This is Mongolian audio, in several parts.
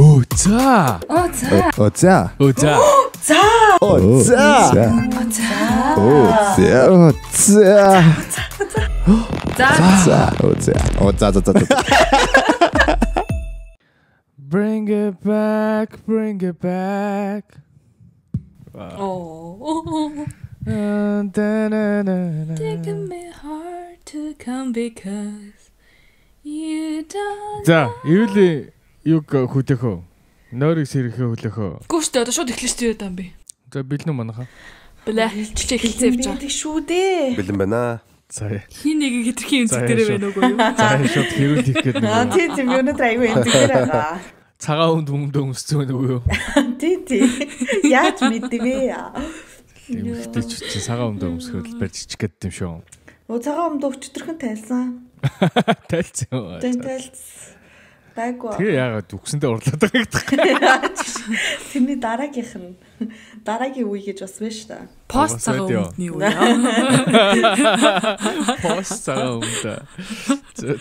Оца. Оца. Оца. Оца. Оца. Оца. Оца. Оца. Оца. Оца. Оца. Оца. Bring it back, bring it back. Oh. Taking me hard to come because you don't. 자, 이웃리 юг хөдөхөө. Нойрыг сэрэхээ хөлөхөө. Гүү штэ одоо шууд эхлэн штэ юм би. За бэлэн манаха. Блэ хэлчихээ хэлцээ явж байгаа. Тэг шүү дээ. Бэлэн байна. За. Хин нэг хэтэрхий үнцэг дээр байна уу юу? За шууд хэрүүл хийх гээд нэг. Аа тийм тийм юу нөтрэй айгүй үнцэг дээр байна. Цагаан хүнд хүмдөө өмсцөө нэг үү? Тий тий. Яаж мэдвэ? Тийм ихтэй ч үчи цагаан хүмдөө өмсөхөд л барьж чиг гэдэг юм шүү. Оо цагаан хүмдөө өчтөрхөн тайлсан. Тайлсан. Тэн тайлсан. Гайгүй. Тэгээ яагаад үгсэндээ урлаад байгаа гэдэг. Тэрний дараагийнх нь дараагийн үе гэж бас байна шүү дээ. Пост цагаан өмнөний үе. Пост цагаан өмнө.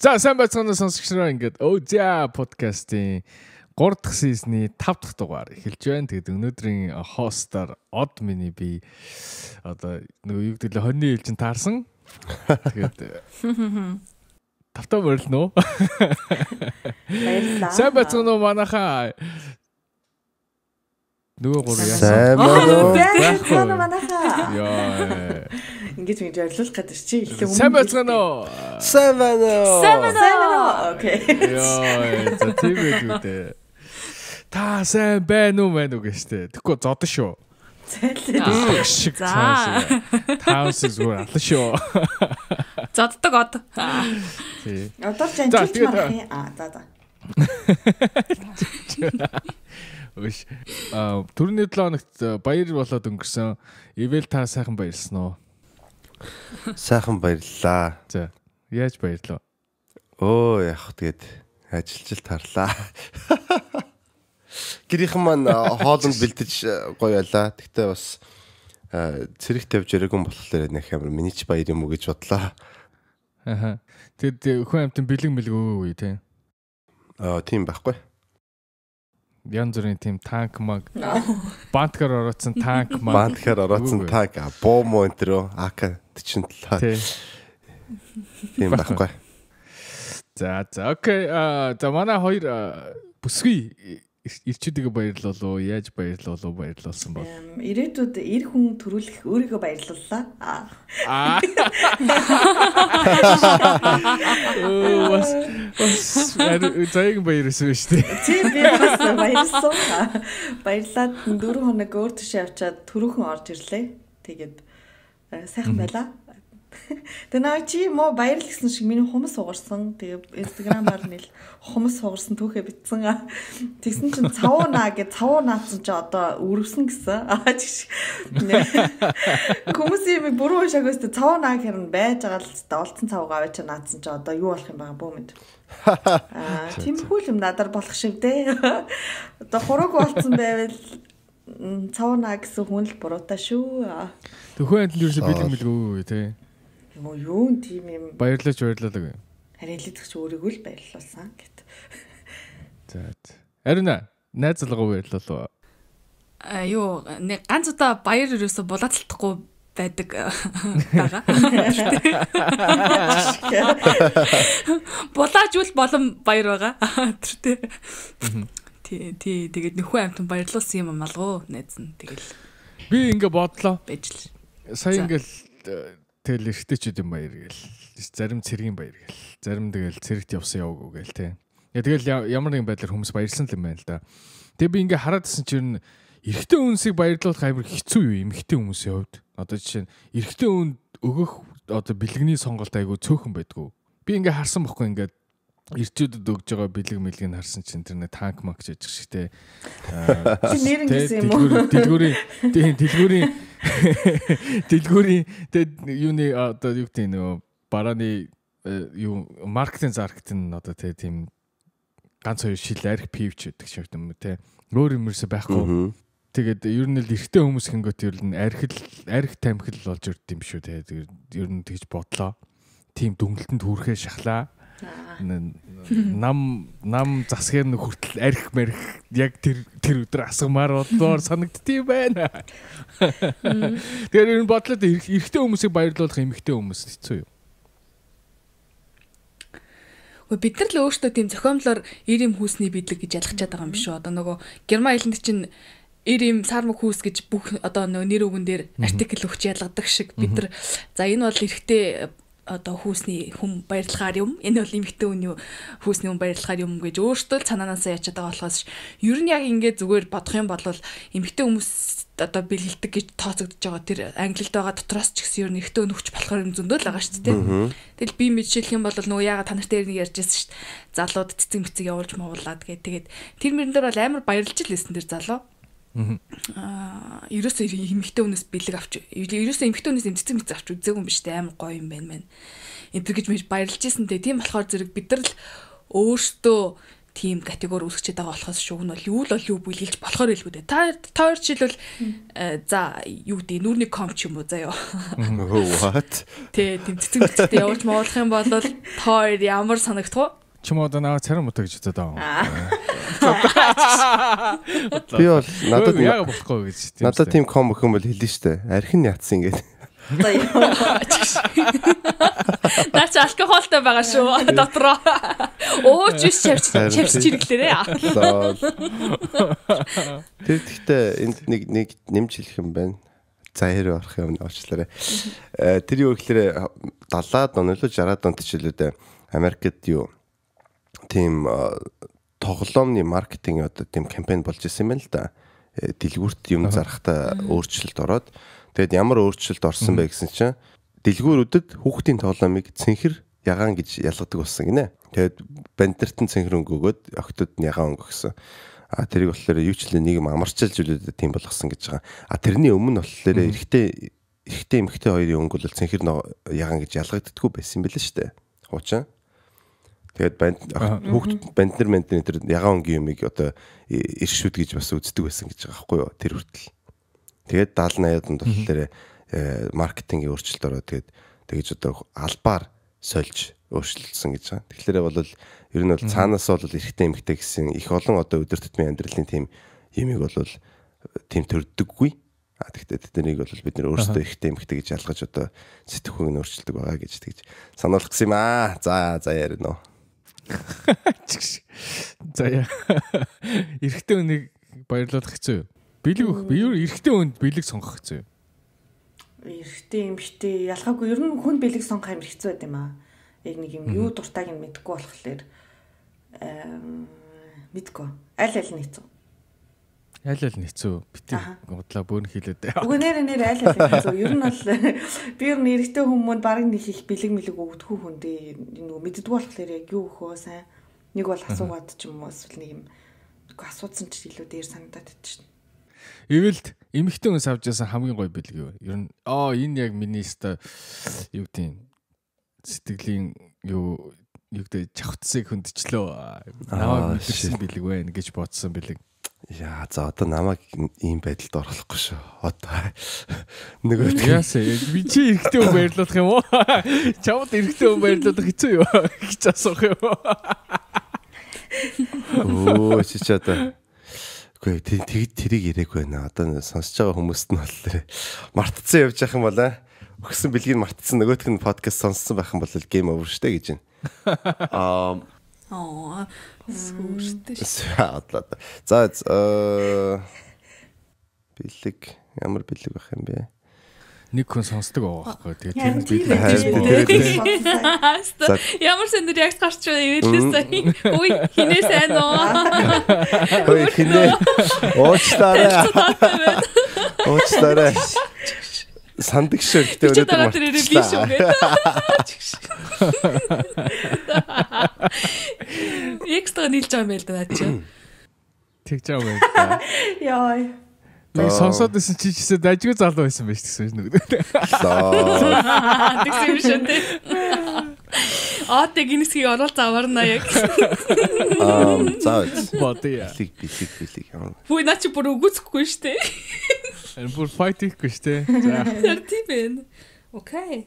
За сайн байцгаана сонсогчдоо ингээд Oja podcast-ийн 3 дахь сизны 5 дахь дугаар эхэлж байна. Тэгээд өнөөдрийн хостоор од миний би одоо нөгөө юу гэдэг л 20-ны ээлжинд таарсан. Тэгээд Тавтай морилно уу? Баярлалаа. Сайн бацхан уу манайхаа. Нөгөө гурав яасан. Сайн байна уу? Манайхаа. Яа. Ингиж ингэж ярилцуулах гэдэг чи их юм. Сайн бацхан уу? Сайн байна уу? Сайн байна уу? Окей. Яа. За тийм үү дээ. Та сайн байна уу мэн үг штэ. Тэгэхгүй зодон шүү. Зайлээ. За. Таус зүгээр алан шүү. Зоддог од. Тий. Одоо ч анчилж марах юм. А за за. Өш. А түрний 7 хоногт э, баяр болоод өнгөрсөн. Ивэл та сайхан баярлсан уу? Сайхан баярлаа. За. Яаж баярлав? Оо яг тэгээд ажилчил тарлаа. гэрийнхэн маань хоолнд бэлдэж гоё байлаа. Тэгтээ бас цэрэг тавьж яраггүй болохоор нэг амар миний ч баяр юм уу гэж бодлоо. Аа. Тэгэд э, хүн амтан бэлэг мэлэг өвөө үү те. Аа тийм байхгүй. Ян зүрийн тийм танк маг. Банткар орооцсон танк маг. Банткар орооцсон танк бомбо энэ төрөө АК-47. Тийм байхгүй. За за окей. За манай хоёр бүсгүй ирчүүдгээ баярлуулуу яаж баярлуулуу баярлуулсан бол ирээдүйд эр хүн төрүүлэх өөрийгөө баярлууллаа аа бас бас зайг баярлсан шүү дээ тийм би бас баярлсан баярлаад 4 хоног өөр төшөө авчаад түрүүхэн орж ирлээ тэгээд э, сайхан байлаа Тэгээ наа чи муу баярлал гэсэн шиг миний хумс сугарсан. Тэгээ инстаграмаар нэл хумс сугарсан түүхэ битсэн. Тэгсэн чинь цавуунаа гэж цавуунаацсан чи одоо өрөвсөн гэсэн. Аа чигш. Хүмүүс юм буруу шагаас тэ цавуунаа хэрн байж байгаа л та олцсон цавгаа аваа чи наацсан чи одоо юу болох юм байгаа бөөмэд. Аа тиймэрхүү юм надаар болох шиг те. Одоо хурууг болцсон байвал цавнаа гэсэн хүн л буруутай шүү. Төхөө адил юу ч бэлэг мэлгүй тий. Мөн юу н тим юм. Баярлаж баярлалаа. Харин хэлэгдэх чи өөрийгөө л баярлуулсан гэт. За. Арина найз залгаа баярлалаа. А юу нэг ганц удаа баяр юусо булаацлахгүй байдаг э, байгаа. Булаажвал болон баяр байгаа. Тэр тий. Тий, тэгээд нөхөн амтан баярлуулсан юм амалгу найз нь тэгэл. Би ингээ бодлоо. Бэжл. Сайн ингээл э, тэгэл эргэжтэйчүүдийн баяр гээл зарим цэргийн баяр гээл зарим тэгэл цэрэгт явсан яваагүй гээл те. Тэгэл ямар нэгэн байдлаар хүмүүс баярлсан юм байна л да. Тэгээ би ингээ хараадсэн чинь эрэгтэй хүнсийг баярлуулах амар хэцүү юу эмэгтэй хүмүүсийн хувьд. Одоо жишээ нь эрэгтэй хүнд өгөх одоо бэлгэний сонголт айгүй цөөхөн байдгүй. Би ингээ харсан бохгүй ингээд ирчүүдэд өгж байгаа бэлэг мэлгийг харсан чинь тэр нэг танк мак гэж ажих шигтэй. Чи э, нэр нь гэсэн юм уу? Дэлгүүрийн тийм дэлгүүрийн дэлгүүрийн тэг юуны одоо юу гэдэг нөгөө барааны э, юу маркетинг зарктын одоо тийм ганц хоёр шил арх пивч гэдэг шиг юм те. Өөр юмэрсэ байхгүй. Тэгээд ер нь л эрттэй хүмүүс хингөт ер нь архил арх тамхил болж ирд юм шүү те. Тэгээд ер нь тэгж бодлоо. Тим дүнэлтэнд хүрэхэ шахлаа нам нам засгаар нь хүртэл арх марх яг тэр тэр өдөр асгамаар болдоор санагдтiin байна. Тэгэхээр энэ бодлоод эрэгтэй хүмүүсийг баярлуулах эмэгтэй хүмүүс хэцүү юу? бид нар л өөртөө тийм зохиомлоор ир юм хүүсний бидлэг гэж ялгчаад байгаа юм биш үү? Одоо нөгөө герман хэлэнд чинь ир юм сар мөг хүүс гэж бүх одоо нөгөө нэр үгэн дээр артикл өгч ялгадаг шиг бид нар за энэ бол эрэгтэй одоо хүүсний хүм баярлахаар юм. Энэ бол эмэгтэй хүний хүүсний хүм баярлахаар юм гэж өөртөө санаанаасаа ячаад байгаа болохоос ер нь яг ингээд зүгээр бодох юм бол эмэгтэй хүмүүс одоо бэлгэлдэг гэж тооцогдож байгаа тэр англилд байгаа дотроос ч гэсэн ер нь ихтэй өнөгч болохоор юм зөндөл байгаа шүү дээ. Тэгэл би мэдшилэх юм бол нөгөө яага та нартай ярина ярьжсэн шүү дээ. Залууд цэцэг мэцэг явуулж муулаад гэх тэгээд тэр мөрөн дээр бол амар баярлж л лсэн тэр залуу. Аа, ерөөсөө эмэгтэй хүнээс бэлэг авч, ерөөсөө эмэгтэй хүнээс эмцэг мэц авч үзээгүй юм биш үү? Амар гоё юм байна мэн. Энтэр гэж мэж баярлж ийсэнтэй. Тийм болохоор зэрэг бид нар л өөртөө тийм категори үүсгэж байгаа болохоос шүүг нь бол юу л бол юу бүлгэлж болохоор илүү дээ. Та тойр жил бол э, за юу гэдэг нүүрний ком ч юм уу заяо. What? Тэ тийм цэцэг цэцэгтэй явуулж муулах юм бол тойр ямар санагдах вэ? чимоодо наваа царам мото гэж хэвчээд аа. Би бол надад яг болохгүй гэж тийм. Надад тийм ком өхөн бол хэлнэ штэ. Архин яатсан ингээд. Наач алкоголтой байгаа шүү дотроо. Ууж биш чавч чавч чирэглээрээ. Тэр гэхдээ энд нэг нэг нэмж хэлэх юм байна за хэрэг орох юм уучлаарай. Э, тэр юу гэхээр 70-аад он, 60-аад онд ч илүүтэй Америкт юу тийм тоглоомны маркетинг одоо тийм кампань болж исэн юм л да. Э, дэлгүүрт юм зарахта өөрчлөлт ороод тэгэд ямар өөрчлөлт орсон бэ гэсэн чинь дэлгүүрүүдэд хүүхдийн тоглоомыг цэнхэр ягаан гэж ялгадаг болсон гинэ. Тэгэд бандерт нь цэнхэр өнгөгөөд октод нь ягаан өнгөгсөн. А тэрийг болохоор юучлээ нийгэм амарчилж үлээдэ тийм болгосон гэж байгаа. А тэрний өмнө болохоор эрэгтэй эрэгтэй эмэгтэй хоёрын өнгө бол цэнхэр ягаан гэж ялгагддггүй байсан юм билээ шүү дээ. Хуучин. Тэгээд банд хүүхд банд нар банд нар тэр ягаан өнгийн юмыг одоо э, иршүүд гэж бас үздэг байсан гэж байгаа байхгүй юу? Тэр хүртэл. Тэгээд 70 80-аад онд болохоор э, маркетингийн өөрчлөлт ороод тэгээд тэгэж одоо албаар сольж өөрчлөлдсөн гэж байгаа. Тэгэхээр бол ер нь бол цаанаас бол эрэгтэй эмэгтэй гэсэн их олон одоо өдөр тутмын амьдралын тийм ямиг бол тийм төрдөггүй. А тэгтээ тэднийг бол бид нэр өөрсдөө эрэгтэй эмэгтэй гэж ялгаж одоо сэтгэхүйг нь өөрчилдөг байгаа гэж тэгж сануулах гэсэн юм аа. За за ярина уу. За яа. Эрэгтэй хүнийг баярлуулах хэцүү. Билэг өөх. Би ер эрэгтэй хүнд билэг сонгох хэцүү. Эрэгтэй эмэгтэй ялгаагүй ер нь хүн билэг сонгох амар хэцүү байд юм аа. Яг нэг юм юу дуртайг нь мэдхгүй болохоор мэдгүй. Аль аль нь хэцүү. Аль аль нь хэцүү. Битий удлаа бөөн хийлээд. Үгүй нэр нэр аль аль нь хэцүү. Ер нь бол би ер нь эрэгтэй хүмүүнд баг нэг их бэлэг мэлэг өгдөг хүн дээ. Нэг мэддгүү болохоор яг юу өхөө сайн. Нэг бол асуугаад ч юм уу эсвэл нэг юм асуудсан ч илүү дээр санагдаад байдж шин. Эвэлд эмэгтэй хүн савж ясан хамгийн гоё бэлэг юу? Ер нь аа энэ яг миний өста юу гэдэг сэтгэлийн юу юу гэдэг чавцсыг хөндөчлөө. Намайг мэдэрсэн бэлэг байна гэж бодсон бэлэг. Яа за одоо намайг ийм байдалд оруулахгүй шүү. Одоо нөгөө яасан би чи эргэтэй хүн баярлуулах юм уу? Чамд эргэтэй хүн баярлуулах хэцүү юу? гэж асуух юм уу? Оо чи ч одоо Үгүй тэг тэрийг яриаг байна. Одоо сонсож байгаа хүмүүст нь бол мартцсан явж явах юм бол өгсөн бэлгийг мартцсан нөгөөх нь подкаст сонссон байх юм бол гейм овер штэ гэж байна. Аа Аа сүртэй шүү. За э, бэлэг ямар бэлэг байх юм бэ? Нэг хүн сонсдог байгаа байхгүй. Тэгээд тэр нь бид ямар сэнд реакц гарч ирэлээ сая. Үй хинээ сайн уу? Үй хинээ. Уучлаарай. Уучлаарай сандаг шүү. Гэтэ өнөөдөр мартчихлаа. Экстра нийлж байгаа юм байл да наа чи. Тэгж байгаа юм байна. Яй. Нэг сонсоод байсан чи чисээ дажгүй залуу байсан байж гэсэн юм нүгдэ. Тэгсэн юм шүү дээ. Аатай гинэсхийг орол заварна яг. Аа, цаа. Батя. Бэлэг бэлэг бэлэг. Хөөе наа чи бүр өгөөцөхгүй шүү дээ. Энэ бүр fight хийхгүй шүү дээ. За. Тийм байна. Окей.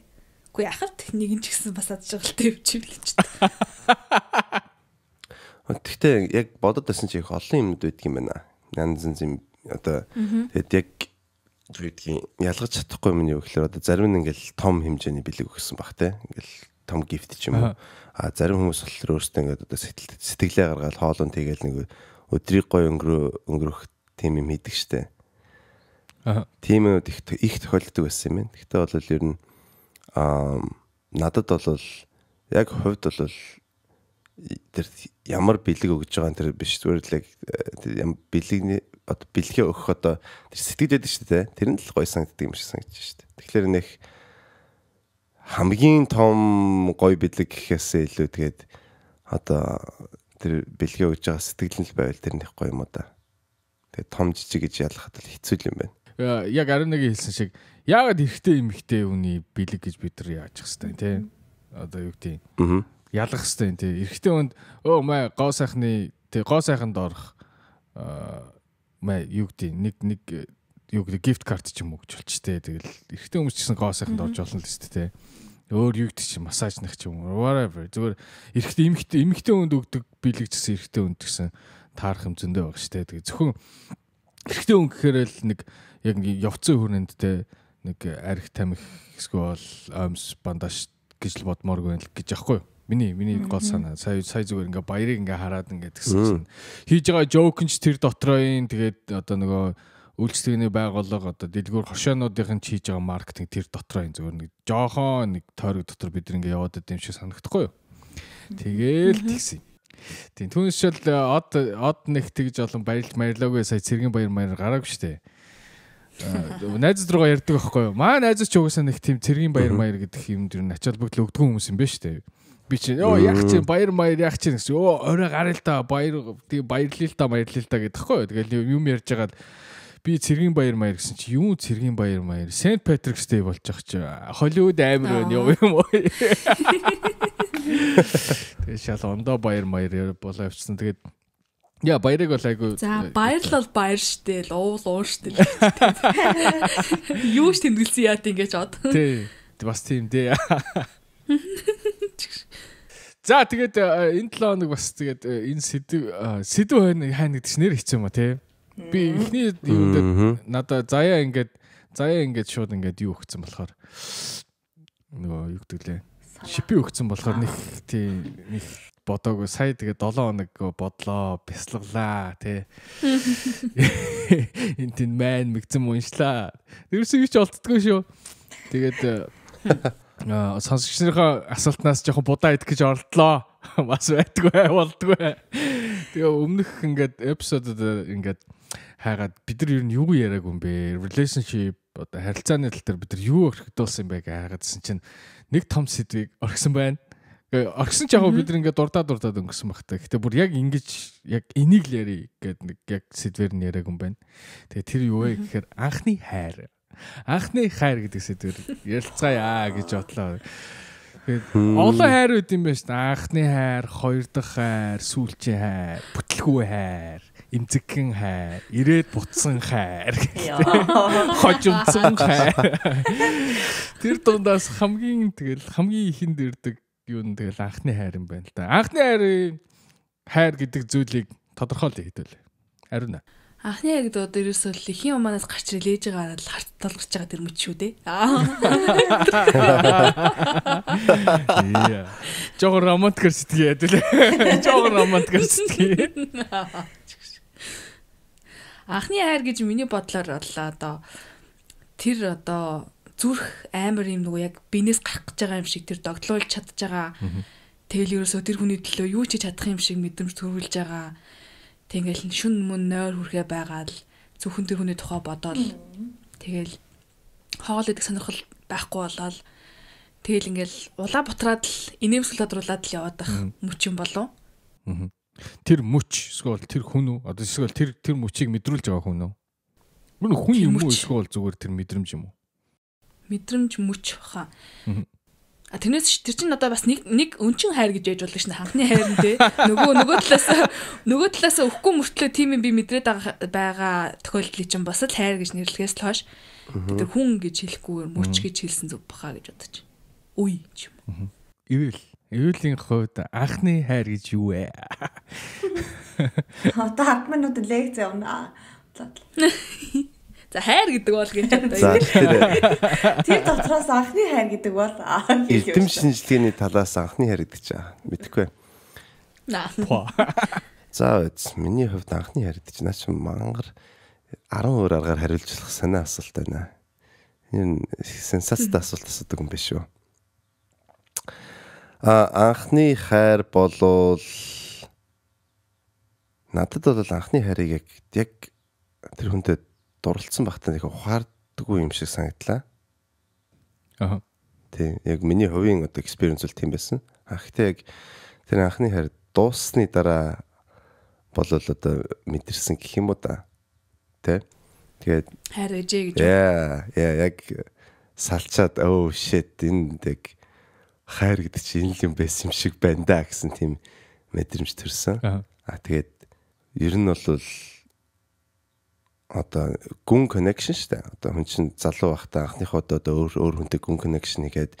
Гэхдээ яхад нэг нь ч гэсэн бас ад жагталтай өвчвлэж та. Гэхдээ яг бодод байсан чи их олон юмд байдаг юм байна. Янз янз юм одоо тэгэд яг юудгийн ялгаж чадахгүй юм юу гэхээр одоо зарим нь ингээл том хэмжээний бэлэг өгсөн баг те. Ингээл том гифт ч юм уу. А зарим хүмүүс болохоор өөрсдөө ингээд одоо сэтгэл сэтгэлээ гаргаад хоолон тэгэл нэг өдрийг гой өнгөрөө өнгөрөх тийм юм хийдэг штэ. Тийм үед их их тохиолддог байсан юм байна. Гэхдээ бол ер нь аа надад бол яг хувьд бол тэр ямар бэлэг өгж байгаа тэр биш зүгээр л яг э, бэлэгний одоо бэлгээ өгөх одоо тэр сэтгэдэд шүү дээ. Тэр нь л гой санагддаг юм шиг санагдаж шүү дээ. Тэгэхээр нэх хамгийн том гой бэлэг гэхээс илүү тэгээд одоо тэр бэлгээ өгж байгаа сэтгэл нь л байвал тэр нэх гой юм уу да. Тэгээд том жижиг гэж ялахад л хэцүү юм байна. Э, яг Аринагийн хэлсэн шиг яагаад эрэгтэй юм ихтэй үний бэлэг гэж бид нар яачих хэвтэй тий. Одоо юу гэдэг юм. Ялах хэвтэй тий. Эрэгтэй хүнд өө май гоо сайхны тий гоо сайханд орох э, май юу гэдэг нэг нэг юу гэдэг гифт карт ч юм уу гэж болчих тий. Тэгэл эрэгтэй хүмүүс ч гэсэн гоо сайханд орж олно л тест тий. Өөр юу гэдэг чи массажных ч юм уу whatever зүгээр эрэгтэй эмэгтэй эмэгтэй хүнд өгдөг бэлэг гэсэн эрэгтэй хүнд гэсэн таарах юм зөндөө байгаа штэ. Тэгээ зөвхөн эрэгтэй хүн гэхээр л нэг яг явцсан хүрээнд те нэг арх тамхи эсвэл омс бандаж гэж л бодмооргүй л гэж аахгүй юу? Миний миний гол санаа. Сая сая зүгээр ингээ баярыг ингээ хараад ингээ тэгсэн чинь хийж байгаа жоок нь ч тэр дотроо юм. Тэгээд одоо нөгөө үйлчлэгний байгууллага одоо дэлгүүр хошооноодын ч хийж байгаа маркетинг тэр дотроо юм зүгээр нэг жоохон нэг тойрог дотор бид ингээ яваад байгаа юм шиг санагдахгүй юу? Тэгээл тэгсэн. Тийм түүнээс л э, од од нэг тэгж олон баярлж баярлаагүй сая цэргийн баяр маяр гараагүй штэ. Найз руугаа ярьдаг байхгүй юу? Маа найз ч угаасаа нэг тийм цэргийн баяр маяр гэдэг юмд ер нь ачаал бүгд л өгдөг хүмүүс юм ба штэ. Би чинь ёо яг чинь баяр маяр яг чинь гэсэн. Өө орой гараа л та баяр тийм баярлал л та баярлал л та гэдэг байхгүй юу? Тэгэл юм ярьж хагаад би цэргийн баяр маяр гэсэн чи юу цэргийн баяр маяр? Сент Патрикс Дэй болж байгаа чи Холливуд аймаг байна ёо юм уу? Тэгээ шал ондоо баяр маяр болоо явцсан. Тэгээд Яа баярыг бол айгүй. За э, баяр л бол баяр штэ л уул уул штэ л. Юу ч тэмдэглэсэн яат ингэж од. Тий. Бас тийм тий. За тэгээд э, энэ 7 хоног бас тэгээд э, энэ сэдв сэдв хойно хайна гэдэг чинь нэр хийсэн юм а тий. Би эхний юунд надаа заяа ингэж заяа ингэж шууд ингэж юу өгцөн болохоор нөгөө юу гэдэг лээ. Шипи өгцөн болохоор нэг тий нэг бодоогүй. Сая тэгээ 7 хоног бодлоо, бясалгалаа тий. Энд тэн мэн мэгцэн уншлаа. Ерөөсөө юу ч олддгүй шүү. Тэгээд э, сонсогч нарын асуултнаас жоохон будаа идэх гэж оролдлоо. Бас байтгүй болдгүй. Тэгээ өмнөх ингээд эпизодод э, ингээд хайгаад бид нар ер нь юу яриаг юм бэ? Relationship одоо харилцааны тал дээр бид нар юу орхигдуулсан юм бэ гэж хайгаадсэн чинь нэг том сэдвийг орхисон байна. Оргисон ч яг бид нар ингээд дурдаа дурдаад өнгөсөн багтай. Гэтэ бүр яг ингэж яг энийг л ярий гэд нэг яг сэдвэр нь яриаг юм байна. Тэгээ тэр юу вэ гэхээр анхны хайр. Анхны хайр гэдэг сэдвэр ярилцгаая гэж бодлоо. Тэгээд олон хайр үт юм байна шүү дээ. Анхны хайр, хоёр дахь хайр, сүүлчийн хайр, бүтлгүй хайр, эмзэгхэн хайр, ирээд буцсан хайр. Хожимцсан хайр. Тэр дундаас хамгийн тэгэл хамгийн ихэнд ирдэг юу нь тэгэл анхны хайр юм байна л да. Анхны хайр хайр гэдэг зүйлийг тодорхойлъё хэвэл. Ариун аа. Анхны яг доод ерөөсөө л эхийн уманаас гарч ирэлж байгаа нь харт толгорч байгаа тэр мэт шүү дээ. Яа. Жогор романтикэр сэтгэе яд үлээ. Жогор романтикэр сэтгэе. Анхны хайр гэж миний бодлоор боллоо одоо тэр одоо зүрх амар юм нөгөө яг бинээс гарах гэж байгаа юм шиг тэр догтлуулж чадж байгаа. Тэгэл ерөөсөө тэр хүний төлөө юу ч чадах юм шиг мэдрэмж төрүүлж байгаа. Тэгэл шүн мөн нойр хүрхээ байгаал зөвхөн тэр хүний тухай бодоол. Тэгэл хоол идэх сонирхол байхгүй болоод тэгэл ингээл улаа бутраад л инээмсэл тодруулаад л яваад байх мөч юм болов. Тэр мөч эсвэл тэр хүн үү? Одоо эсвэл тэр тэр мөчийг мэдрүүлж байгаа хүн үү? Мөн хүн юм уу эсвэл зүгээр тэр мэдрэмж юм уу? мэдрэмж мөч хаа. А тэрнээс чи тэр чинь одоо бас нэг нэг өнчин хайр гэж яж болдог шин ханхны хайр нь те нөгөө нөгөө талаас нөгөө талаас өөхгүй мөртлөө тийм юм би мэдрээд байгаа тохиолдлыг чинь бас л хайр гэж нэрлэгээс л хойш тэр хүн гэж хэлэхгүйгээр мөч гэж хэлсэн зүг баха гэж бодож үе ч юм. Ивэл Эвэлийн хувьд анхны хайр гэж юу вэ? Одоо 10 минут лекц явна. За хайр гэдэг бол гэж одоо. За тэр дотроос анхны хайр гэдэг бол эрдэм шинжилгээний талаас анхны хайр гэдэг чинь мэдхгүй. Наа. За үз миний хувьд анхны хайр гэдэг чинь наа чи мангар 10 өөр аргаар хариулж болох санаа асуулт байна. Энэ сенсацтай асуулт асуудаг юм биш үү? А анхны хайр болвол надад бол анхны хайрыг яг тэр хүнтэй дурлцсан багтаа их ухаардгүй юм шиг санагдлаа. Аа. Тий, яг миний хувийн одоо экспириенс бол тийм байсан. Ахтай яг тэр анхны хайр дууссны дараа бол одоо мэдэрсэн гэх юм уу да. Тэ. Тэгээд хайр ээжээ гэж. Яа, яа яг салчаад оо shit энд яг хайр гэдэг чинь энэ юм байсан юм шиг байна да гэсэн тийм мэдрэмж төрсэн. Аа тэгээд ер нь бол одоо гүн connection шүү дээ. Одоо хүн чинь залуу байхдаа анхныхоо одоо өөр өөр хүнтэй гүн connection хийгээд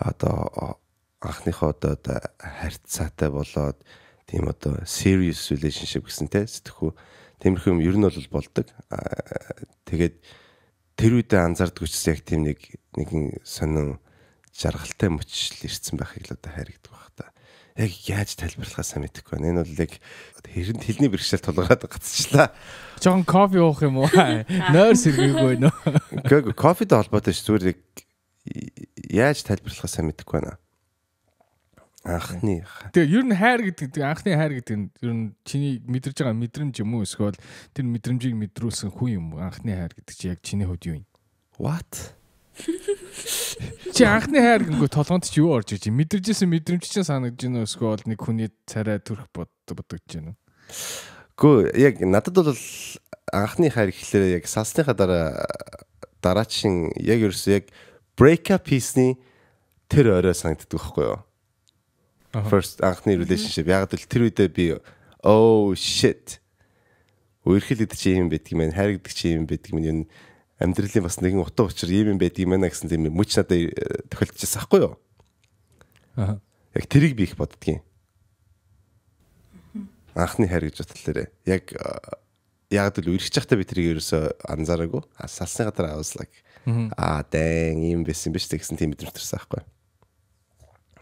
одоо анхныхоо одоо харьцаатай болоод тийм одоо serious relationship гэсэн те сэтгхүү тиймэрхүү юм ер нь бол болдог. Тэгээд тэр үедээ анзаардаг учраас яг тийм нэг нэгэн сонин жаргалтай мөчл ирсэн байхыг л одоо харигддаг байх та яг яаж тайлбарлахаа сайн мэдэхгүй байна. Энэ бол яг хэрэнд хэлний бэрхшээл тулгараад гацчихлаа. Жон кофе уух юм уу? Нойр сэргээгүй нөө. Гэхдээ кофетэй холбоотой ш зүгээр яг яаж тайлбарлахаа сайн мэдэхгүй байна. Анхны. Тэгээ ер нь хайр гэдэг анхны хайр гэдэг нь ер нь чиний мэдэрж байгаа мэдрэмж юм уу эсвэл тэр мэдрэмжийг мэдрүүлсэн хүн юм анхны хайр гэдэг чи яг чиний хувьд юу юм? What? Чи анхны хайр гингүү толгонд чи юу орж иж мэдэржсэн мэдрэмж чинь санагдаж байна эсвэл бол нэг хүний царай төрөх бодож байна уу? Гүү яг надад бол анхны хайр ихлээр яг сасныхаа дараа дараачин яг ерөөсөө яг break up хийсний тэр орой санагддаг байхгүй юу? First анхны relationship яг л тэр үедээ би oh shit үерхэл гэдэг чи юм бэтгий мэн хайр гэдэг чи юм бэтгий мэн юм амьдралын бас нэгэн утга учир ийм юм байдгийг мэнэ гэсэн тийм мөч надад э, тохиолдчихсан байхгүй юу? Аа. Яг тэрийг би их боддгийн. Анхны хайр гэж бодлоо. Яг э, яг л үргэлж чахта би тэрийг ерөөсөө анзаараагүй. А салсны гадар авслаг. Аа дэн ийм байсан биз гэсэн тийм мэдрэмж төрсөн байхгүй.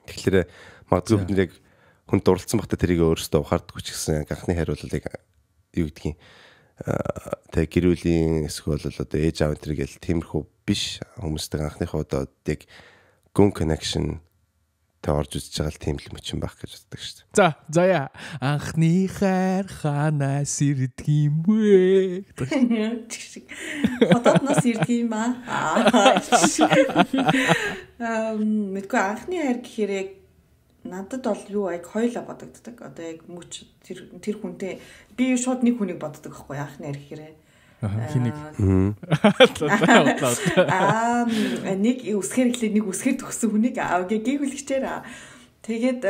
Тэгэхээр э, магадгүй бид нэг хүн дурлцсан бахта тэрийг өөрөөсөө ухаардаггүй ч гэсэн анхны хайр бол яг юу гэдгийг Э, тэг гэрүүлийн эсвэл одоо ээж аав энэ төр гэл тиймэрхүү биш хүмүүстэй анхныхоо одоо яг гүн connection тэ орж үзэж байгаа л тийм л мөчн байх гэж боддог шүү дээ. За, заяа. Анхны хайр ханаас ирдэг юм бэ? Хотоотноос ирдэг юм аа. Эм мэдгүй анхны хайр гэхээр яг надад бол юу аяг хоёлаа бодогддаг. Одоо яг мөч тэр тэр хүнтэй би шууд нэг хүнийг боддог байхгүй яах нэр хэрэг. Хинийг. Аа нэг үсгэр хэлээ нэг үсгэр төгсөн хүнийг аа гэх хүлэгчээр аа. Тэгээд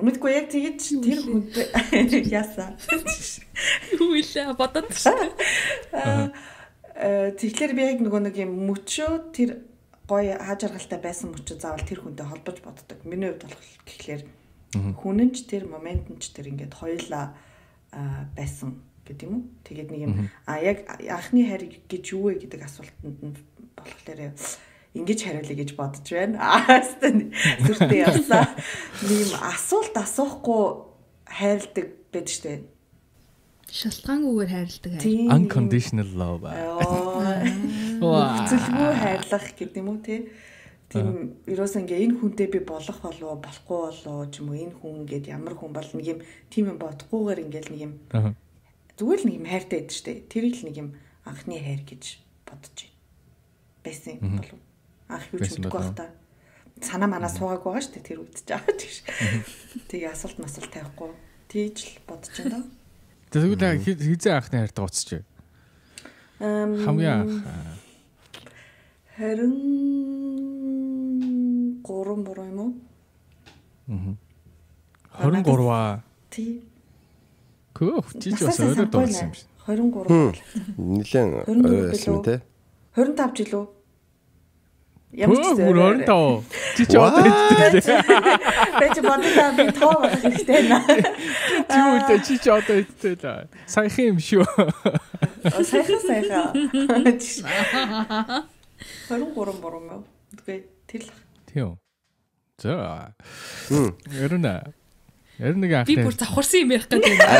мэдгүй яг тэгээд чинь тэр хүнтэй яасан. Юу илээ бодоод шүү. Аа э, тэгэхээр би яг нөгөө нэг юм мөчөө тэр гоё хаажаргалтай байсан учраас заавал тэр хүнтэй холбож боддог. Миний хувьд болох гэхлээр хүн нь ч тэр момент нь ч тэр ингээд хоёулаа байсан гэдэг юм уу? Тэгээд нэг юм а яг анхны хайр гэж юу вэ гэдэг асуултанд нь болохоор ингэж хариулъя гэж бодож байна. Аастан зүртэй явсаа. Нэг юм асуулт асуухгүй хайрладаг байдаг шүү дээ. Шалтгаангүйгээр хайрладаг. Unconditional love. Хүцэлгүй хайрлах гэдэг юм уу те. Тийм ерөөс ингээ энэ хүнтэй би болох болов болохгүй болов ч юм уу энэ хүн ингээд ямар хүн бол нэг юм тийм юм бодохгүйгээр ингээл нэг юм зүгээр л нэг юм хайртай байдаг штэ. Тэр их л нэг юм анхны хайр гэж бодож байсан болов. Анх юу ч үгүй байх та. Санаа манаа суугаагүй байгаа штэ тэр үед ч аваад тийш. Тэгээ асуулт масуулт тавихгүй тийж л бодож байна. Тэгвэл хизээ анхны хайртаа уцчих. Эм хамгийн анх 23 буруу юм уу? Аа. 23 аа. Тий. Хөөх, чи ч бас өөрөө дуулсан юм шиг. 23. Нилээн ойлсон тий. 25 жилүү. Ямар ч зүйл. 25. Чи ч одоо хэдтэй. Би ч бодлоо би тоо болох хэрэгтэй байна. Юу үү чи ч одоо хэдтэй л. Сайхан юм шүү. Сайхан сайхан. 23 буруу мөн. Үгүй тэл. Тийм. За. Хм. Ярина. Яг нэг ахтай. Би бүр завхарсан юм ярих гэдэг юм.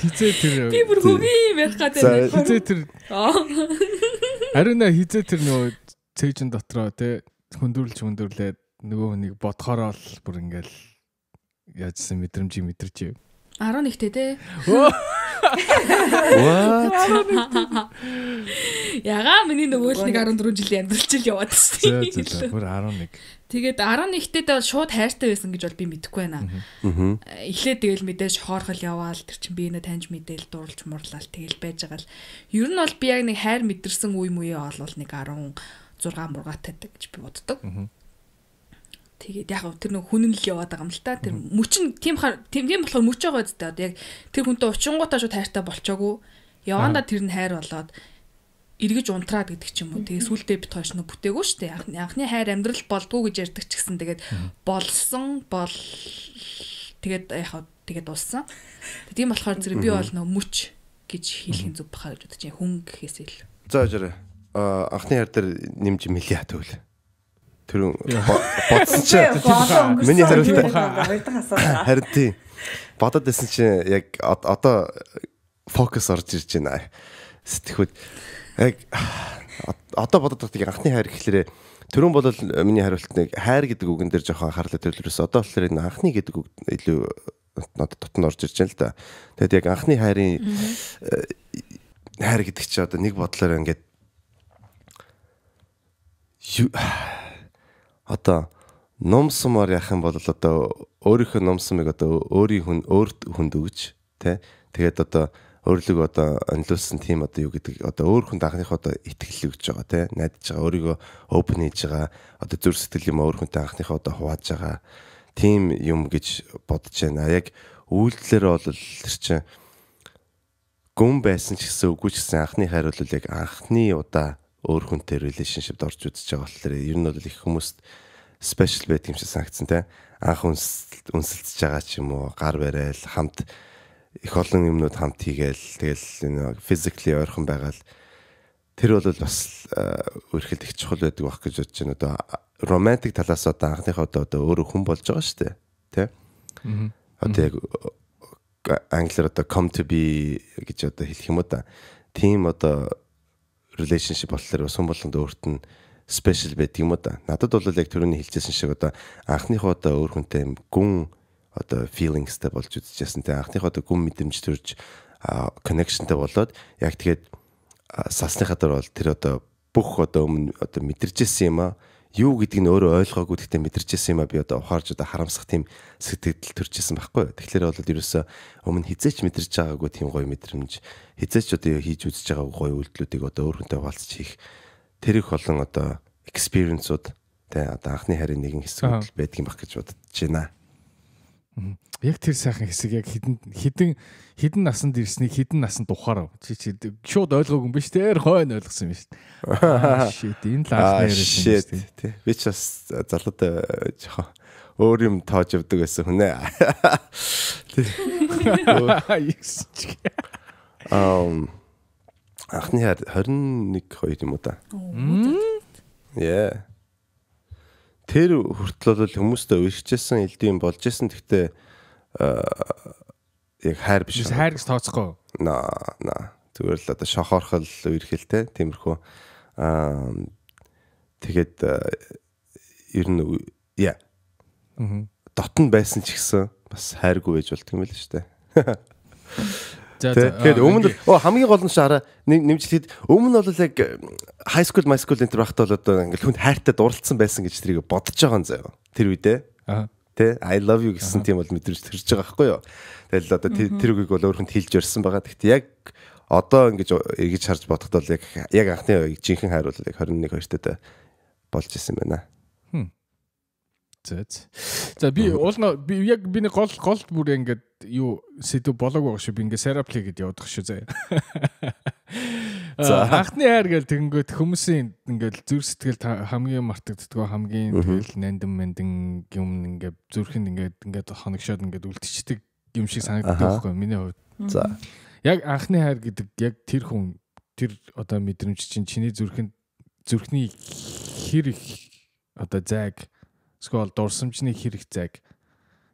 Хизээ тэр. Би бүр хөгийн юм ярих гэдэг. Хизээ тэр. Харин хизээ тэр нөгөө цэежин дотроо те хөндөрлж хөндөрлээд нөгөө хүнийг бодхороо л бүр ингээл яажсан мэдрэмжийг мэдэрч. 11-тэй те. What? Ягаа миний нөгөө л нэг 14 жилийн амьдралчил яваад шүү дээ. Бүр 11. Тэгээд 11-т дэ шууд хайртай байсан гэж бол би мэдэхгүй байна. Эхлээд тэгэл мэдээж хоорхол яваал тэр чин би энэ таньж мэдээл дурлж мурлал тэгэл байж байгаа л. Ер нь бол би яг нэг хайр мэдэрсэн үе мүе олвол нэг 16 мургаатай гэж би боддог. Тэгээд яг тэр нэг хүн нь л яваад байгаа юм л та. Тэр мөчн тийм хаа тийм тийм болохоор мөч байгаа зү та. Яг тэр хүнтэй учингуудаа шууд хайртай болчоогүй. Яваандаа тэр нь хайр болоод эргэж унтраад гэдэг ч юм уу. Тэгээ сүулдэ бит хойш нөө бүтээгүй шүү дээ. Анхны хайр амьдрал болдгоо гэж ярьдаг ч гэсэн тэгээд болсон бол тэгээд яг тэгээд дууссан. Тийм болохоор зэрэг би бол нөө мөч гэж хэлэх зүг баха гэж бодож хүн гэхээс илүү. За жаарэ. Аа анхны хайр дээр нэмж мэлиа төвл. Тэр бодсон чи миний хариултаа харин тий. Бодоод байсан чи яг одоо фокус орж ирж байна. Сэтгхүүд яг одоо бодоод байгаа анхны хайр гэхлээрээ Тэрүүн бол миний хариулт нэг хайр гэдэг үгэн дээр жоохон анхаарлаа төвлөрөөс одоо болохоор энэ анхны гэдэг үг илүү надад дотн орж ирж байна л да. Тэгэд яг анхны хайрын э, хайр гэдэг чи одоо нэг бодлоор ингээд одоо номсомоор яхих юм бол одоо өөрийнхөө номсомыг одоо өөрийн хүн өөр хүнд өгч тий тэгээд одоо өөрлөг одоо онлуулсан тийм одоо юу гэдэг одоо өөр хүн анхныхаа одоо итгэл өгж байгаа тий найдаж байгаа өөрийгөө open хийж байгаа одоо зүр сэтгэл юм өөр хүнтэй анхныхаа одоо хувааж байгаа тийм юм гэж бодож байна яг үйлдэлээр бол тэр чинь гүн байсан ч гэсэн үгүй ч гэсэн анхны хариулт яг анхны удаа өөр хүнтэй relationship-д орж үзэж байгаа болохоор ер нь бол их хүмүүст спешиал байдаг юм шиг санагдсан те. Анх үнсэлдэж байгаа ч юм уу, гар барайл хамт их олон юмнууд хамт хийгээл тэгэл physically ойрхон байгаа л тэр бол бас өөрхөлд э, их чухал байдаг байх гэж бодож байна. Одоо romantic талаас одоо анхныхаа одоо өөрөө хүн болж байгаа шүү дээ. Тэ? Аа. Одоо яг э, англиар одоо come to be гэж одоо хэлэх юм уу да. Тим одоо relationship болохоор бас хүн болгонд өөрт нь спешиал байдаг юм да. Надад бол яг түрүүний хэлжсэн шиг одоо анхныхоо одоо өөр хүнтэй гүн одоо feelingsтэй болж үзчихсэн. Тэгээ анхныхоо одоо гүн мэдрэмж төрж коннекшнтэй болоод яг тэгээд сасныхаа дээр бол тэр одоо бүх одоо өмнө одоо мэдэрчсэн юм а юу гэдг нь өөрөө ойлгоогүй гэхдээ мэдэрчсэн юм а би одоо ухаарж одоо харамсах тийм сэтгэл төрчихсэн байхгүй. Тэгэхээр бол ерөөсөө өмнө хизээч мэдэрч байгаагүй тийм гоё мэдрэмж хизээч одоо хийж үзэж байгаагүй гоё үйлдэлүүдийг одоо өөр хүнтэй хуваалцаж хийх тэр их олон одоо experience-ууд тий одоо анхны харийн нэгэн хэсэг байдаг юм баг гэж бодож байна. Яг тэр сайхан хэсэг яг хідэн хідэн хідэн насанд ирснийг хідэн насанд ухаарав. Чи чи шууд ойлгоогүй юм биш тэр хойно ойлгосон юм биш. Shit энэ л анхны яриа юм тий. Би ч бас залууд жоохон өөр юм тоож явдаг байсан хүн ээ. Тий. Ам анхны хайр 21 2 юм уу та. Яа. Тэр хүртэл бол хүмүүстээ уурчжсэн элдэм болж исэн гэхдээ яг хайр биш. Хайр гэж тооцохгүй. Наа, наа. Зүгээр л одоо шохоорхол уурхэлтэй тиймэрхүү аа тэгээд ер нь яа. Дотн байсан ч гэсэн бас хайргүй байж болт юм л шүү дээ. Тэгээд өмнө оо хамгийн гол нь шаараа нэмжлэхэд өмнө бол яг high school, high school энэ байхдаа бол одоо ингээл хүнд хайртай дурлцсан байсан гэж тэрийг бодож байгаа юм заяа. Тэр үедээ. Аа. Тэ I love you гэсэн тийм бол мэдрэмж төрж байгаа байхгүй юу. Тэгэл одоо тэр үгийг бол өөрөнд хэлж ярьсан байгаа. Тэгэхдээ яг одоо ингэж эргэж харж бодохдоо яг яг анхны жинхэнэ хайр бол яг 21 2-т болж исэн байна. За за. За би уулна би яг би нэг гол гол бүр ингээд юу сэдв болоог байгаа шүү. Би ингээд Serapli гэдээ явдаг шүү заяа. Э, за анхны хайр гэл тэгэнгөт хүмүүсийн ингээд зүрх сэтгэл хамгийн мартагддаг хамгийн тэгэл нандин мандин юм ингээд зүрхэнд ингээд ингээд хоногшоод ингээд үлдчихдэг юм шиг санагддаг байхгүй миний хувьд. За. Яг анхны хайр гэдэг яг тэр хүн тэр одоо мэдрэмж чинь чиний зүрхэнд зүрхний хэр их одоо зайг эсвэл дурсамжны хэрэг зайг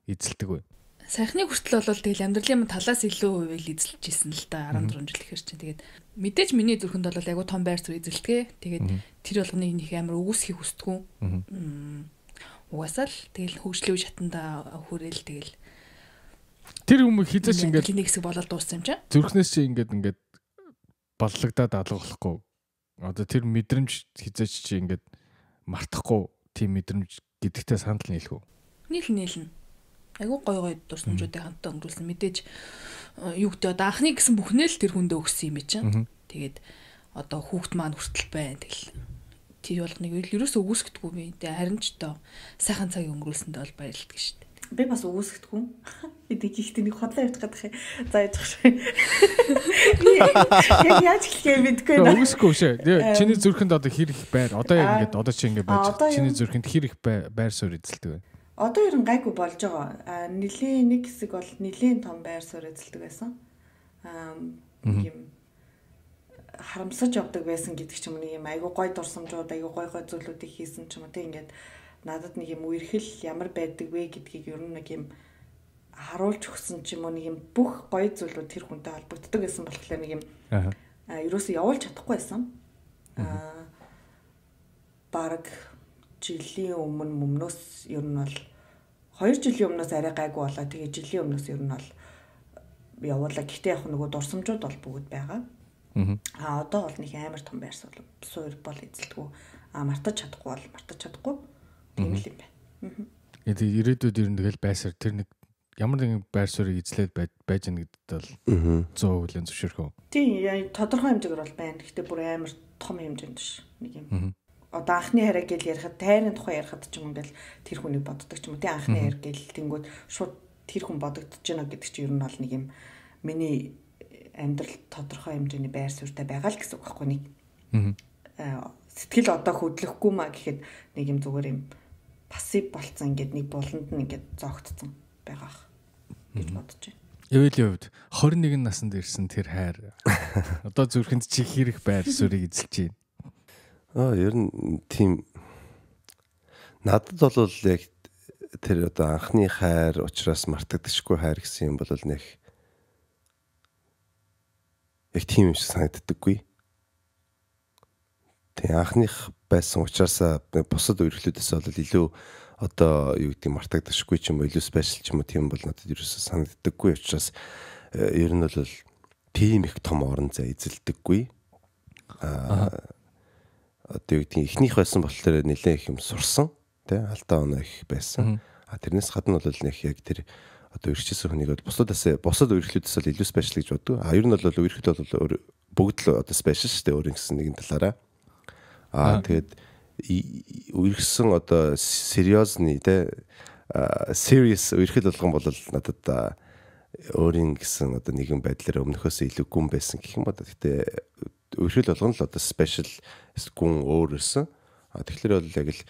эзэлдэг вэ? Сайхны хүртэл бол тэгэл амьдралын талаас илүү үйл эзэлж ирсэн л да 14 жил ихэр чинь тэгээд мэдээж миний зүрхэнд бол айгу том байр суурь эзэлтгэ. Тэгээд тэр болгоныг нэг амар өгөөсхийг хүсдэггүй. Угасаал тэгэл хөгжлийн шатанда хүрээл тэгэл Тэр хүмүүс хизээч ингээд нэг хэсэг болоод дууссан юм чинь. Зүрхнээс чи ингээд ингээд баллагдаад алгуулахгүй. Одоо тэр мэдрэмж хизээч чи ингээд мартахгүй тийм мэдрэмж гэдэгтээ санал нийлэх үү? Нийлэн нийлэн. Айгуу гой гой дурсамжуудыг хамтдаа өнгөрүүлсэн. Мэдээж э, юу гэдэг одоо анхны гэсэн бүхнээ л тэр хүндээ өгсөн юм чинь. Тэгээд одоо хүүхд маань хүртэл байна тэгэл. Тэр болгоныг ерөөсөө үгүйсгэдэггүй би. Харин ч тоо сайхан цаг өнгөрүүлсэндээ бол баярлдаг шүү дээ би бас үүсгэдэггүй. Эдгээр гихтээ нэг хотлоо явуулах гэдэг юм. За яж хшиг. Яг яаж хэлхээ мэдгүй байна. Үүсгэхгүй шээ. Чиний зүрхэнд одоо хэр их байр? Одоо яг ингэж одоо чи ингэ байж байгаа. Чиний зүрхэнд хэр их байр суурь эзэлдэг вэ? Одоо ер нь гайгүй болж байгаа. Нилийн нэг хэсэг бол нилийн том байр суурь эзэлдэг байсан. Аа юм харамсаж явдаг байсан гэдэг ч юм уу юм айгүй гой дурсамжууд айгүй гой гой зүйлүүдийг хийсэн ч юм уу тийм ингээд надад нэг юм үерхэл ямар байдаг вэ гэдгийг ер нь нэг юм харуулж өгсөн ч юм уу нэг юм бүх гоё зүйлүүд тэр хүнтэй холбогддог гэсэн болохоор нэг юм аа ерөөсөө явуулж чадахгүй байсан. Аа баг жилийн өмнө өмнөөс ер нь бол 2 жилийн өмнөөс арай гайгүй болоо. Тэгээ жилийн өмнөөс ер нь бол явуулаа. Гэхдээ яг нөгөө дурсамжууд бол бүгд байгаа. Аа одоо бол нэг амар том байр суурь бол эзэлдэггүй. Аа мартаж чадахгүй бол мартаж чадахгүй. Тийм л юм байна. Тэгээд ирээдүйд ер нь тэгэл байсаар тэр нэг ямар нэгэн байр суурийг эзлээд байж гэнэ гэдэгт бол 100% л зөвшөөрхөө. Тийм тодорхой хэмжээгээр бол байна. Гэхдээ бүр амар том хэмжээнд биш. Нэг юм. Одоо анхны хараа гэл ярихад тайрны тухай ярихад ч юм ингээл тэр хүнийг боддог ч юм уу. Тийм анхны хэр гэл тэнгууд шууд тэр хүн бодогдож байна гэдэг чинь ер нь бол нэг юм миний амьдрал тодорхой хэмжээний байр суурьтай байгаа л гэсэн үг байхгүй нэг. Аа э, сэтгэл одоо хөдлөхгүй маа гэхэд нэг юм зүгээр юм пассив болцсон ингээд нэг буланд нь ингээд зогтцсон байгаа гэж бодож байна. Эвэлийн хувьд 21 наснд ирсэн тэр хайр одоо зүрхэнд чих хэрэг байр суурийг эзэлж байна. Аа ер нь тийм надад бол яг тэр одоо анхны хайр ухраас мартагдчихгүй хайр гэсэн юм бол нэг яг тийм юм шиг санагддаггүй тий анхных байсан учраас бусад үерлүүдээс бол илүү одоо юу гэдэг мартагдашгүй ч юм уу илүү спешиал ч юм уу тийм бол надад ерөөсөө санагддаггүй учраас э, ер нь бол тийм их том орон зай эзэлдэггүй аа одоо юу гэдэг ихнийх байсан болохоор нэлээ их юм сурсан тий алдаа оноо их байсан а тэрнээс гадна бол нэх яг тэр одоо ерчсэн хүнийг бол бусдаас бусад үерлүүдээс л илүү спешиал гэж боддог а ер нь бол үерхэл бол бүгд л одоо спешиал шүү дээ өөр юм гэсэн нэгэн талаараа Аа тэгээд үерхсэн одоо сериозны те serious үерхэл болгон бол надад өөрийн гэсэн одоо нэгэн байдлаар өмнөхөөс илүү гүн байсан гэх юм ба гэхдээ үерхэл болгон л одоо special гүн өөр өсөн. А тэгэхээр бол яг л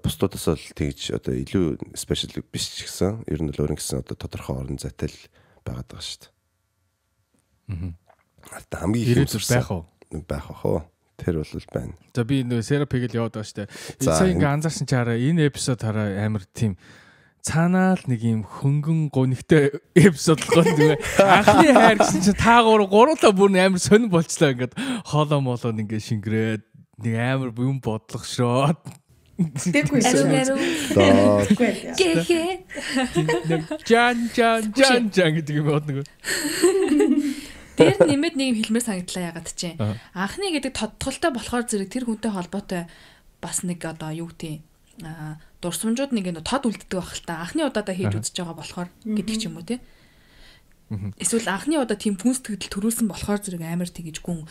бусдуудаас бол тэгж одоо илүү special биш ч гэсэн ер нь л өөрийн гэсэн одоо тодорхой орон зайтай л байгаад байгаа шүү дээ. Аа. Одоо хамгийн их байх уу? Байх уу? Тэр бол байна. За би нөө серапигэл яваад байгаа штэ. Эцээ ингээ анзаарсан чи хараа энэ эпизод хараа амар тийм цаанаал нэг юм хөнгөн гонигтэй эпизод болгоод тэгээ анхны хайр гэсэн чи таагуур гурлаа бүр амар сонир болчлаа ингээд хоолоо молоо ингээ шингрээд нэг амар юм бодлогошоод Тэггүй шүү. Гэх. Жан жан жан жан гэдэг юм байна нөгөө. Дээр нэмээд нэг юм хэлмээр санагдлаа ягаад чинь. Анхны гэдэг тодтголтой болохоор зэрэг тэр хүнтэй холбоотой бас нэг одоо юу гэдэг аа дурсамжууд нэг нэг тод үлддэг байх л та. Анхны удаадаа хийж үзэж байгаа болохоор гэдэг ч юм уу те. Эсвэл анхны удаа тийм хүнс тэгдэл төрүүлсэн болохоор зэрэг амар тэгэж гүн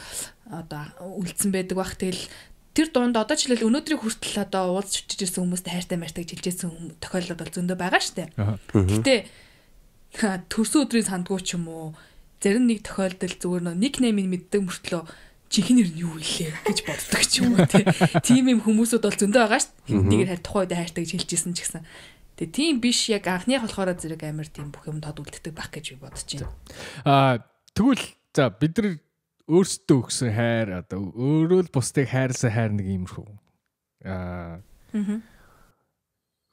одоо үлдсэн байдаг бах тэгэл тэр дунд одоо ч хэлэл өнөөдрийг хүртэл одоо уулз чичижсэн хүмүүст хайртай мартаг жилжсэн тохиолдол бол зөндөө байгаа штэ. Гэтэ төрсөн өдрийн сандгүй ч юм уу зарим нэг тохиолдолд зүгээр нэг нэмийг мэддэг мөртлөө чихнэр нь юу илээ гэж боддог ч юм уу тийм юм хүмүүсүүд бол зөндөө байгаа шүү дээ хинтэйгээр харь тухайн үед хайртай гэж хэлжсэн ч гэсэн тэгээ тийм биш яг анхных болохоор зэрэг амар тийм бүх юм тод үлддэг байх гэж би бодож байна аа тэгвэл за бид нар өөрсдөө өгсөн хайр одоо өөрөө л бусдыг хайрласан хайр нэг юм шүү аа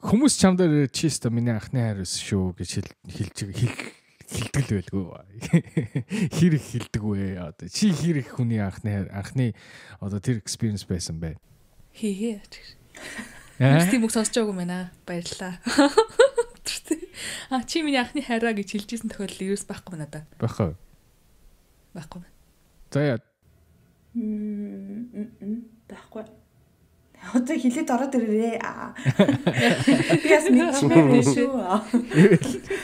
хүмүүс чамд чист миний анхны хайр өс шүү гэж хэлж хэлж хилтгэл байлгүй. Хэр их хилдэг вэ? Одоо чи хэр их хүний анхны анхны одоо тэр experience байсан бэ? Хээ хээ. Стив бүх сонсож байгаагүй байна. Баярлалаа. А чи миний анхны хараа гэж хэлжсэн тохиолдол юус байхгүй надаа. Байхгүй. Байхгүй. За яа. Мм. Байхгүй. Одоо хилээд ороод ирээрээ. Би бас мэдчихмээр шүү.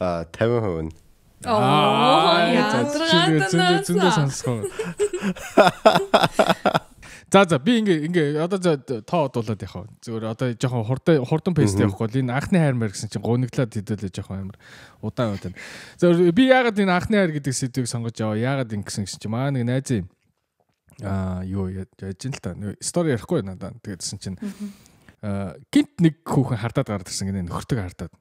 50% нь. Аа яагаад зөндөө сонсгоо. За за би ингээ ингээ одоо тоо одуулаад яхав. Зүгээр одоо жоохон хурдан хурдан пейстэй явахгүй л энэ анхны хайр маяг гэсэн чинь гонглаад хэдүүлээ жоохон амар удаан удаан. Зөв би яагаад энэ анхны хайр гэдэг сэдвийг сонгож яваа? Яагаад ингэсэн гэсэн чинь маа нэг найз юм. Аа юу яаж ин л та. Стори ярихгүй надаа. Тэгээдсэн чинь аа гинт нэг хүүхэн хардаад гардаг гэсэн гинэ нөхөртөг хардаад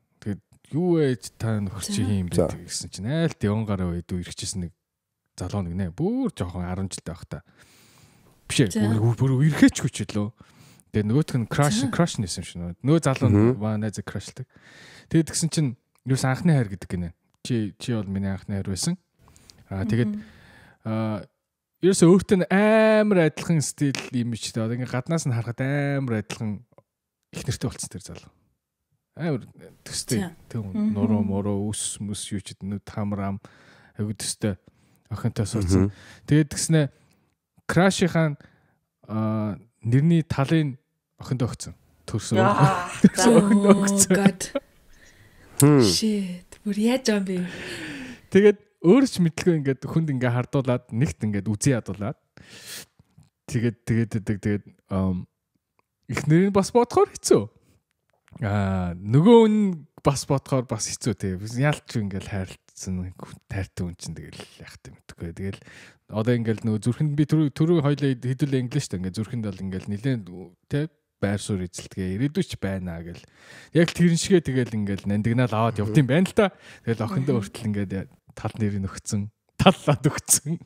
юу ээж та нөхөр чи юм бэ гэсэн чинь айлт яван гараа үед үргэжсэн нэг залуу нэг нэ бүр жоохон 10 жилтэй байх та. Биш ээ бүр үргэжч хүч лөө. Тэгээ нөгөөх нь crash crash нэсэн шин. Нөө залуу маа найз crashlдаг. Тэгээд тэгсэн чинь юус анхны хайр гэдэг гинэ. Чи чи бол миний анхны хайр байсан. Аа тэгээд аа ерөөсөө өөртөө амар адилхан стил имижтэй. Одоо ингээ гаднаас нь харахад амар адилхан их нэртэй болсон тэр залуу амар төстэй тэг нуруу муруу үс мэс юу ч гэдэг тамрам айгу төстэй охинтой суудсан. Тэгээд тэгснэ крашийн аа нэрний талын охинд өгцөн. Төрсөн. Төрсөн өгцөн. Shit. Бүр яаж юм бэ? Тэгээд өөрч мэдлгүй ингээд хүнд ингээ хардуулаад нэгт ингээд үзий ядуулаад тэгээд тэгээд тэгээд тэгээд эхнэрийг бас бодохоор хэцүү. Аа нөгөө үн бас бодохоор бас хэцүү тий. Ялч ингээл хайрлцсан тайртай үн чинь тэгэл яах юм гэдэггүй. Тэгэл одоо ингээл нөгөө зүрхэнд би түрүү түрүү хоёлаа хэдүүлээ инглиш та ингээл зүрхэнд бол ингээл нилээн тий байр суурь эзэлтгээ ирээдүйч байна гэл. Яг тэрэн шигээ тэгэл ингээл нандинал аваад явт юм байна л та. Тэгэл охиндоо өртөл ингээд тал нэрийг өгцөн, таллаад өгцөн.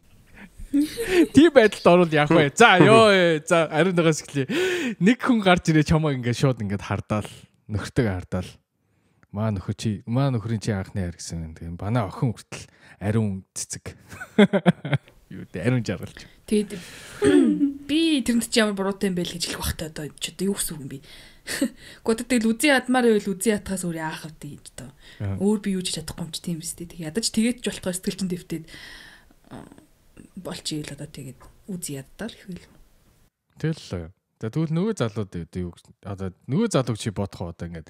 Тийм байдалд орвол яах вэ? За ёо за ариун дагаас эхлэе. Нэг хүн гарч ирээ чамаа ингээд шууд ингээд хардаал нөхртөг хардал маа нөхөр чи маа нөхрийн чи анхны хайр гэсэн. Тэгээ бана охин хүртэл ариун цэцэг. Юу дээ ариун жаргалч. Тэгээд би тэрэнд чи ямар буруутай юм бэ л гэж хэлэх бахтай одоо ч одоо юу гэсэн үг юм бэ? Гэхдээ тэгэл үзий ядмаар байвал үзий ятхаас өөр яах вэ гэж одоо. Өөр би юу ч чадахгүй юм чи тийм биз дээ. Ядаж тэгээд ч болохгүй сэтгэл чинь дэвтээд болчих ийл одоо тэгээд үзий яддаа л их үйл. Тэгэл За тэгвэл нөгөө залууд юу одоо нөгөө залууг чи бодох одоо ингээд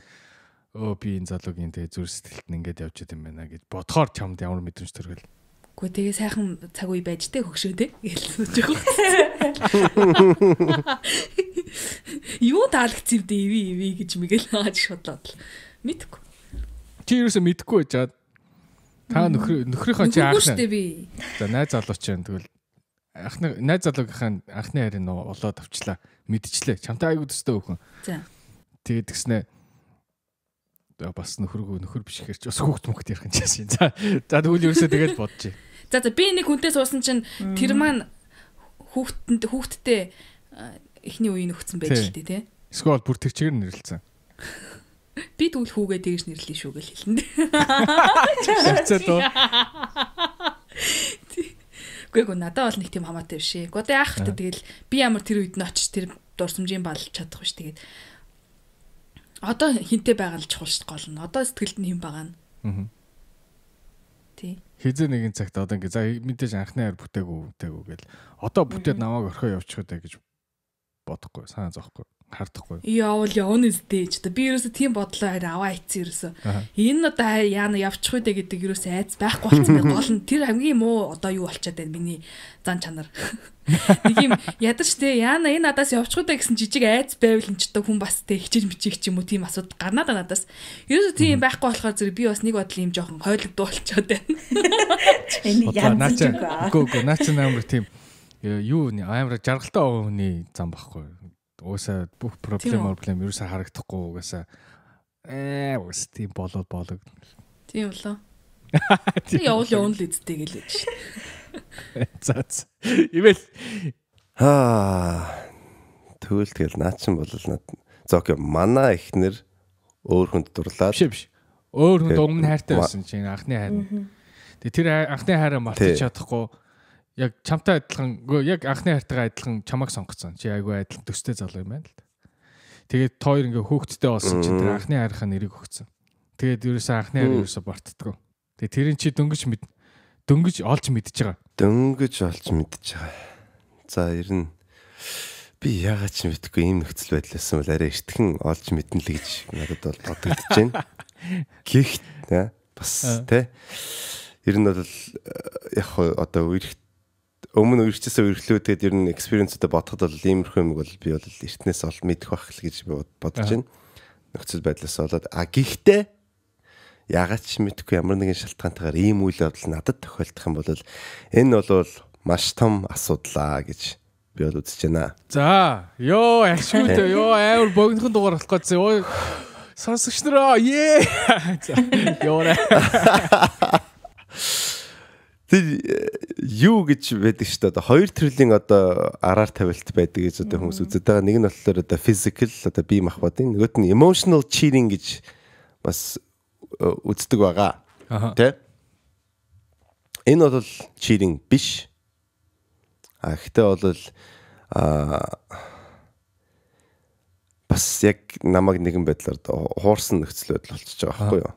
өө би энэ залуугийн тэгээ зүр сэтгэлт нь ингээд явж байгаа юм байна гэж бодохоор чамд ямар мэдрэмж төргөл. Гү тэгээ сайхан цаг үе байж тэ хөгшөө тэ гэж сууж байгаа. Юу таалагц юм дэ иви иви гэж мэгэл хааж шудлаад л мэдгүй. Чи юу ч мэдгүй байж чад. Та нөхөр нөхрийнхөө чи аах. За найз залуу чинь тэгвэл анхны найз залуугийнхаа анхны харин улоод авчлаа мэдчихлээ. Чамтай айгуу төстэй хөхөн. За. Тэгээд гиснээ бас нөхөргөө нөхөр биш хэрч бас хүүхд мөхт ярих юм чинь. За за тэгвэл ерөөсөө тэгэл бодчих. За за би нэг хүнтэй суусан чинь тэр маань хүүхдэнд хүүхдтэй э, эхний үеийн өгцөн байж л тээ. Эсвэл бүр тэр чигээр нэрлэлсэн. Би тэгвэл хүүгээ тэгж нэрлэе шүү гэж хэлэн. Шавцаад уу. Үгүй эгөө надад бол нэг тийм хамаатай биш ээ. Гэхдээ яах вэ тэгэл би ямар тэр үед нь очиж тэр дурсамжийн балж чадахгүй ш тэгээд одоо хинтээ байгаа л чухал ш гол нь. Одоо сэтгэлд нь хэн байгаа нь. Аа. Тий. Хизээ нэгэн цагт одоо ингээ за мэдээж анхны хайр бүтээгүү бүтээгүү гэл одоо бүтээд намайг орхио явчихдаг гэж бодохгүй санаа зовхгүй хардахгүй. Яавал явна үстэй ч одоо би ерөөсө тийм бодлоо аваа ицсэн ерөөсө. Энэ одоо яана явчих үдэ гэдэг ерөөсө айц байхгүй болсон би гол нь тэр хамгийн муу одоо юу болчиход байна миний зан чанар. Нэг юм ядарч те яана энэ надаас явчих үдэ гэсэн жижиг айц байвал энэ ч одоо хүн бас те хичээл мичиг ч юм уу тийм асууд гарнаа да надаас. Ерөөсө тийм байхгүй болохоор зэрэг би бас нэг бодол юм жоохон хойлогдуу болчиход байна. Энэ янз бүр. Гүг наач намайг тийм э, юу амира жаргалтай хүний зам байхгүй юу? Угаасаа бүх проблем проблем ерөөсөө харагдахгүй угаасаа ээ угаас тийм болоод болог. Тийм болоо. Тэг явуул явна л эдтэй гэлээ чи. За за. Ивэл аа төвөл тэгэл наа чин бол над за окей манай эхнэр өөр хүнд дурлаад биш биш өөр хүнд өмнө хайртай байсан чинь анхны хайр. Тэг тэр анхны хайраа мартаж чадахгүй яг чамтай адилхан яг анхны хартагаа адилхан чамаг сонгоцсон. Чи айгүй адил төстэй залуу юм байна л да. Тэгээд тоор ингээ хөөхттэй болсон чинь тэр анхны харийнхаа нэрийг өгсөн. Тэгээд ерөөсөө анхны харь ерөөсөө бортдгоо. Тэгээд тэрэн чи дөнгөж мэд дөнгөж олж мэдчихэж байгаа. Дөнгөж олж мэдчихэж байгаа. За ер нь би яагаад ч мэдхгүй ийм нөхцөл байдал байсан бол арай эртхэн олж мэднэ л гэж надад бол бодогдож байна. Гэхдээ бас э. тий ер нь бол э, яг одоо үерхт өмнө үргэлжлээсээ үргэлжлүүлгээд ер нь экспириенсүүдэ бодоход бол иймэрхүү юм бол би бол эртнээс ол мэдэх байх л гэж би бодож байна. Нөхцөл байдлаас болоод а гэхдээ ягаад ч мэдхгүй ямар нэгэн шалтгаантайгаар ийм үйл явдал надад тохиолдох юм бол энэ бол маш том асуудлаа гэж би бол үзэж байна. За, ёо ахшгүй ёо амар богинохон дугаар болох гэсэн. Ой сонсогч нараа ее. За, ёо. Тэр э, юу гэж байдаг шүү дээ. Хоёр төрлийн одоо араар тавилт байдаг гэж одоо хүмүүс үздэг байгаа. Нэг нь болохоор одоо physical одоо бие махбодын, нөгөөт нь emotional cheating гэж бас э, үздэг байгаа. Тэ? Энэ бол cheating биш. А гэхдээ бол а бас яг намайг нэгэн байдлаар хуурсан нөхцөл байдал болчихж байгаа байхгүй юу?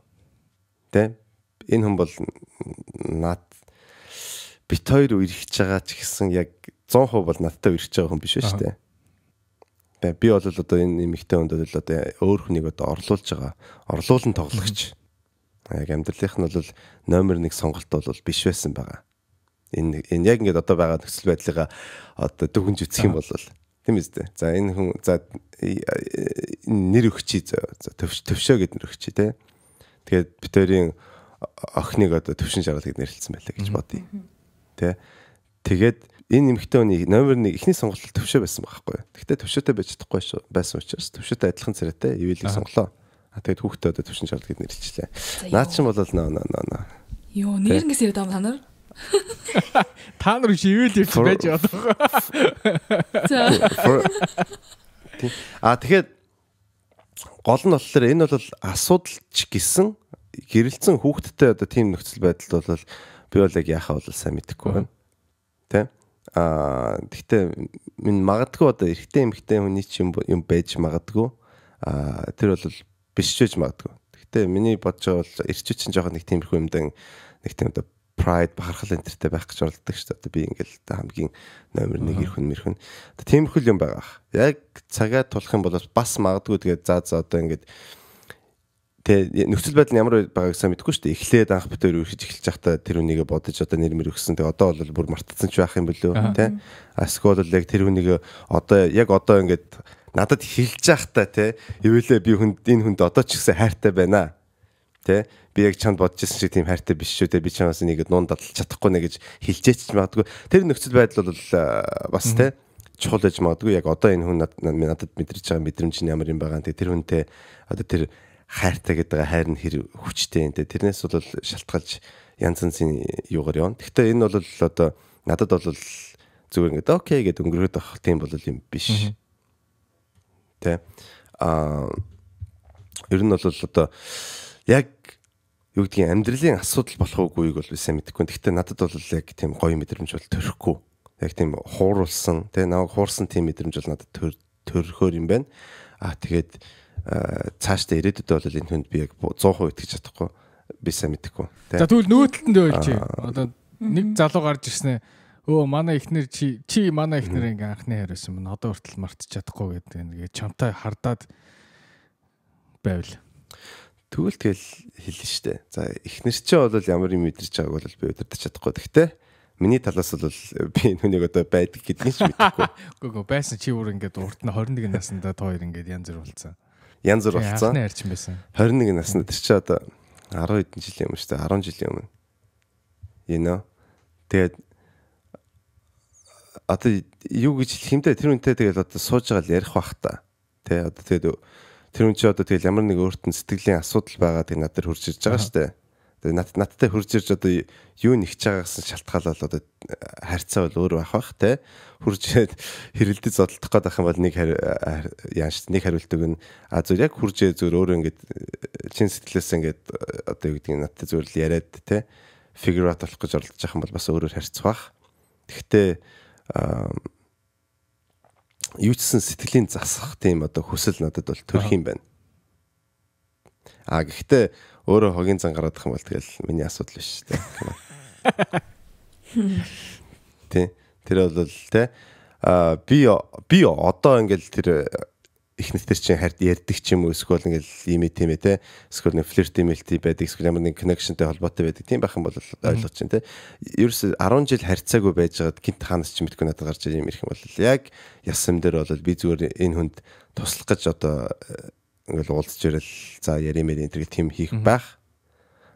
Тэ? Энэ хүн бол наад бит хоёр үерхэж байгаа ч гэсэн яг 100% бол надтай үерхэж байгаа хүн биш шүү дээ. Тэгээ би бол одоо энэ эмэгтэй хүнд бол одоо өөр хүнийг одоо орлуулж байгаа. Орлуулн тоглогч. Яг амьдралынх нь бол номер 1 сонголт бол биш байсан байгаа. Энэ энэ яг ингээд одоо байгаа нөхцөл байдлыгаа одоо дүгнж үзэх юм бол тийм үстэй. За энэ хүн за э, нэр өгчий за төвшөө гэд нэр өгчий те. Тэгээд битэрийн охиныг одоо төвшин шаргал гэд нэрлэлсэн байлаа гэж бодъё тий. Тэгээд энэ эмэгтэй хүний номер 1 эхний сонголт төвшөө байсан байхгүй. Гэхдээ төвшөөтэй байж чадахгүй шүү. байсан учраас төвшөөтэй адилхан царайтай ивэлийг сонглоо. А тэгээд хүүхдээ одоо төвшин шалт гэд нэрлэлчлээ. Наад чинь болол наа наа наа. Йоо, нэрнгээс ирээд байгаа юм та нар. Та нар шивэл явж байж болох. За. А тэгэхээр гол нь болохоор энэ бол асуудалч гисэн гэрэлцэн хүүхдтэй одоо тийм нөхцөл байдалд бол Би бол яг яхаа бол сайн мэдэхгүй байна. Тэ? Аа тэгтээ минь магадгүй одоо эрэгтэй эмэгтэй хүний чинь юм байж магадгүй. Аа тэр бол биш ч байж магадгүй. Тэгтээ миний бодож байгаа бол эрчүүд чинь жоохон нэг тиймэрхүү юмдан нэг тийм одоо pride бахархал энтертэй байх гэж оролдог шүү дээ. Би ингээл хамгийн номер 1 ирхэн мэрхэн. Тиймэрхүү юм байгаа. Яг цагаа тулах юм бол бас магадгүй тэгээд заа заа одоо ингээд Тэгээ нөхцөл байдал нь ямар байгааг сайн мэдэхгүй шүү дээ. Эхлээд анх битээр үргэлж эхэлж байхдаа тэр хүнийг бодож одоо нэрмэр өгсөн. Тэгээ одоо бол бүр мартцсан ч байх юм бөлөө тий. Асгүй бол яг тэр хүнийг одоо яг одоо ингээд надад хэлж байхдаа тий. Эвэлээ би хүнд энэ хүнд одоо ч гэсэн хайртай байна тий. Би яг чанд бодож ирсэн шиг тийм хайртай биш шүү дээ. Би чамаас нэг нуун дадлж чадахгүй нэ гэж хэлжээч магадгүй. Тэр нөхцөл байдал бол бас тий чухал гэж магадгүй яг одоо энэ хүн надад мэдэрч байгаа мэдрэмж нь ямар юм байгаа. Тэгээ тэр хүнтэй одоо тэр хайртай гэдэг хайр нь хэр хүчтэй энэ тэрнээс бол шалтгаалж янз янзын юугаар явна. Гэхдээ энэ бол одоо надад бол зүгээр ингээд окей гэд өнгөрөөд авах тийм бол юм биш. Тэ. Аа ер нь бол одоо яг юу гэдгийг амьдралын асуудал болох уугүйг бол би сайн мэдэхгүй. Гэхдээ надад бол яг тийм гоё мэдрэмж бол төрөхгүй. Яг тийм хуурулсан, тэ намайг хуурсан тийм мэдрэмж бол надад төрөхөр юм байна. Аа тэгээд цаашдаа ирээдүйд бол энэ хүнд би яг 100% итгэж чадахгүй би сайн мэдэхгүй. За тэгвэл нөөдлөндөө хэлж чи. Одоо нэг залуу гарч ирсэн ээ. Өө манай ихнэр чи чи манай ихнэр ингээ анхны хайр байсан мөн одоо хүртэл мартаж чадахгүй гэдэг ингээ чамтай хардаад байвал. Тэгвэл тэгэл хэлнэ штэ. За ихнэр чи бол ямар юм мэдэрч байгааг бол би удирдах чадахгүй. Гэхдээ Миний талаас бол би нүнийг одоо байдаг гэдгийг ч мэдэхгүй. Үгүй ээ байсан чи өөр ингээд урд нь 21 наснда тоо хоёр ингээд янз бүр болсон янз бүр болцсон. Анхны харьчин байсан. 21 насны тэр чи одоо 10 хэдэн жилийн өмнө шүү дээ 10 жилийн өмнө. You know. Тэгээд одоо юу гэж хэлэхимдээ тэр үнтэй тэгэл одоо сууж байгаа л ярих бах та. Тэ одоо тэгээд тэр үн чи одоо тэгэл ямар нэг өөрт нь сэтгэлийн асуудал байгаа тэг надад хурж ирж байгаа шүү дээ. Э, над надтай хурж ирж одоо юу нэгч байгаа гэсэн шалтгаал бол одоо э, харьцаа бол өөр байх бах те хурж ирээд хэрэлдэж зодтолдох гээд байх юм бол нэг яаж нэг хариултдаг нь а зүр яг хурж зүр өөрөө ингээд э, чин сэтгэлээс ингээд одоо юу гэдгийг надтай зүгээр л яриад те фигюр аут болох гэж оролдож байгаа юм бол бас өөрөөр харьцах бах тэгтээ юу ч гэсэн сэтгэлийн засах тийм одоо хүсэл надад бол төрөх юм байна а гэхдээ өөрөө хогийн зан гараадах юм бол тэгэл миний асуудал биш шүү дээ. Тэ тэр бол тэ а би би одоо ингээл тэр их нэтэр чинь хард ярддаг ч юм уу эсвэл ингээл имэ тийм ээ те эсвэл нэг флирт имэлти байдаг эсвэл ямар нэг коннекшнтэй холбоотой байдаг тийм байх юм бол ойлгож чинь те ерөөс 10 жил харьцаагүй байж байгаад гинт хаанаас ч мэдгүй надад гарч ирэх юм бол яг ясам дээр бол би зүгээр энэ хүнд туслах гэж одоо ингээл уулзж ирэл за яримэр энэ төрөг тим хийх байх.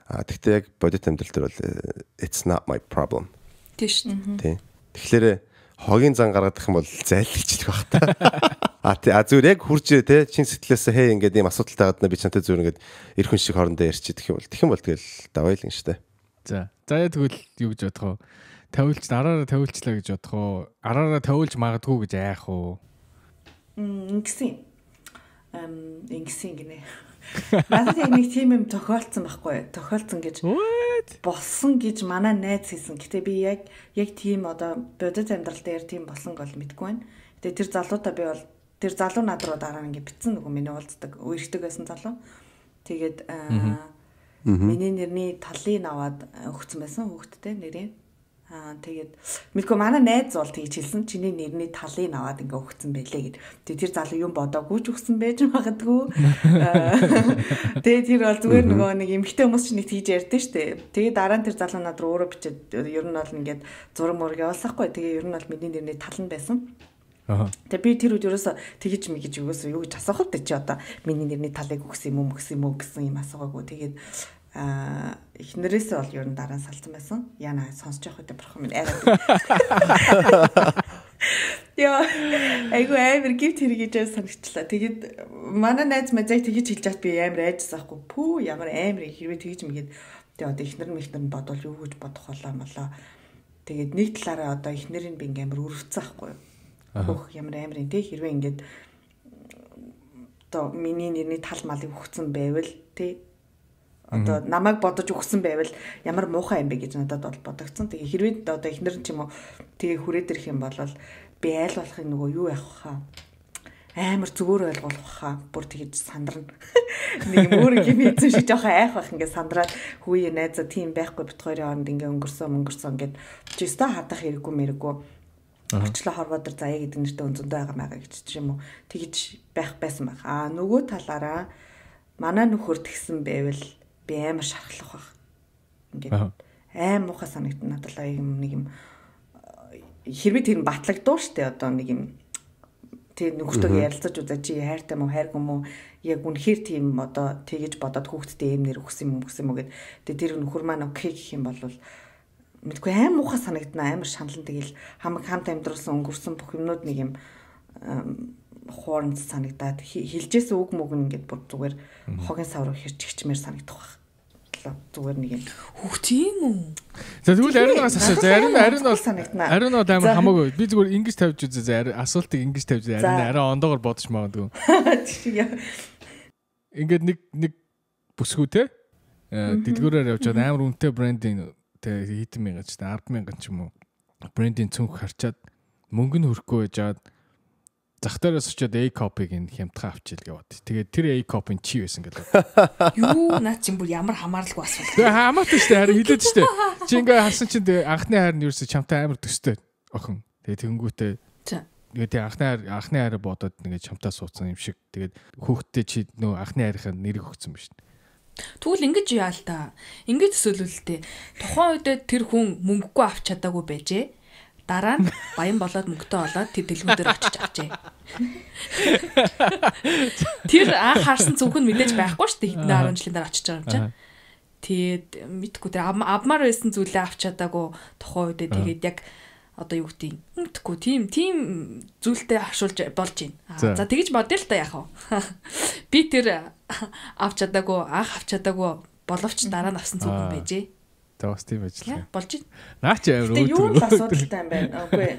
А тэгтээ яг бодит амьдрал дээр бол э, it's not my problem. Тийш. Тий. Тэгэхээр э, хогийн зан гаргадах юм бол зайлшгүй байх та. А тий а зүгээр яг хурж ирээ те чин сэтгэлээсээ хээ ингээд ийм асуудалтай гадна би чантай зүгээр ингээд эр хүн шиг хоорондоо ярьчих юм бол тэгэх юм бол тэгэл давай л гинштэй. За. За тэгвэл юу гэж бодох вэ? Тавилж дараараа тавилчлаа гэж бодох уу? Араараа тавилж магадгүй гэж айх уу? Мм ингэсэн эм ингэсэн гинэ. Надад яг нэг тийм юм тохиолдсон байхгүй юу? Тохиолдсон гэж болсон гэж манай найз хэлсэн. Гэтэ би яг яг тийм одоо бодит амьдрал дээр тийм болсон гол мэдгүй байна. Гэтэ тэр залуутаа би бол тэр залуу над руу дараа нь ингэ битсэн нөгөө миний уулздаг, өөрөгдөг байсан залуу. Тэгээд миний нэрний талын аваад э, өгсөн байсан хүүхдтэй нэрийн. Аа тэгээд мэдгүй манай найз бол тэгж хэлсэн чиний нэрний талыг аваад ингээ өгсөн байлээ гэд. Тэгээд тэр залуу юм бодоогүй ч өгсөн байж магадгүй. Э, тэгээд тэр бол зүгээр нөгөө нэг эмгтэй хүмүүс ч нэг тийж ярьдэн штэ. Тэгээд дараа нь тэр залуу над руу өөрөө бичээд ер нь бол ингээд зураг мөрөг явуулсахгүй. Тэгээд ер нь бол миний нэрний тал нь байсан. Тэгээ би тэр үед ерөөсө тэгэж мэгэж өгөөсө юу гэж асуух вэ чи одоо миний нэрний талыг өгсөн юм уу мөгсөн юм уу гэсэн юм асуугаагүй. Тэгээд а эхнэрээсээ бол ер нь дараа нь салсан байсан. Яна сонсож явах үед бурхан минь арай. Яа. Айгу амар гівт хэрэгжээ санагчлаа. Тэгэд манай найз мазай тэгэж хэлж хат би амар айжсан хгүй. Пүү ямар амар хэрвээ тэгэж мэгэд тэгээ одоо эхнэр мэхнэр нь бодвол юу гэж бодох болоо молоо. Тэгээд нэг талаараа одоо эхнэрийг би ингээм амар өрөвцсөн хгүй. Хөх ямар амар энэ хэрвээ ингээд одоо миний нэрний тал малыг өгцөн байвал тий Одоо намайг бодож өгсөн байвал ямар муухай юм бэ гэж надад бол бодогцсон. Тэгээ хэрвээ одоо эхнэр нь ч юм уу тэгээ хүрээд ирэх юм бол би айл болохын нөгөө юу явах хаа амар зүгээр ойлгуулах хаа бүр тэгж сандарна. Нэг юм өөр юм хийсэн шиг жоохон айх байх ингээд сандраад хүүе найзаа тийм байхгүй бит хоёрын хооронд ингээд өнгөрсөн өнгөрсөн ингээд чи өстө хадах хэрэггүй мэрэггүй Очлоо хорвоо дээр заяа гэдэг нэртэй өнцөндөө байгаа маяг гэж ч юм уу тэгж байх байсан баг. Аа нөгөө талаараа манай нөхөр тгсэн байвал би амар шархлах баг. Ингээд аим муха санагдана надад л юм нэг юм э, хэрвээ тэр нь батлагдуу штэ одоо нэг юм тэг нөхөртөө ярилцаж удаа чи хайртай мөн хайргүй мөн яг үнэхээр тийм одоо тэгэж бодоод хүүхдтэй юм нэр өгсөн юм өгсөн мө гэд тэг тэр нөхөр маань окей гэх юм бол мэдгүй аим муха санагдана амар шаналн тэгэл хамаг хамт амьдруулсан өнгөрсөн бүх юмнууд нэг юм хооронд санагдаад хэлжээс үг мөг ингээд бүр зүгээр хогийн савруу хэрчгчмээр санагдах байх боллоо. Зүгээр нэг юм. Хөх тийм үү. За тэгвэл ариунаас асуу. За ариун ариун бол ариун бол амар хамаагүй. Би зүгээр ингэж тавьж үзье. За асуултыг ингэж тавьж үзье. Ариун арай ондоогоор бодож магадгүй. Ингээд нэг нэг бүсгүй те. Э, Дэлгүүрээр явж байгаа амар үнэтэй брендинг те хэдэн мянга ч 10 мянга ч юм уу. Брендинг цүнх харчаад мөнгө нь хөрөхгүй байжгаад зах дээрээс очиод A copy-г ин хямдхан авчийл гэвд. Тэгээд тэр A copy нь чи байсан гэдэг. Юу наа чи бүр ямар хамаарлаггүй асуулт. Тэгээ хамаатай шүү дээ харин хилээд шүү дээ. Чи ингээ харсан чинь тэгээ анхны хайр нь ерөөсө чамтай амар төстэй охин. Тэгээ тэнгүүтээ. Тэгээ тэг анхны хайр анхны хайр бодоод ингээ чамтай суудсан юм шиг. Тэгээд хүүхдтэй чи нөө анхны хайрынхаа нэрийг өгсөн ба шүү. Тэгвэл ингэж яа л та. Ингээд төсөөлөлтэй. Тухайн үед тэр хүн мөнгөгүй авч чадаагүй байжээ дараа нь баян болоод мөнгөтэй болоод тэр дэлгүүр дээр очиж авчээ. Тэр анх харсан зүгх нь мэдээж байхгүй шүү дээ. Хэдэн 10 жилийн дараа очиж байгаа юм чинь. Тэгээд мэдгүй тэр авмаар байсан зүйлээ авч чадаагүй тухайн үедээ тэгээд яг одоо юу гэдэг юм мэдгүй тийм тийм зүйлтэй хашуулж болж байна. За тэгэж бодё л та яах вэ? Би тэр авч чадаагүй анх авч чадаагүй боловч дараа нь авсан зүг юм байжээ. Та бас тийм ажиллаа. Болж байна. Наач амар өөдрөө. Юу л асуудалтай юм байна. Окей.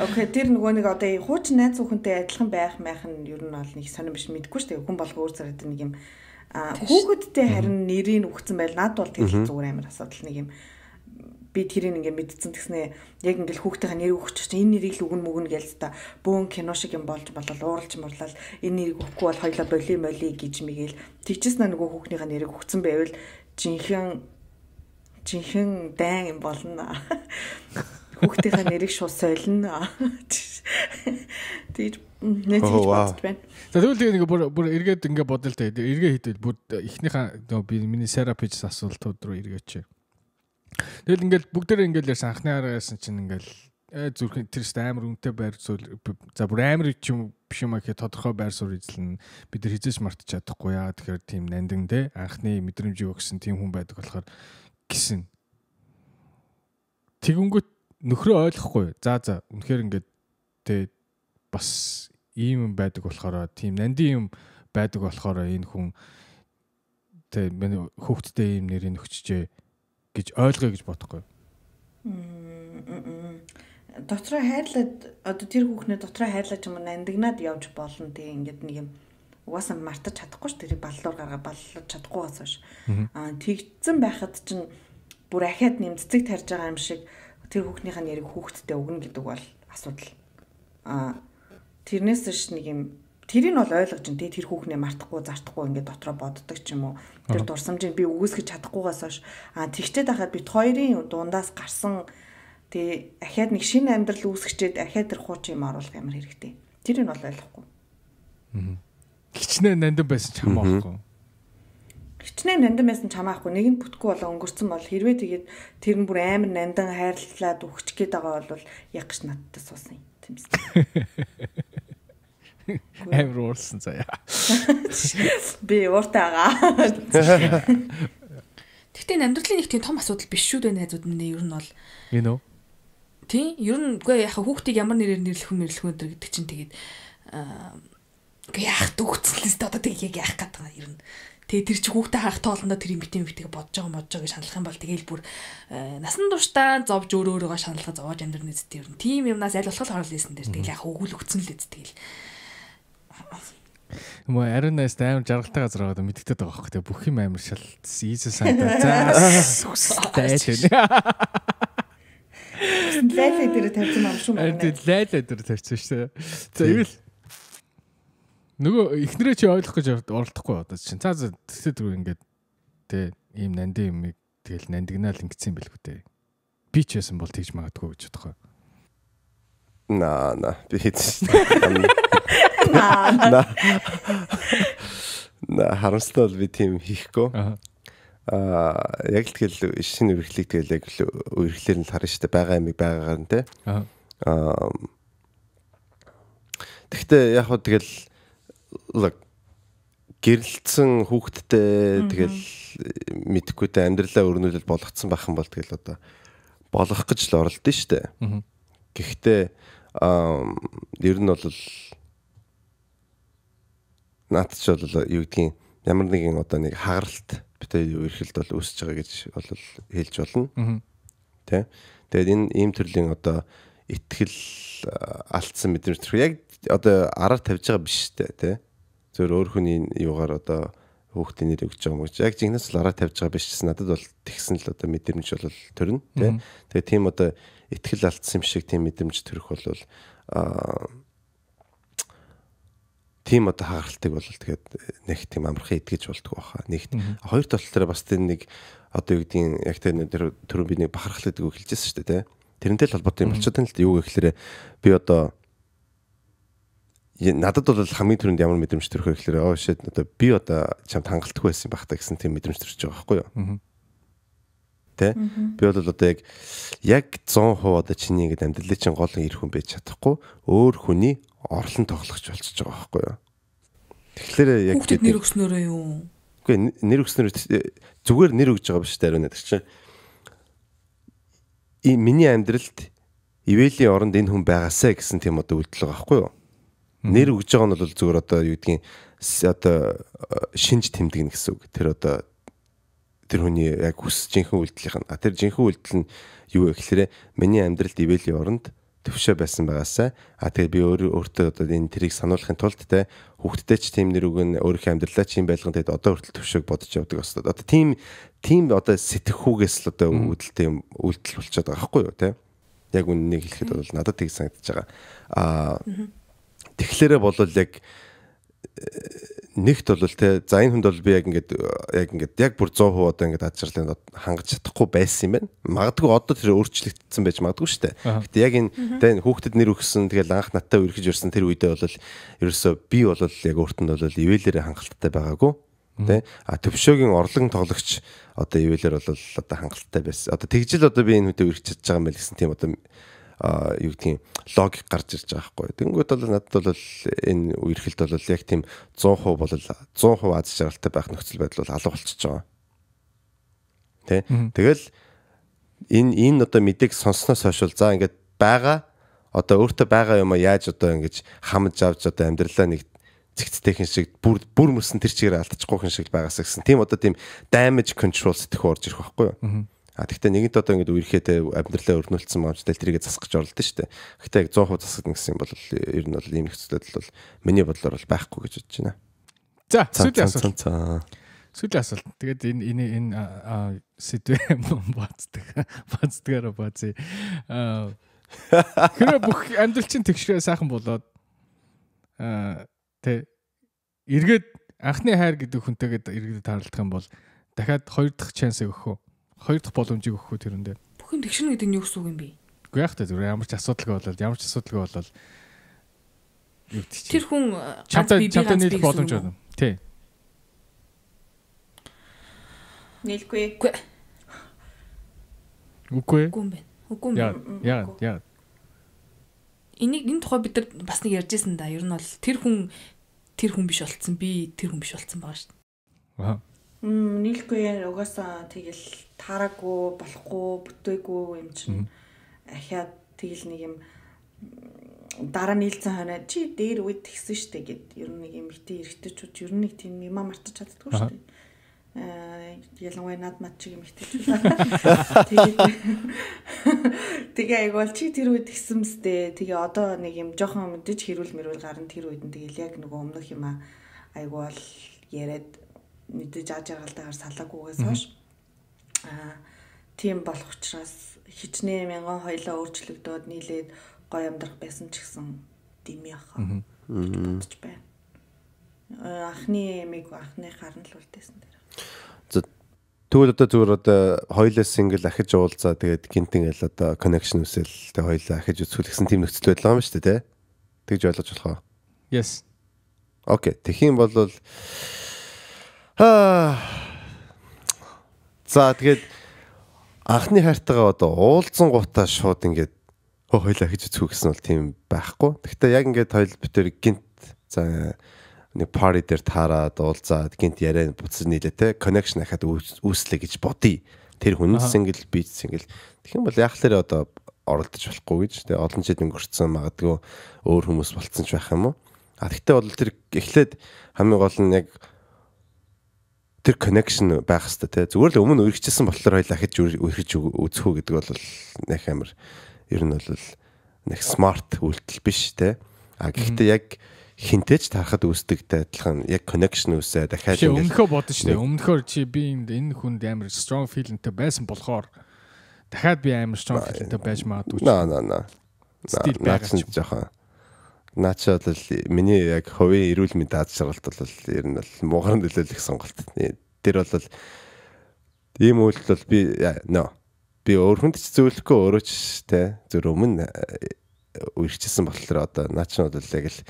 Окей, тэр нөгөө нэг одоо хуучин найз хүүхэнтэй адилхан байх майх нь ер нь бол нэг сонирм биш мэдэхгүй шүү дээ. Хүн болго өөр зэрэг нэг юм аа хүүхэдтэй харин нэрийг өгцөн байл над бол тэр зүгээр амар асуудал нэг юм би тэрийг ингээд мэдсэн гэснээ яг ингээд хүүхдтэйгээ нэр өгч чинь энэ нэрийг л өгнө мөгнө гээл та бөөн кино шиг юм болж болол ууралж мурлал энэ нэрийг өгөхгүй бол хоёлаа боли моли гэж мэгэл тэгжсэн нөгөө хүүхнийхээ нэрийг өгцөн байвал жинхэнэ жинхэнэ дайн юм болно. Хүүхдийнхээ нэрийг шууд солино. Тэгж нэг зүйл бодож байна. За тэгвэл тэгээ нэг бүр бүр эргээд ингээд бодё л та. Эргээ хийдэл бүр эхнийхээ нөө би миний серапич асуултууд руу эргээч. Тэгэл ингээд бүгдээрээ ингээд ярьсан анхны хараа ярьсан чинь ингээд э, зүрхэн тэрс амар үнэтэй байр суурь за бүр амар ч юм биш юм ахи тодорхой байр суурь эзлэн бид нар хизээч мартаж чадахгүй яа тэгэхээр тийм нандин те анхны мэдрэмжийг өгсөн тийм хүн байдаг болохоор гэсэн. Тэгэнгүүт нөхрөө ойлгохгүй. За за үнэхээр ингээд тэ бас ийм юм байдаг болохоор тийм нандин юм байдаг болохоор энэ хүн тэ миний хүүхдтэй ийм нэрийг өгчжээ гэж ойлгоё гэж бодохгүй. Дотроо хайрлаад одоо тэр хүүхнээ дотроо хайрлаж юм нандинаад явж болно тийм ингээд нэг юм угаасаа мартаж чадахгүй ш тэрийг баллуур гаргаа баллаж чадахгүй бас ш аа тэгцэн байхад чинь бүр ахаад нэмцэг тарж байгаа юм шиг тэр хүүхнийх нь яриг хүүхдтэй өгнө гэдэг бол асуудал аа тэрнээс ш нэг юм тэрийг бол ойлгож ин тэр хүүхнээ мартахгүй зартахгүй ингээд дотроо боддог ч юм уу тэр дурсамжийг би үгүйсгэж чадахгүйгаас хойш аа тэгчээд байхад бит хоёрын дундаас гарсан тий ахаад нэг шинэ амьдрал үүсгэчээд ахаад тэр хууч юм оруулах юм хэрэгтэй тэр нь бол ойлгохгүй аа Кичнээ нандин байсан ч хамаахгүй. Кичнээ нандин байсан ч хамаахгүй. Нэг нь бүтггүй болоо өнгөрцөн бол хэрвээ тэгээд тэр нь бүр амар нандин хайрлалаад өгч гээд байгаа бол яг гэж надтай суусан юм тиймс. Амар уурсан заяа. Би ууртайгаа. Гэхдээ амьдралын нэг тийм том асуудал биш шүү дээ найзууд минь ер нь бол. Энэ үү? Тийм, ер нь үгүй яхаа хүүхдийг ямар нэрээр нэрлэх юм нэрлэх өндөр гэдэг чинь тэгээд Гэхдээ яах дүүцлээс одоо тэг яг яах гэдэг юм ер нь. Тэгээ тэр чи хүүхдээ харах тоолондоо тэр юм битэн битгэ бодож байгаа бодож байгааг шаналх юм бол тэгээл бүр э, насан туршдаа зовж өөр өөрөөгөө шаналхаж зовоож амьдрын үст ер нь. Тим юмнаас аль болох хорол хийсэн дээр тэгэл яах өгүүл өгцөн л үст тэгэл. Мөн ариун найс амар жаргалтай газар байгаа мэддэг байгаа байхгүй тэгээ бүх юм амар шалт ийзэ санта заас үстэй л байна. Лайлаа дээр тавьсан юм шүү. Лайлаа дээр тавьсан шүү. За ивэл Нөгөө эхнэрээ чи ойлгох гэж оролдохгүй одоо чинь. За за тэгсээ түрүү ингээд тэ ийм нандин юм тэгэл нандинал ингэсэн билгүй дээ. Би ч байсан бол тэгж магадгүй гэж бодохгүй. Наа наа би хийж. Наа. Наа харамстай бол би тийм хийхгүй. Аа яг л тэгэл шинэ үргэлжлийг тэгэл яг л үргэлжлэр нь харна шүү дээ. Бага амиг байгаагаар нь те. Аа. Тэгтээ яг хөө тэгэл look гэрэлтсэн хүүхдтэй тэгэл мэдхгүйтэй амьдралаа өрнүүлэл болгоцсон бахан бол тэгэл одоо болох гэж л оролд нь штэ. Гэхдээ ер нь бол наад ч бол юу гэдгийг ямар нэгэн одоо нэг хагаралт битээ ерхэлд бол өсөж байгаа гэж бол хэлж болно. Тэ. Тэгээд энэ ийм төрлийн одоо итгэл алдсан мэдрэмж төрх яг одоо араар тавьж байгаа биш те тий. Зөвөр өөр хүний юугаар одоо хүүхдийн нэр өгч байгаа юм гэж. Яг жигнэс л араар тавьж байгаа биш гэсэн надад бол тэгсэн л одоо мэдрэмж бол төрнө тий. Тэгээ тийм одоо ихтгэл алдсан юм шиг тийм мэдрэмж төрөх бол аа тийм одоо хагалтыг бол тэгээд нэг тийм амархан итгэж болдгоо баха. Нэгт хоёр тал дээр бас тэр нэг одоо юу гэдгийг яг тэр түрүүн би нэг бахархал гэдэг үг хэлжсэн шүү дээ тий. Тэрнтэй л холбоотой юм болчиход тань л юу гэхлээрэ би одоо надад бол хамгийн түрүүнд ямар мэдрэмж төрөх вэ гэхээр оо oh шэд одоо би одоо чамд хангалтгүй байсан байх та гэсэн тийм мэдрэмж төрж байгаа байхгүй юу. Тэ? Би бол одоо яг яг 100% одоо чиний ингээд амьдралын чинь гол ирэх хүн байж чадахгүй өөр хүний орлон тоглохч болчихж байгаа байхгүй юу. Тэгэхээр яг гэдэг нэр өгснөөрөө юу? Үгүй нэр өгснөөр э, зүгээр нэр өгж байгаа биш дээрөө надад чинь и миний амьдралд ивэлийн оронд энэ хүн байгаасаа гэсэн тийм одоо үйлдэл байгаа байхгүй юу? Нэр өгж байгаа нь бол зөвөр одоо юу гэдгийг одоо э, шинж тэмдэгнэ гэсэн үг. Тэр одоо тэр хүний яг хүс жинхэнэ үйлдэлийнх нь. А тэр жинхэнэ үйлдэл нь юу вэ гэхээр миний амьдралд ивэл оронд төвшөө байсан байгаасаа а тэгээ би өөр өөртөө одоо энэ трийг сануулахын тулд те хүүхдтэй ч тийм нэр үгэн өөрийнхөө амьдралаа чинь байлган тэгээд одоо хүртэл төвшөөг бодож явдаг өстой. Одоо тийм тийм одоо сэтгэхүүгээс л одоо үүдэлтэй юм үйлдэл болчиход байгаа байхгүй юу те. Яг үннийг хэлэхэд бол надад тийг санагдаж байгаа. Аа Тэгэхлээрээ бол яг э, нэгт бол те за энэ хүнд бол би яг ингээд яг ингээд яг бүр 100% одоо ингээд ад шаарлын хангаж чадахгүй байсан юм байна. Магадгүй одоо тэр өөрчлөгдсөн байж магадгүй шүү дээ. Гэтэ яг энэ те хүүхдэд нэр өгсөн тэгэл анх надтай өргөж ирсэн тэр үедээ бол ерөөсөө би бол яг өөртөнд бол ивэлэрээ хангалттай байгаагүй. Тэ а төвшөөгийн орлогын тоглогч одоо ивэлэр бол одоо хангалттай байсан. Одоо тэгжил одоо би энэ хүндээ өргөж чадж байгаа юм байл гэсэн тийм одоо юу гэдгийг логик гарч ирж байгаа хгүй. Тэнгүүд бол надад бол энэ үерхэлд бол яг тийм 100% бол 100% аз жаргалтай байх нөхцөл байдал бол алга болчихж байгаа. Тэ? Тэгэл энэ энэ одоо мэдээг сонсноос хойш л за ингээд байгаа одоо өөртөө байгаа юм а яаж одоо ингэж хамж авч одоо амьдралаа нэг цэгцтэйхэн шиг бүр бүр мөсөн тэр чигээр алдчихгүй хэн шиг байгаас гэсэн. Тим одоо тийм damage control сэтгүү орж ирэх байхгүй юу? А тэгтээ нэгэнт одоо ингэдэг үерхээтэй амьдралаа өрнүүлсэн маамжтай тэрийгэ засах гэж оролдсон шүү дээ. Гэхдээ яг 100% засах гэсэн юм бол ер нь бол ийм нөхцөлөд бол миний бодлоор бол байхгүй гэж бодож байна. За сүүлийн асуулт. Сүүлийн асуулт. Тэгээд энэ энэ энэ сэдвээ бацдаг. Бацдагаараа бацъя. Хэрэв бүх амьдрал чинь тэгшрээ сайхан болоод аа тэ эргээд анхны хайр гэдэг хүнтэйгээ эргээд таарлах юм бол дахиад хоёр дахь шансыг өгөх үү? Хоёр дахь боломжийг өгөх үү тэрэндээ. Бүхэн тэгшнэ гэдэг нь юу гэсэн үг юм бэ? Үгүй яах та зүгээр ямар ч асуудалгүй болол ямар ч асуудалгүй болол юу гэдэг чинь. Тэр хүн э, чамтай чамтай нийлэх боломж байна. Тий. Нийлгүй. Үгүй. Үгүй юм байна. Үгүй юм. Яа, яа, яа. Энийг энэ тухай бид нар бас нэг ярьжсэн да. Ер нь бол тэр хүн тэр хүн биш болцсон би тэр хүн биш болцсон байгаа шүү дээ. Аа. Мм нийлгүй угаасаа тэгэл таараагүй болохгүй бүтээгүй юм чинь ахиад тэгэл нэг юм дараа нийлцэн хойно чи дээр үйд тгсэн штэ гэд ер нь нэг юм хитэ эргэтэчүүд ер нь нэг тийм юм мартаж чаддгүй штэ аа э, ялангуяа над мат чиг юм хитэж тэгээд тэгээ айгуул чи тэр үед гисэн мстэй тэгээ одоо нэг юм жоохон мэдээж хэрүүл мэрүүл гарна тэр үед нь тэгээл яг нөгөө өмнөх юм айгуул яриад мэдээж ааж аргалдаагаар салаагүйгээс хойш аа тийм болох учраас хичнээн мянган хоёлоо өөрчлөгдөөд нийлээд гой амьдрах байсан ч гэсэн дими ахаа бодож байна. Э, анхны эмиг анхны харна л үлдээсэн дээр. Тэгвэл одоо зүгээр одоо хоёлаас ингээл ахиж уулзаа тэгээд гинт ингээл одоо connection үсэл тэг хоёлаа ахиж үсүүлсэн тийм нөхцөл байдал байгаа юм шүү дээ тий. Тэгж ойлгож болох уу? Yes. Окей. Тэгхийн бол За тэгээд анхны хайртайгаа одоо уулзсан гутаа шууд ингээд хөө хойлоо гэж үзэх гэсэн бол тийм байхгүй. Гэхдээ яг ингээд хойл битэр гинт за нэг пари дээр таарад уулзаад гинт яриа буцаж нийлээ те коннекшн ахаад үүслэе гэж бодъё. Тэр хүн сингл би сингл. Тэгэх юм бол яг л одоо оролдож болохгүй гэж. Тэгээ олон жил өнгөрцөн магадгүй өөр хүмүүс болцсон ч байх юм уу. А тэгтээ бол тэр эхлээд хамгийн гол нь яг тэр connection байх хэрэгтэй тий. Зүгээр л өмнө өргөжчихсэн болохоор хоёлаа хэж өргөж үзэх үү гэдэг бол нэх амар ер нь бол нэг смарт үйлдэл биш тий. А гэхдээ яг хинтэйч тарахад үүсдэгтэй адилхан яг connection үүсээ дахиад ингэ өмнөхөө бодно шүү дээ. Өмнөхөр чи би энд энэ хүнд амар strong feelingтэй байсан болохоор дахиад би амар strong feelingтэй байж магадгүй. Наа наа наа. Стил байгаад жоохон Наача бол миний яг хувийн эрүүл мэндийн аз жаргалт бол ер нь бол муугар нөлөөлөх сонголт. Э, тэр бол ийм үйлдэл бол би э, нөө би өөрхөнд ч зөвлөхгүй өөрөө ч те зөв өмнө э, үргэлжсэн болохоор одоо наач нь бол яг л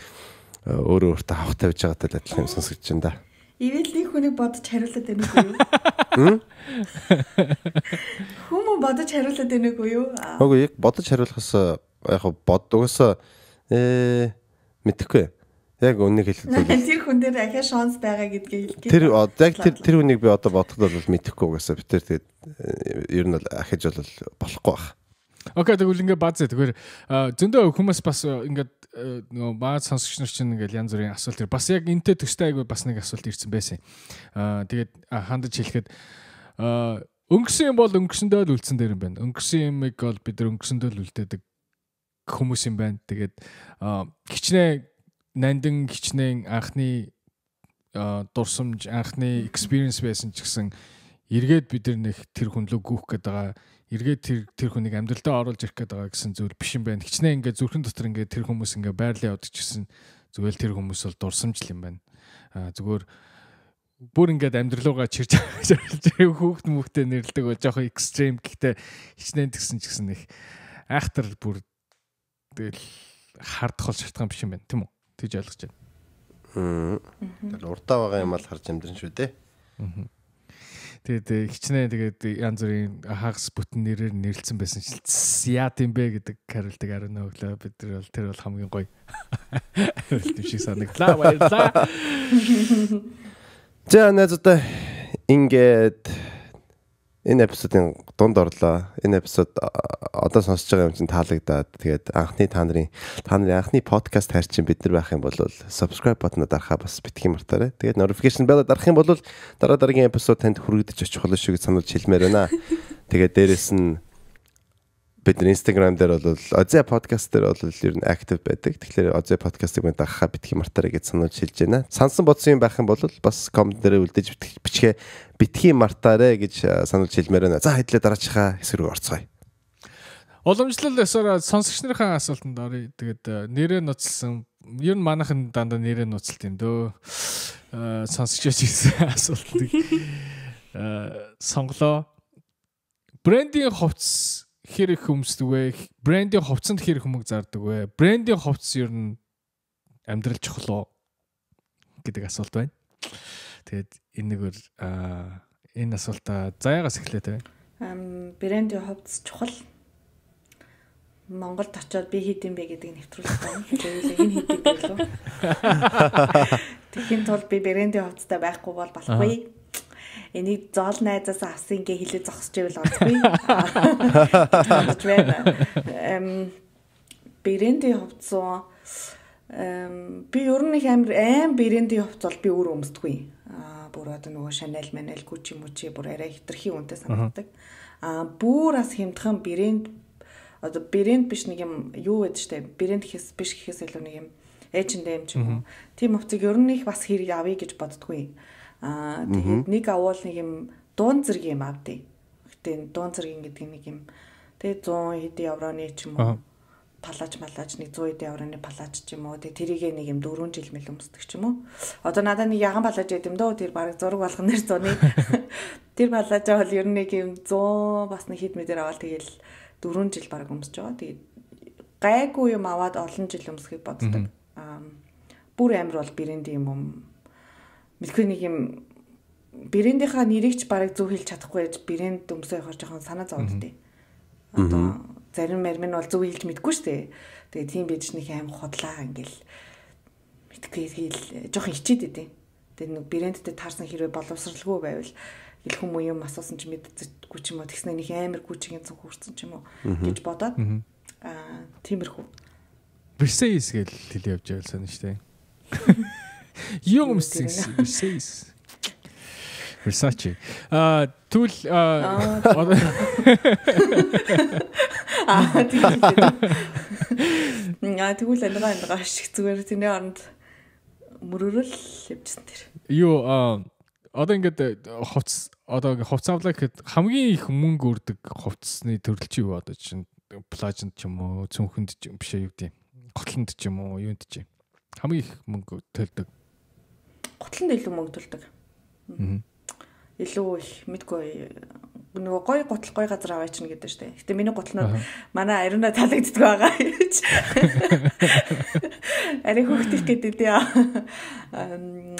өөрөө өөртөө авах тавьж байгаатай л адилхан юм сонсогдож байна да. Ивэл нэг хүнийг бодож хариулаад байна уу? Хүмүүс бодож хариулаад байна уу? Үгүй яг бодож хариулахаас яг боддогоос Ээ мэдхгүй. Яг үннийг хэлэх үү? Тэр хүн дээр ахаа шонс байгаа гэдгийг хэлгээ. Тэр яг тэр тэр хүнийг би одоо бодоход бол мэдэхгүй угаасаа би тэр тэгээд э, ер нь бол ахиж бол болохгүй байна. Окей тэгвэл ингээд бааз тэгэхээр зөндөө хүмүүс бас э, ингээд э, нөгөө бааз сонсогч нар чинь ингээд янз бүрийн асуулт ир бас яг энтэй төстэй айгүй бас нэг асуулт ирсэн байсан. Аа тэгээд хандаж хэлэхэд өнгөрсөн юм бол өнгөрсөндөө л үлдсэн дээр юм байна. Өнгөрсөн юмыг бол бид нар өнгөрсөндөө л үлдээдэг хүмүүс юм байна. Тэгээд хичнээн нандин хичнээн анхны дурсамж анхны experience байсан ч гэсэн эргээд бид нэг тэр хүн лөө гүөх гээд байгаа эргээд тэр тэр хүнийг амьдралдаа оруулж ирэх гээд байгаа гэсэн зүйл биш юм байна. Хичнээн ингээ зүрхэн дотор ингээ тэр хүмүүс ингээ байрлал явдаг гэсэн зүгээр тэр хүмүүс бол дурсамжл юм байна. А зүгээр бүр ингээд амьдралуугаа чирж хүүхд мөхтө нэрлдэг бол жоохон экстрим гэхдээ хичнээн тэгсэн ч гэсэн их айхтар бүр тэгэл хардах бол шалтгаан биш юм байна тийм үү? Тэгж ойлгож байна. Тэгэл урдаа байгаа юм ал харж амжирэн шүү дээ. Тэгээд э, хичнээн тэгээд э, янз бүрийн хагас бүтэн нэрээр нэрлсэн байсан ч яа тийм бэ гэдэг Каролтыг арын өглөө бид нар бол тэр бол хамгийн гоё. Арилт юм шиг санагдлаа баярлаа. За надад одоо ингээд энэ эпизодын дунд орлоо. Энэ эпизод одоо сонсож байгаа юм чинь таалагдаад тэгээд анхны та нарын та нарын анхны подкаст хайр чинь бид нар байх юм бол subscribe button-а дарахаа бас битгий мартаарай. Тэгээд notification bell-а дарах юм бол дараа дараагийн эпизод танд хүрэгдэж очих болно шүү гэж сануулж хэлмээр байна. Тэгээд дээрэс нь бид нар Instagram дээр бол Oze podcast дээр бол ер нь active байдаг. Тэгэхээр Oze podcast-ыг мэд ахаа битгий мартаарай гэж сануулж хэлж байна. Сансан бодсон юм байх юм бол бас comment дээр үлдээж бичгээ битгий мартаарай гэж сануулж хэлмээр байна. За хэдлээ дараачихаа хэсэг рүү орцгоё. Уламжлал эсвэл сонсогч нарын асуултанд оръё. Тэгээд нэрээ нуцсан. Ер нь манайхын дандаа нэрээ нуцлт юм дөө. Сонсогчоос ирсэн асуултыг сонголоо. Брендинг хувцс хэр их хүмсдэг вэ? Брендийн хувцсанд хэр их хүмүүс зардаг вэ? Брендийн хувцс ер нь амьдрал чухал уу гэдэг асуулт байна. Тэгээд энэ нэгээр энэ асуултаа заяагаас эхлэх тавь. Брендийн хувцс чухал. Монголд очиод би хийд юм бэ гэдгийг нэвтрүүлэх байна. Тэгээд энэ хийдэг байлгүй. Тэгхийн тулд би брендийн хувцастай байхгүй бол болохгүй энийг зоол найзаас авсан ингээ хэлээ зогсож ивэл онцгүй. Эм брэндийн хувцас эм би ер нь их амар аим брэндийн хувцас бол би өөр өмсдөггүй. Аа бүр одоо нөгөө Chanel, Manel, Gucci, Mucci бүр арай хитрхийн үнэтэй санагддаг. Аа бүр бас хямдхан брэнд одоо брэнд биш нэг юм юу гэдэг штэ брэнд гэхээс биш гэхээс илүү нэг юм эйчэндэ юм ч юм уу. Тим хувцыг ер нь их бас хэрэг авъя гэж боддгүй. Аа тэгээд нэг авуул нэг юм дуун зэрэг юм авдээ. Гэтэ дуун зэргийн гэдэг нэг юм тэгээд 100 хэдэн евроны ч юм уу палаж малаж нэг 100 хэдэн евроны палаж ч юм уу тэгээд тэрийг нэг юм 4 жил мэл өмсдөг ч юм уу. Одоо надад нэг яхан палаж гэдэм дөө тэр баг зураг болгон нэр 100-ны тэр палажаа бол ер нь нэг юм 100 бас нэг хэд метр аваад тэгээд 4 жил баг өмсөж байгаа. Тэгээд гайгүй юм аваад олон жил өмсөхийг боддог. Аа бүр амир бол брэнд юм юм Мэдээгүй нэг юм брэндийнхаа нэрийг ч бараг зөв хэлж чадахгүй байж брэнд өмсөө явахаар жоохон санаа зовдтой. Одоо зарим мармин бол зөв хэлж мэдгүй шүү дээ. Тэгээ тийм байж нэг аим худлаа ингээл мэдгүй хэл жоохон хичээд өгдөө. Тэгээ нэг брэндтэй таарсан хэрвээ боловсралгүй байвал ил хүмүүс юм асуусан ч мэддэггүй ч юм уу тэгснэ нэг амар гүчгийн цог хүрсэн ч юм уу гэж бодоод аа тиймэрхүү. Versailles гэл хэл явж байлсан шүү дээ. Юм сэс. Сэс. Versace. Аа тэл аа тэгвэл альга альга ашиг зүгээр тэний оронд мөрөрөл явжсан тэр. Юу аа одоо ингээд э, хувц одоо хувц авлаа гэхэд хамгийн их мөнгө өрдөг хувцсны төрөл чи юу одоо чинь плажент ч юм уу цүнхэнд ч биш ээ юу гэдэг. Готлонд ч юм уу юунд ч хамгийн их мөнгө төлдөг гутланд илүү мөнгөдүүлдэг. Илүү их мэдгүй нөгөө гой гутал гой газар аваач нь гэдэг штеп. Гэтэ миний гутлнууд манай ариунаа таалагддаг байгаа гэж. Ари хөвгтөх гэдэг дээ.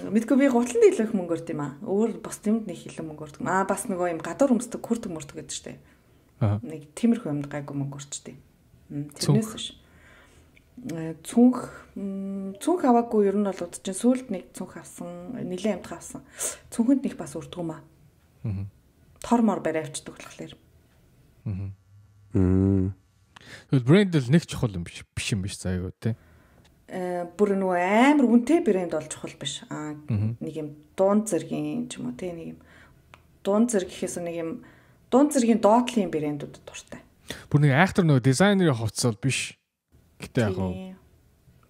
Мэдгүй би гутланд илүү их мөнгө өрт юм аа. Өөр бос юмд нэг илүү мөнгө өрт. Аа бас нөгөө юм гадуур өмсдөг хурд мөрдөг гэдэг штеп. Нэг тиймэрхүү юмд гайгүй мөнгө өрчтэй. Тэрнээс шүү Э, цүнх цүнх аваагүй ер нь бол удаж чинь сүулт нэг цүнх авсан, нилээн амтга авсан. Цүнхэнд нэг бас үрдгүү маа. Аа. Тормор барь авчдаг болохоор. Аа. Тэгвэл брэнд л нэг чухал юм биш биш юм биш заяа тий. Э бүр нөгөө амар үнэтэй брэнд бол чухал биш. Аа нэг юм дуун зэргийн ч юм уу тий нэг юм дуун зэрэг гэхээс нэг юм дуун зэргийн доотлын брэндүүд дуртай. Бүр нэг айхтар нөгөө дизайнерын хувцас бол биш Гэтэ яг уу.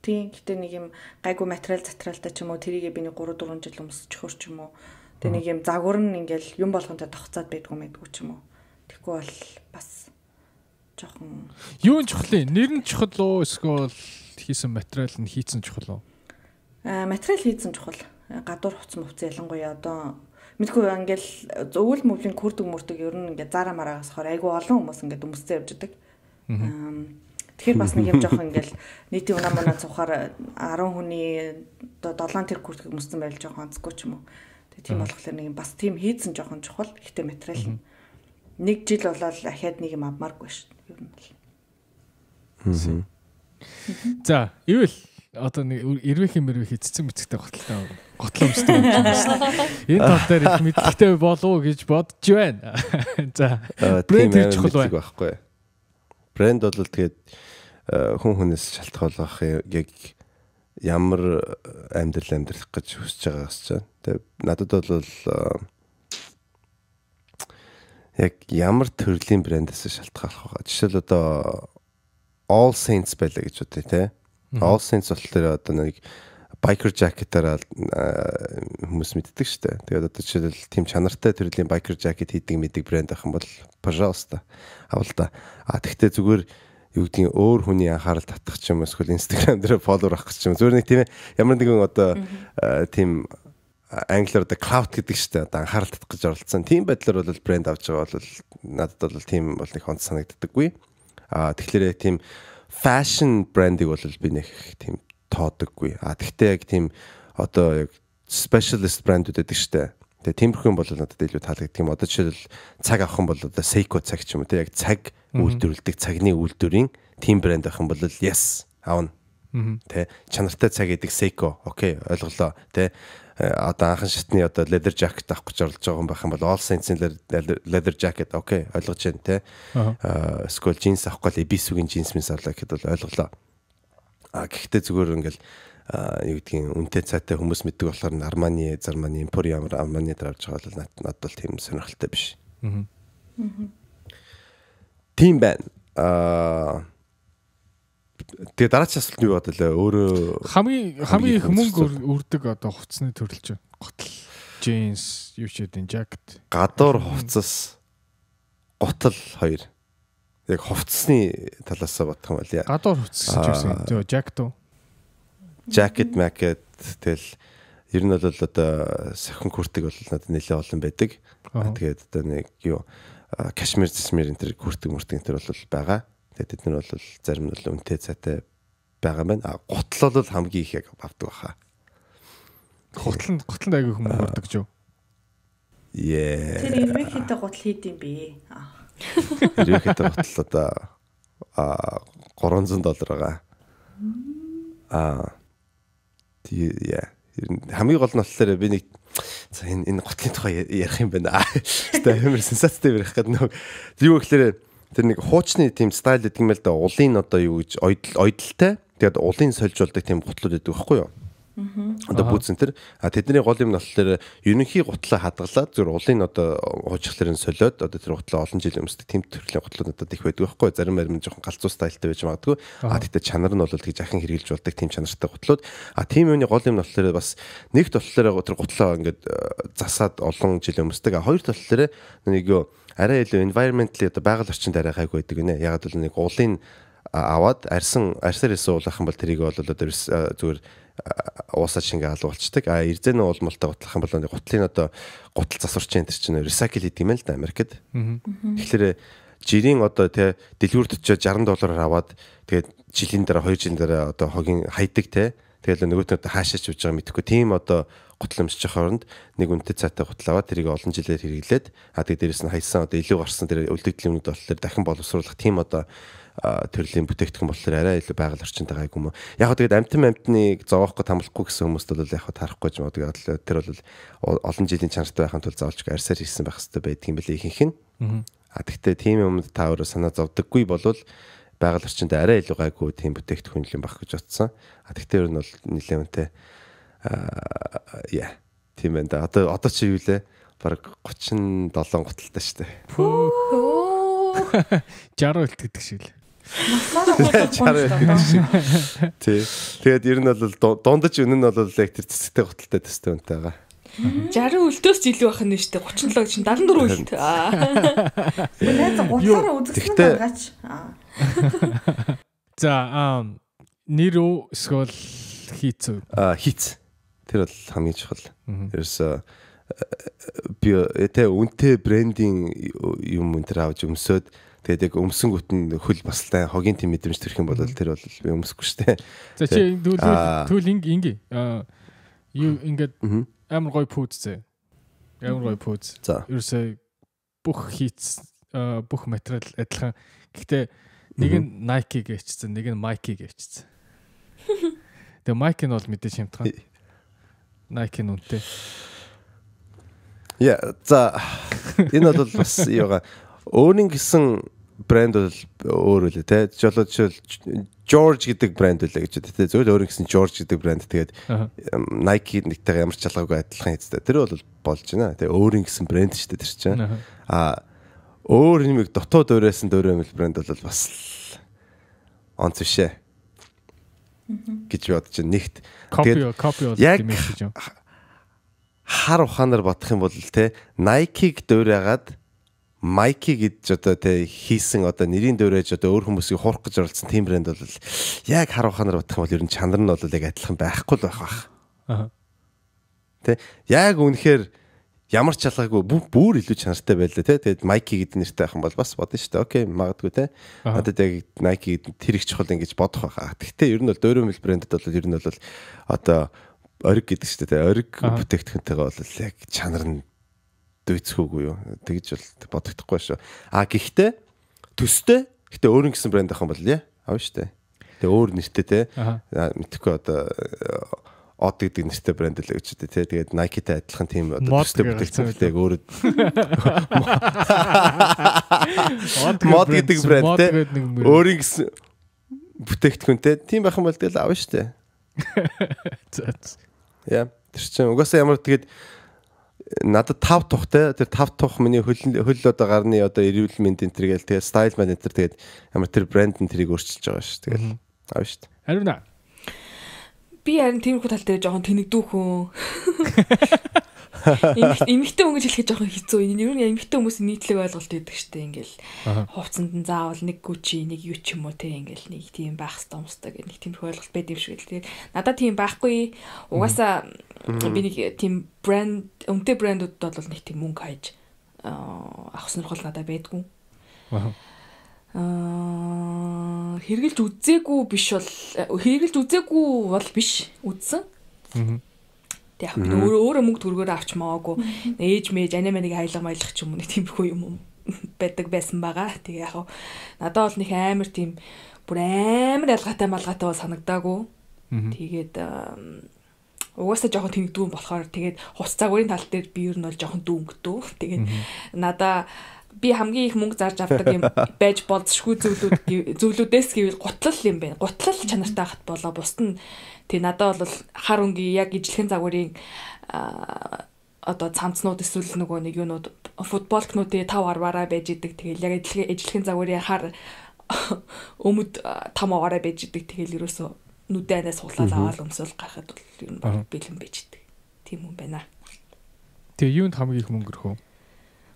Тийм гэтээ нэг юм гайгүй материал затралтай ч юм уу тэрийг би нэг 3 4 жил өмсчихөр ч юм уу. Тэгээ нэг юм загвар нь ингээл юм болгонтой тогцоод байдгүй мэдгүй ч юм уу. Тэгэхгүй бол бас жоохон юу нь чухлын нэр нь чухал уу эсвэл хийсэн материал нь хийцэн чухал уу? Аа э, материал хийцэн чухал. Э, гадуур хуц мөвц ялангуяа одоо мэдгүй ингээл өвөл мөвлийн күрдэг мөрдөг ер нь ингээ зараа мараагаас хор айгүй олон хүмүүс ингээ дүмсцээ явж байдаг. Аа Тэгэхээр бас нэг юм жоох ингээл нийтийн унаа мунаа цухаар 10 э, хүний оо 7 тэр курс хүмүүсэн байл жоох онцгүй ч юм уу. Тэгээ тийм болохоор нэг бас тийм хийцэн жоох чухал ихтэй материал. Нэг жил болоод ахаад нэг юм авмааргүй шүү. Ер нь бол. За, ивэл одоо нэг ирвэхийн мэрвэх эцэцэн мэцэгтэй готлоо готлоомстой юм байна. Энэ тал дээр их мэдлэгтэй болов уу гэж бодож байна. За. Брэнд чухал байхгүй. Брэнд бол тэгээд Э, хүн хүнээс шалтгаалах яг ямар э, амьдрал амьдрах гэж хүсэж байгаагаас чинь тэгээ надад бол э, яг ямар төрлийн брэндээс шалтгаалах вэ? Жишээл одоо All Saints байлаа гэж үү те. All Saints болохоор одоо нэг biker jacket-аар хүмүүс мэддэг шүү дээ. Тэгээд одоо жишээлбэл тийм чанартай төрлийн biker jacket хийдэг мэдэг брэнд ах юм бол пожалуйста. Авал та. А тэгтээ зүгээр юу гэдгийг өөр хүний анхаарал татах ч юм уу эсвэл инстаграм дээр фолловер авах ч юм зүгээр нэг тийм ээ ямар нэгэн одоо э, тийм э, англиар одоо cloud гэдэг чинь одоо анхаарал татах гэж оролцсон. Тийм байдлаар бол брэнд авч байгаа бол надад бол тийм бол нэг хонц санагддаггүй. Аа тэгэхээр тийм fashion brand-ыг бол би нэг тийм тоодоггүй. А тэгтээ яг тийм одоо яг specialist brand-ууд гэдэг штэ. Тэгээ тиймэрхүү юм бол надад илүү таалагддаг юм. Одоо жишээлбэл цаг авах юм бол одоо Seiko цаг ч юм уу те яг цаг үйлдвэрлэдэг цагны үйлдвэрийн тим брэнд авах юм бол yes аавна. Тэ чанартай цаг гэдэг Seiko. Окей, ойлголоо. Тэ э, одоо анхан шатны одоо leather jacket авах гэж оролж байгаа юм байх юм бол all saints-ийн leather jacket окей, ойлгож байна те. Аа school jeans авахгүй л Ibisu-гийн jeans минь авлаа гэхэд бол ойлголоо. А гэхдээ зүгээр ингээл юу гэдгийг үнтэй цайтай хүмүүс мэддэг болохоор Армани, Зармани, Emporium, Армани дээр авч байгаа бол над над бол тийм сонирхолтой биш. Аа. Тийм байна. Аа Тэгээ дараагийн асуулт нь юу бодолоо? Өөрөө хамгийн хамгийн их мөнгө өрдөг одоо хувцсны төрөл чинь готл, джинс, юу ч гэдэг жакет. Гадуур хувцас, готл хоёр. Яг хувцсны талаас бодох юм байна. Гадуур хувцас гэж юу вэ? Жакет уу? Jacket macket тэгэл ер нь бол одоо сахин күртэг бол надад нэлээ олон байдаг. Тэгээд одоо нэг юу кашмир зэсмэр энэ төр күртэг мөртөг энэ төр бол байгаа. Тэгээд тэд нар бол зарим нь бол үнэтэй цаатай байгаа юм байна. А гутал бол хамгийн их яг авдаг баха. Гутал нь гутал аягүй хүмүүс хүрдэг ч юу. Ее. Тэр ирэх хэдэ гутал хийд юм бэ? Ирэх хэдэ гутал одоо а 300 доллар байгаа. А Тэгээ яа. Хамгийн гол нь болохоор би нэг за энэ энэ готлын тухай ярих юм байна. Тэ амар сенсацтай ярих гэдэг нэг юу гэхээр тэр нэг хуучны тийм стайл гэдэг юм л да улын одоо юу гэж ойдл ойдлтай. Тэгээд улын сольж болдог тийм готлууд гэдэг байхгүй юу? Одоо бүүцэн тэр тэдний гол юм нь болохоор ерөнхий гутлаа хадгалаад зөв улын одоо хуучхларын солиод одоо тэр гутлаа олон жил өмсдөг тэм төрлийн гутлууд надад их байдаг байхгүй зарим барим жоохон галзуу стайлтай байж магадгүй а тэгтээ чанар нь бол тэгж ахин хэрэгжилж болдог тэм чанартай гутлууд а тийм юуны гол юм нь болохоор бас нэгт болохоор тэр гутлаа ингээд э, засаад олон жил өмсдөг а хоёр болохоор нэг юу арай илүү environmentally одоо байгаль орчинд арай гайгүй байдаг гинэ. Яг л нэг уулын аваад арьсан арьсаар эсвэл уулах юм бол тэрийг бол одоо зүгээр уусаж шингээ алуулцдаг. А эрзэн уулмалтай гутлах юм бол нэг гутлын одоо гутал засварч энэ чинь recycle хийдэг юм л да Америкт. Тэгэхээр э, жирийн одоо тий дэлгүүрт очиж 60 доллараар аваад тэгээд жилийн дараа 2 жилийн дараа одоо хогийн хайдаг те. Тэгэл нөгөөтнөд хаашаач явж байгаа мэдэхгүй. Тийм одоо гутал өмсчих хооронд нэг үнэтэй цаатай гутал аваад тэрийг олон жилээр хэрэглээд а тэгээд дээрэс нь хайсан одоо илүү гарсан тэр үлдэгдлийн үнэд болохоор дахин боловсруулах тийм одоо төрлийн бүтээгдэхүүн болохоор арай илүү байгаль орчинтай гайгүй юм. Яг хөө тэгээд амтэн амтныг зовоохгүй тамлахгүй гэсэн хүмүүст бол яг хөө тарахгүй ч юм уу тэгээд тэр бол олон жилийн чанартай байхын тулд заавалж арьсаар хийсэн байх хэрэгтэй байдаг юм билээ ихэнх нь. А тэгтээ тийм юмд та өөрөө санаа зовдөггүй болвол байгаль орчинд арай илүү гайгүй тийм бүтээгдэхүүн юм байх гэж утсан. А тэгтээ ер нь бол нэлээвэнтэй аа яа тийм энэ одоо одоо чи юу лээ? Бараг 37 гуталтай шүү дээ. 60 үлт гэдэг шиг л. Тий. Тэгээд ер нь бол дундаж үнэн нь бол яг тэр цэцэгтэй гуталтай төстэй үнэтэй байгаа. 60 үлдээс ч илүү байх нь шүү дээ. 37 чинь 74 үлд. Аа. Үнэ зөв гутлаараа үзсэн байгаач. Аа. За, ам нэр үсгөл хийц. Аа, хийц. Тэр бол хамгийн чухал. Тэрс аа би тэ үнтэй брендинг юм энэ төр авч өмсөд тэгээд яг өмсөнгөт нь хөл бас тай хогийн тим мэдрэмж төрөх юм бол тэр бол би өмсөхгүй шүү дээ. За чи түүл түүл инг инг аа юу ингээд амар гой пүүз зэ. Амар гой пүүз. За. Ерөөсөө бүх хийц бүх материал адилхан. Гэхдээ нэг нь Nike гэвчихсэн, нэг нь Mikey гэвчихсэн. Тэгээ Mikey нь бол мэдээж шимтгаан. Э, Nike нь үнэтэй. Яа за энэ бол бас яага өөрийн гэсэн брэнд бол өөр үлээ те. Жолоо жишээл George гэдэг брэнд үлээ гэж үү те. Зөвхөн өөрийн гэсэн George гэдэг брэнд тэгээд Nike нэгтэйгээ ямар ч ялгаагүй адилхан хэвчтэй. Тэр бол болж байна те. Өөрийн гэсэн брэнд шүү дээ тэр чинь. Аа өөр нэмийг дотоод өрөөсөн дөрөө мэл брэнд бол бас онц бишээ гэж бодож байна. Нэгт тэгээд яг хар ухаанаар бодох юм бол те Nike-г дуурайгаад Майки гэж одоо те хийсэн одоо нэрийн дөрөөж одоо өөр хүмүүсийг хурах гэж оролцсон тим брэнд бол яг хар ухаанаар бодох юм бол ер нь чанар нь бол яг адилхан байхгүй л байх бах. Тэ яг үнэхээр ямар ч шалгаагүй бүр илүү чанартай байлаа те. Тэгээд Майки гэдэг нэртэй байх юм бол бас бодно шүү дээ. Окей, магадгүй те. Надад яг Nike гэдэг тэр их чухал ингэж бодох байхаа. Гэхдээ ер нь бол дөрөө мэл брэндд бол ер нь бол одоо ориг гэдэг чинь тэ ориг бүтээгдэхүүнтэйгээ бол яг чанар нь дүйцэхгүй юу. Тэгж бол бодогдохгүй шүү. А гэхдээ төстэй гэхдээ өөр нэгэн брэнд ахын бол яа. Авна шүү дээ. Тэгээ өөр нэртэй те. Мэдхгүй одоо од э, гэдэг нэртэй брэнд л гэж үү те. Тэгээд Nike-тэй адилхан тийм одоо төстэй бүтээгдэхүүнтэй өөр мод гэдэг брэнд те. Өөр нэгэн бүтээгдэхүүнтэй тийм байх юм бол тэгэл авна шүү дээ. Яа. Тэр чинь угаасаа ямар тэгээд э, надад тав тухтай тэр тав тух миний хөл хөл одоо гарны одоо эрүүл мэндийн тэр гээл тэгээ стайл маань энэ тэр тэгээд ямар тэр брэнд нь тэрийг өөрчилж байгаа шүү тэгэл аав шүү дээ харин аа би харин тиймэрхүү тал дээр жоохон тэнэгдүү хүн эмэгтэй хүн гэж хэлэхэд жоохон хэцүү. Энэ ер нь эмэгтэй хүмүүсийн нийтлэг ойлголт өгдөг штеп ингээл хувцсанд нь заавал нэг гүчи, нэг юу ч юм уу те ингээл нэг тийм байх хэрэгтэй юмсдаг нэг тийм ойлголт байд юм шиг л. Тэгээд надад тийм байхгүй. Угаасаа би нэг тийм брэнд өмтэй брэндүүд бол нэг тийм мөнгө хайж авах сонирхол надад байдгүй. Аа хэргэлж үзээгүй биш бол хэргэлж үзээгүй бол биш үзсэн. Аа Тэ яг нь өөрөө өөрөө мөнгө төргөөр авч маагүй. Ээж мэж анаа мэнийг хайлга маялах ч юм уу тиймэрхүү юм байдаг байсан байгаа. Тэгээ яг надад бол нэг амар тийм бүр амар ялгаатай малгаатай бол санагдаагүй. Тэгээд угаасаа жоохон тэнэгдүүн болохоор тэгээд хуц цаг үрийн тал дээр би ер нь бол жоохон дүүнгдүү. Тэгээд надаа би хамгийн их мөнгө зарж авдаг юм байж болзшгүй зүйлүүд зүйлүүдээс гэвэл гутлал юм байна. Гутлал чанартай хат болоо бусд нь тий надад бол хар өнгийн яг ижлэхэн загварын одоо цамцнууд эсвэл нөгөө нэг юунууд футболкнуудыг 5 10-аараа байж идэг. Тэгэл яг ижлэхэн ижлэхэн загварын хар өмд 5 аваараа байж идэг. Тэгэл ерөөсөө нүдэн анаа суглаад аваад өмсөл гарахад бол ер нь бэлэн байж идэг. Тийм юм байна. Тэгээ юунд хамгийн их мөнгө өрхөө?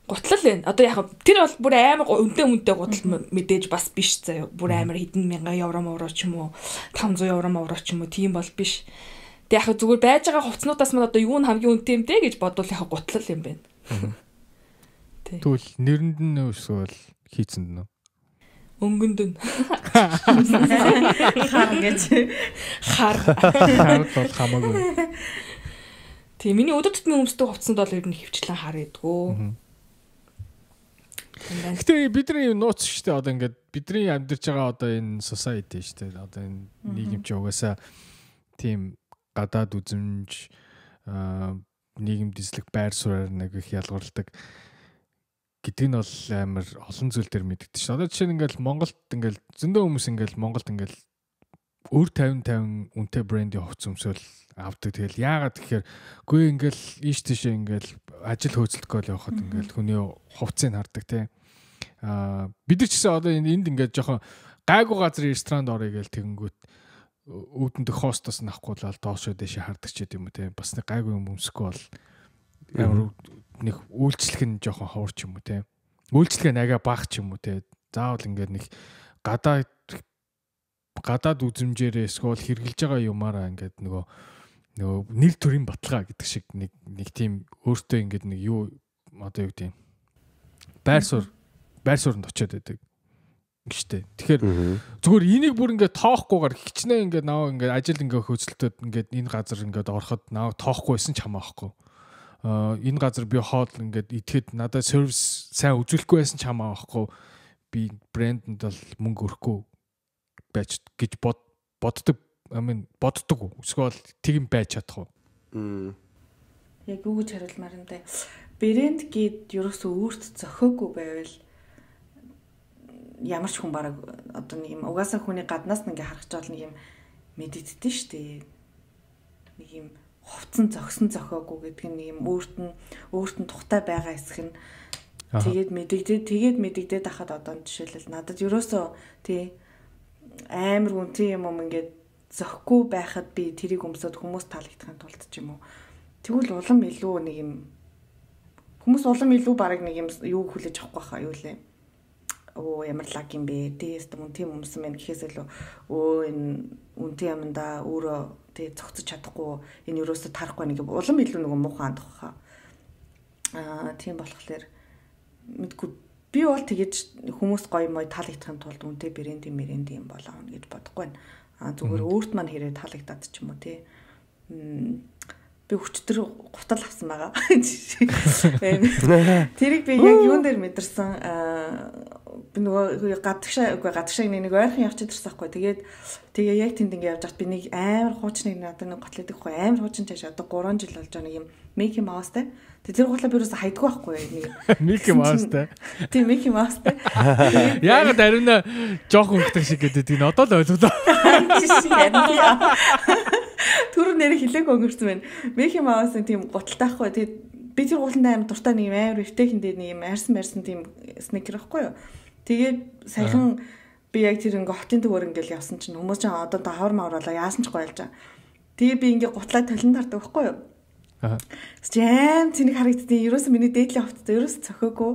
гутлал байна. Одоо яг тэр бол бүр амар үнтэй үнтэй гутал мэдээж бас биш заяа. Бүр амар хэдэн мянган евро мөрөө ч юм уу 500 евро мөрөө ч юм уу тийм бол биш. Тэг яг зүгээр байж байгаа хувцнуудаас мань одоо юу нь хамгийн үнэтэй юм бэ гэж бодвол яг гутлал юм байна. Тэгвэл нэрэнд нь өсвөл хийцэнд нь өнгөнд нь хар гэж хар бол хамаагүй. Тэг миний өдөр тутмын өмсдөг хувцсанд бол ер нь хөвчлэн хар идэггүй Гэтэ бидний нууц шүү дээ одоо ингээд бидний амьдарч байгаа одоо энэ society шүү дээ. Одоо энэ нийгэм чи угаасаа тийм гадаад үзмж нийгэм дислэг байр суурь нэг их ялгуурладаг гэдэг нь бол амар олон зүйл дээр мэддэж шээ. Одоо жишээ нь ингээл Монголд ингээл зөндөө хүмүүс ингээл Монголд ингээл өөр 50 50 үнэтэй брендийн хувц өмсөөл авдаг. Тэгэл яагаад тэгэхээр гүй ингээл ийш тийш ингээл ажил хөөцөлдгөөл явхад ингээл хүний хувцыг хардаг те бид нар ч гэсэн одоо энд ингээд жоохон гайгүй газрын ресторанд орё гэж тэгэнгүүт өвдөндөх хостос нь авахгүйлал доошо дэше хардаг ч гэдэм үү те бас нэг гайгүй юм өмсөхгүй бол ямар нэг үйлчлэх нь жоохон ховор ч юм уу те үйлчлэх нь агаа бага ч юм уу те заавал ингээд нэг гадаа гадаад үзмжээрээ эсвэл хэрглэж байгаа юмараа ингээд нөгөө нөгөө нийл төрийн баталгаа гэдэг шиг нэг нэг тийм өөртөө ингээд нэг юу одоо юу гэдэг юм байр суурь байр сууринд очиод байдаг гэжтэй. Тэгэхээр зүгээр энийг бүр ингээд тоохгүйгээр хичнээн ингээд наваа ингээд ажил ингээд хөдөлтөд ингээд энэ газар ингээд ороход наваа тоохгүй байсан ч хамаахгүй. Аа э, энэ газар би хоол ингээд итгэхэд надад сервис сайн үзүүлэхгүй байсан ч хамаахгүй. Би брэндэнд бол мөнгө өрөхгүй байж гэж бод боддог. I mean боддог. Эсвэл тэг юм байж чадах уу? Яг юу гэж харуулмаар юм бэ? Брэнд гээд ерөөсөө өөрт зохиогүй байвал ямар ч хүн бараг одоо нэг юм угаасаа хүний гаднаас нэг ингээ харах жол нэг юм мэдэгддэн шүү дээ. Нэг юм хувцсан зөгсөн зохиогүй гэдэг нь юм өөрт нь өөрт нь тухтай байгаа хэсэг нь тэгээд мэдэгдээд тэгээд мэдэгдээд ахад одоо жишээлбэл надад ерөөсөө тий амар үнтэй юм юм ингээд зөхгүй байхад би тэрийг өмсөд хүмүүс таалагдахын тулд ч юм уу тэгвэл улам илүү нэг юм хүмүүс улам илүү баг нэг юм юу хүлээж авахгүй хаа юу лээ оо ямар лаг юм бэ? Дээс юм тийм өмсөн байна гэхээс илүү өө энэ үнтэй юмдаа өөрөө тий цогцож чадахгүй энэ юусоо тарахгүй нэг улам илүү нэг муухан андах хаа. Аа тийм болохоор мэдгүй би бол тэгэж хүмүүст гоё мой таалагдахын тулд үнтэй брэнд юм брэнд юм болоо гэж бодохгүй байна. Аа зүгээр өөрт маань хэрэг таалагдаад ч юм уу тий би хүчтэр гутал авсан байгаа. Тэрийг би яг юун дээр мэдэрсэн би нөгөө гадагшаа үгүй гадагшаа нэг ойрхон явчих дэрсэн байхгүй. Тэгээд тэгээ яг тэнд ингээ явж хат би нэг амар хууч нэг надад нэг готлоод ихгүй амар хуучин чааш одоо 3 жил болж байгаа нэг юм Mickey Mouse-тай. Тэг тэр готлоо би юусаа хайдгүй байхгүй нэг Mickey Mouse-тай. Тийм Mickey Mouse-тай. Яг дарина жоох өнгөтэй шиг гэдэг. Энэ одоо л ойлголоо. Түр нэр хилээг өнгөрсөн байна. Mickey Mouse-ын тийм готлтай байхгүй. Тэгээд би тэр гуталтай амар дуртай нэг амар өвтэй хин дээр нэг юм арсан барсан тийм сникер байхгүй юу? Тэгээд саяхан би яг тэр ингээ хотын төвөр ингээл явсан чинь хүмүүс ч одоо давхар мавруулаа яасан ч гойлж байгаа. Тэгээ би ингээ гутлаа толон тардаг байхгүй юу? Аа. Жэм тэнэг харагддیں۔ Ерөөсөө миний дээдлийн хөвтөд ерөөсөө цохиогүй.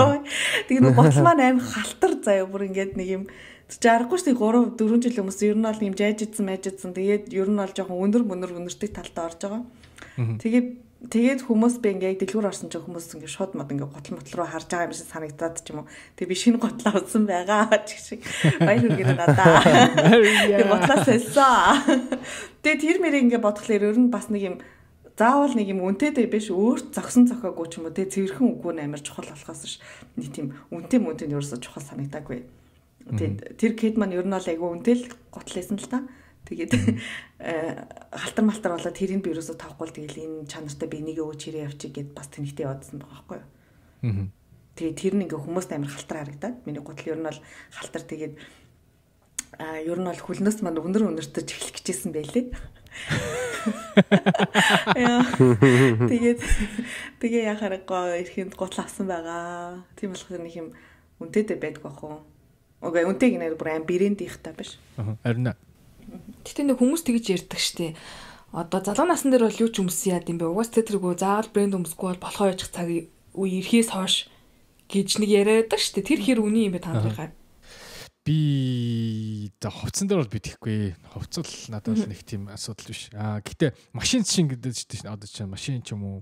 Тэгээ нэг гутал маань аим халтар заяа бүр ингээд нэг юм Жарахгүй шүү дээ 3 4 жил өмнөс ер нь бол юм жайждсан майждсан тэгээд ер нь бол жоохон өндөр мөнөр өнөртэй талд орж байгаа. Тэгээд Тэгээд хүмүүс би ингээ дэлгүүр орсон чинь хүмүүс ингээ шууд мод ингээ готл мотл руу харж байгаа юм шиг санагдаад ч юм уу. Тэгээд би шинэ готл авсан байгаа ч шиг. Баяр хүргээ надаа. Тэгээд готлаас солисон. Тэгээд тэр мэрийг ингээ бодглохлоор ер нь бас нэг юм заавал нэг юм үнэтэй биш өөрт зогсон зохиогүй ч юм уу тэг цэвэрхэн үгүй нээр чухал болохоос ш нэг тийм үнэтэй мөнтэй нь ерөөсө чухал санагдаагүй. Тэгээд тэр кед маань ер нь бол айгүй үнэтэй л готлээсэн л та. Аа Тэгээд халтан э, малтар болоод тэрийг би юусоо тоохгүй тэгэл энэ чанартай би энийг өгөөч хэрэг явчих гэд бас тэнхтэй яваадсан байгаа байхгүй юу. Тэгээд тэр нь ингээ хүмүүст амар халтар харагдаад миний готл ер нь бол халтар тэгээд а ер нь бол хүлнээс мань өнөр өнөртөж эхлэх гэжсэн байлээ. Тэгээд тэгээ яхарахгүй эрхэнд гутал авсан байгаа. Тийм болохоор нэг юм үнтэйтэй байдаг баху. Угаа үнтэй гинээр бүр аим брэнд их та биш. Аа харин аа Гэтэ нэг хүмүүс тэгж ярьдаг штеп одоо залуу насн дээр бол юу ч өмсөн яад юм бэ? Угаас тэргүй заавал брэнд өмсөхгүй бол болохоо яж цаг үе эрхээс хойш гэж нэг яриад шүү дээ. Тэр хэр үний юм бэ та нарыг? Би за хувцсан дээр бол би тэхгүй. Хувцал надад бол нэг тийм асуудал биш. Аа гэтээ машин шин гэдэг шүү дээ. Одоо чинь машин ч юм уу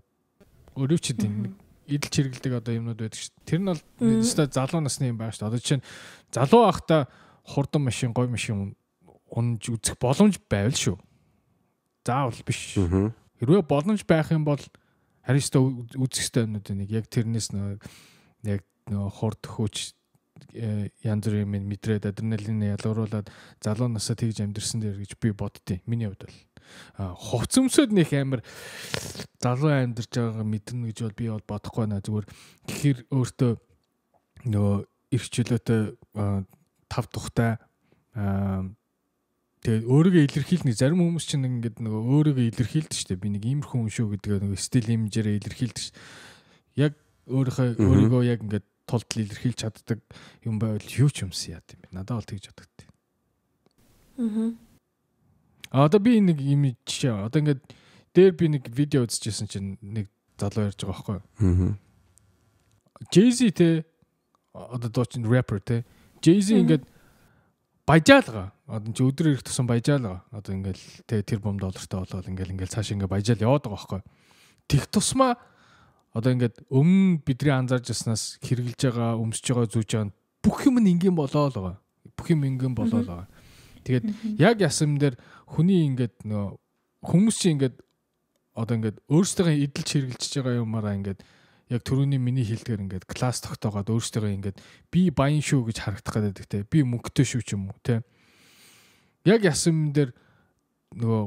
өөрөө ч тийм идэл чиргэлдэг одоо юмнууд байдаг шүү. Тэр нь бол зөвхөн залуу насны юм байна шүү. Одоо чинь залуу байхдаа хурдан машин, гоё машин унж үзэх боломж байвал шүү. Заавал биш. Хэрвээ боломж байх юм бол харин ч үзэх ёстой юмнууд нэг яг тэрнээс нэг яг нөгөө хорт хөөч э, янз бүрийн минь мэдрээд адреналин ялгаруулад залуу насад тэгж амьдэрсэн дээр гэж би боддیں۔ Миний хувьд бол хувц өмсөд нөх амар залуу амьдэрж байгааг мэдэрнэ гэж бол би бол бодохгүй байна. Зүгээр тэгэхээр өөртөө нөгөө эрх чөлөөтэй тав тухтай Тэгээд өөрийгөө илэрхийлнэ. Зарим хүмүүс чинь ингээд нөгөө өөрийгөө илэрхийлдэг шүү дээ. Би нэг иймэрхүү хүн шүү гэдгээ нөгөө стил имижээрээ илэрхийлдэг. Яг өөрийнхөө өөрийгөө яг ингээд тултал илэрхийлж чаддаг юм байвал юу ч юмс яа гэм бэ. Надад бол тэгж бодогд. Аа. А одоо би нэг имиж одоо ингээд дээр би нэг видео үзчихсэн чинь нэг залуу ярьж байгаа байхгүй юу? Аа. Jay-Z те одоо дооч нь rapper те. Jay-Z ингээд mm -hmm баяжаалга. Одоо чи өдөр ирэх тусан баяжаалга. Одоо ингээл тэ тэр бум доллартай болоод ингээл ингээл цааш ингээ баяжаал яваад байгаа байхгүй. Тэг тусмаа одоо ингээд өмнө бидний анзаарч яснаас хэрэгжилж байгаа, өмсөж байгаа зүүж байгаа бүх юм нь ингийн болоо л байгаа. Бүх юм ингийн болоо л байгаа. Тэгээд яг ясам дээр хүний ингээд нөгөө хүмүүс чинь ингээд одоо ингээд өөрсдөө идэлж хэрэгжилж байгаа юмараа ингээд яг түрүүний миний хэлдгээр ингээд класс тогтоогоод өөрсдөө ингээд би баян шүү гэж харагдах гэдэг те би мөнгөтэй шүү ч юм уу те яг ясам дээр нөгөө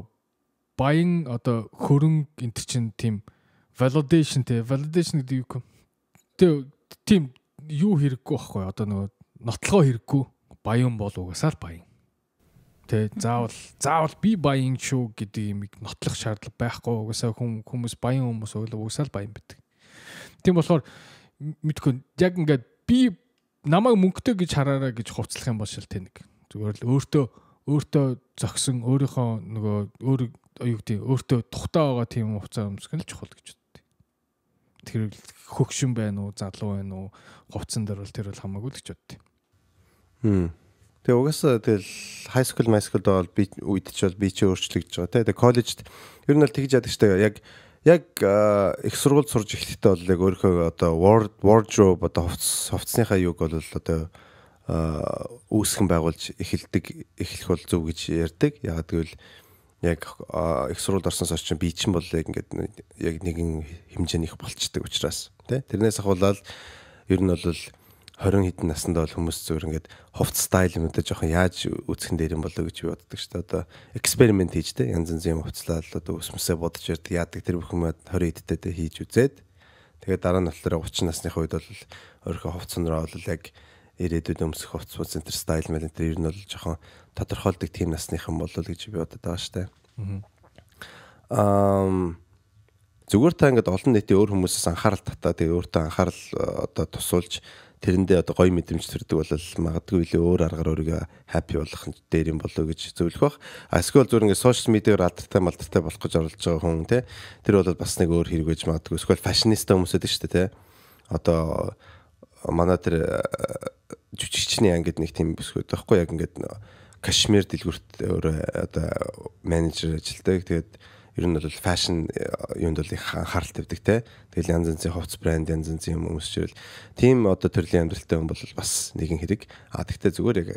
баян одоо хөрөнгө энэ чинь тийм validation те validation гэдэг юу те тийм юу хэрэггүй байхгүй одоо нөгөө нотлогоо хэрэггүй баян бол угасаал баян Тэ заавал заавал би баян шүү гэдэг юмыг нотлох шаардлага байхгүй. Угсаа хүмүүс баян хүмүүс угсаал баян бидэг. Тийм болохоор мэдгүй яг ингээд би намайг мөнгөтэй гэж хараараа гэж хувцлах юм бол шил тэнэг. Зүгээр л өөртөө өөртөө зөгсөн өөрийнхөө нөгөө өөр юу гэдэг өөртөө тухтаа байгаа тийм хувцас өмсгөн л чухал гэж боддгийг. Тэр хөгшин байна уу, залуу байна уу, хувцсан дээр бол тэр бол хамаагүй л гэж боддгийг. Хм. Тэгээ угаасаа тэгэл high school, high school дээр бол би үед ч бол би ч өөрчлөгдөж байгаа те. Тэгээ коллежд ер нь л тэгж яддаг штэ яг яг их сургуульд сурж эхлэхдээ бол яг өөрөө одоо word wardrobe одоо хувц хувцсныхаа юг бол одоо үүсгэн байгуулж эхэлдэг эхлэх бол зөв гэж ярьдаг. Яг тэгвэл яг их сурвалд орсноос хойш би чинь бол яг ингээд яг нэгэн хэмжээний их болчдөг учраас тий. Тэрнээс ахвалал ер нь бол 20 хэдэн наснд бол хүмүүс зүгээр ингээд хофт стайл юм удаа жоохон яаж үсгэн дээр юм болоо гэж боддог шүү дээ. Одоо эксперимент хийжтэй янз янзын хувцлал одоо өсмөсөө бодож ярд яадаг тэр бүхэн 20 хэдтэй дэ хийж үзээд тэгээд дараа нь болохоор 30 насны хувьд бол өөрийнхөө хувцсанараа бол яг ирээдүйд өмсөх хувцс бус энэ стайл мэл энэ ер нь бол жоохон тодорхойлдог тийм насныхан болоо гэж би бодод байгаа шүү дээ. Аа зүгээр та ингээд олон нийтийн өөр хүмүүсээс анхаарал татаа тэгээ өөртөө анхаарал э, одоо тусуулж тэрэндээ одоо гоё мэдрэмж төрдөг бол магадгүй илүү өөр аргаар өөрийгөө хаппи болгох дээр юм болоо гэж зөвлөх бах. А эсвэл зүгээр ингээд сошиал медиагаар алдартай малдартай болох гэж оролж байгаа хүн те тэр бол бас нэг өөр хэрэг байж магадгүй. Эсвэл фашиниста хүмүүсэд шүү дээ те. Одоо манай тэр э, жүжигчний ангид нэг тийм бүсгүүд байхгүй яг ингээд Кашмир э, дэлгүүрт э, өөрөө одоо менежер ажилдаг. Тэгээд ер нь бол фэшн юунд бол их анхаарал тавьдаг те. Тэгэл янз янзын хувцас брэнд, янз янзын юм өмсчрэл тийм одоо төрлийн амьдралтай хүн бол бас нэгэн хэрэг. А тэгтээ зүгээр яг э,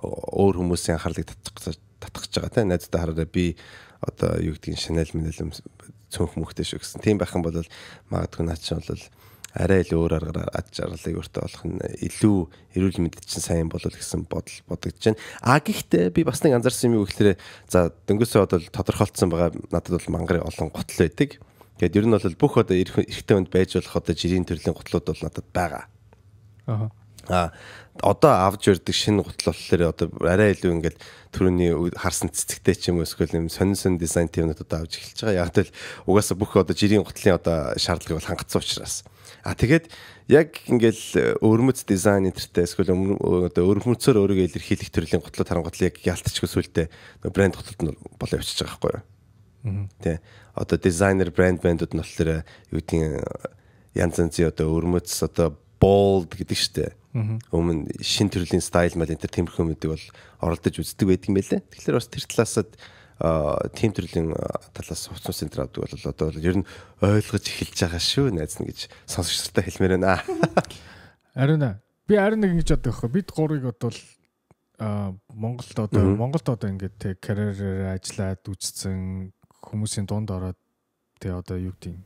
өөр хүмүүсийн анхаарлыг татах татах гэж байгаа те. Найздаа хараараа би одоо юу гэдгийг шинэл мэнэл цөнх мөхтэй шүү гэсэн. Тийм байх юм бол магадгүй наа чинь бол арай илүү өөр аргаар ад жаргалыг өөртөө олох нь илүү эрүүл мэндэд чинь сайн болов гэсэн бодол бодогдож байна. А гэхдээ би бас нэг анзаарсан юм юу гэхээр за дөнгөсөө одоо тодорхойлцсон байгаа надад бол мангарын олон готл байдаг. Тэгэд ер нь бол бүх одоо эрэгтэй хүнд байж болох одоо жирийн төрлийн готлууд бол надад байгаа. Аа. А одоо авж ирдэг шинэ гутал болохоор одоо арай илүү ингээд төрөний харсан цэцэгтэй ч юм уу эсвэл юм сонин сонин дизайн төвнүүд одоо авж эхэлж байгаа. Яг л угаасаа бүх одоо жирийн гутлын одоо шаардлага бол хангацсан учраас. Аа. А тэгээд яг ингээл э, өрмөц дизайн энтертэй эсвэл оо өрмөцөөр өөрийгөө илэрхийлэх төрлийн готлууд харангуйлаа яг ялтчихгүй сүултээ брэнд готлууд нь болоо явчихж байгаа байхгүй юу. Тэ. Одоо дизайнер брэнд бэндүүд нь болохоор э, юу гэдгийг э, янз янзын одоо өрмөц одоо bold гэдэг штэ. Өмнө шин төрлийн стайл мал энтер тэмхүү мэддэг бол оролдож үздэг байдаг юм байлээ. Тэгэхээр бас тэр талаасаа тийм төрлийн талаас хуцсан центр авдаг бол одоо бол ер нь ойлгож эхэлж байгаа шүү найз нь гэж сонсогчтой хэлмээр байна. Харин би харин нэг ингэж боддог хөө бид гурыг бодвол Монголд одоо Монголд одоо ингээд те карьерээр ажиллаад үзсэн хүмүүсийн дунд ороод те одоо юу гэдэг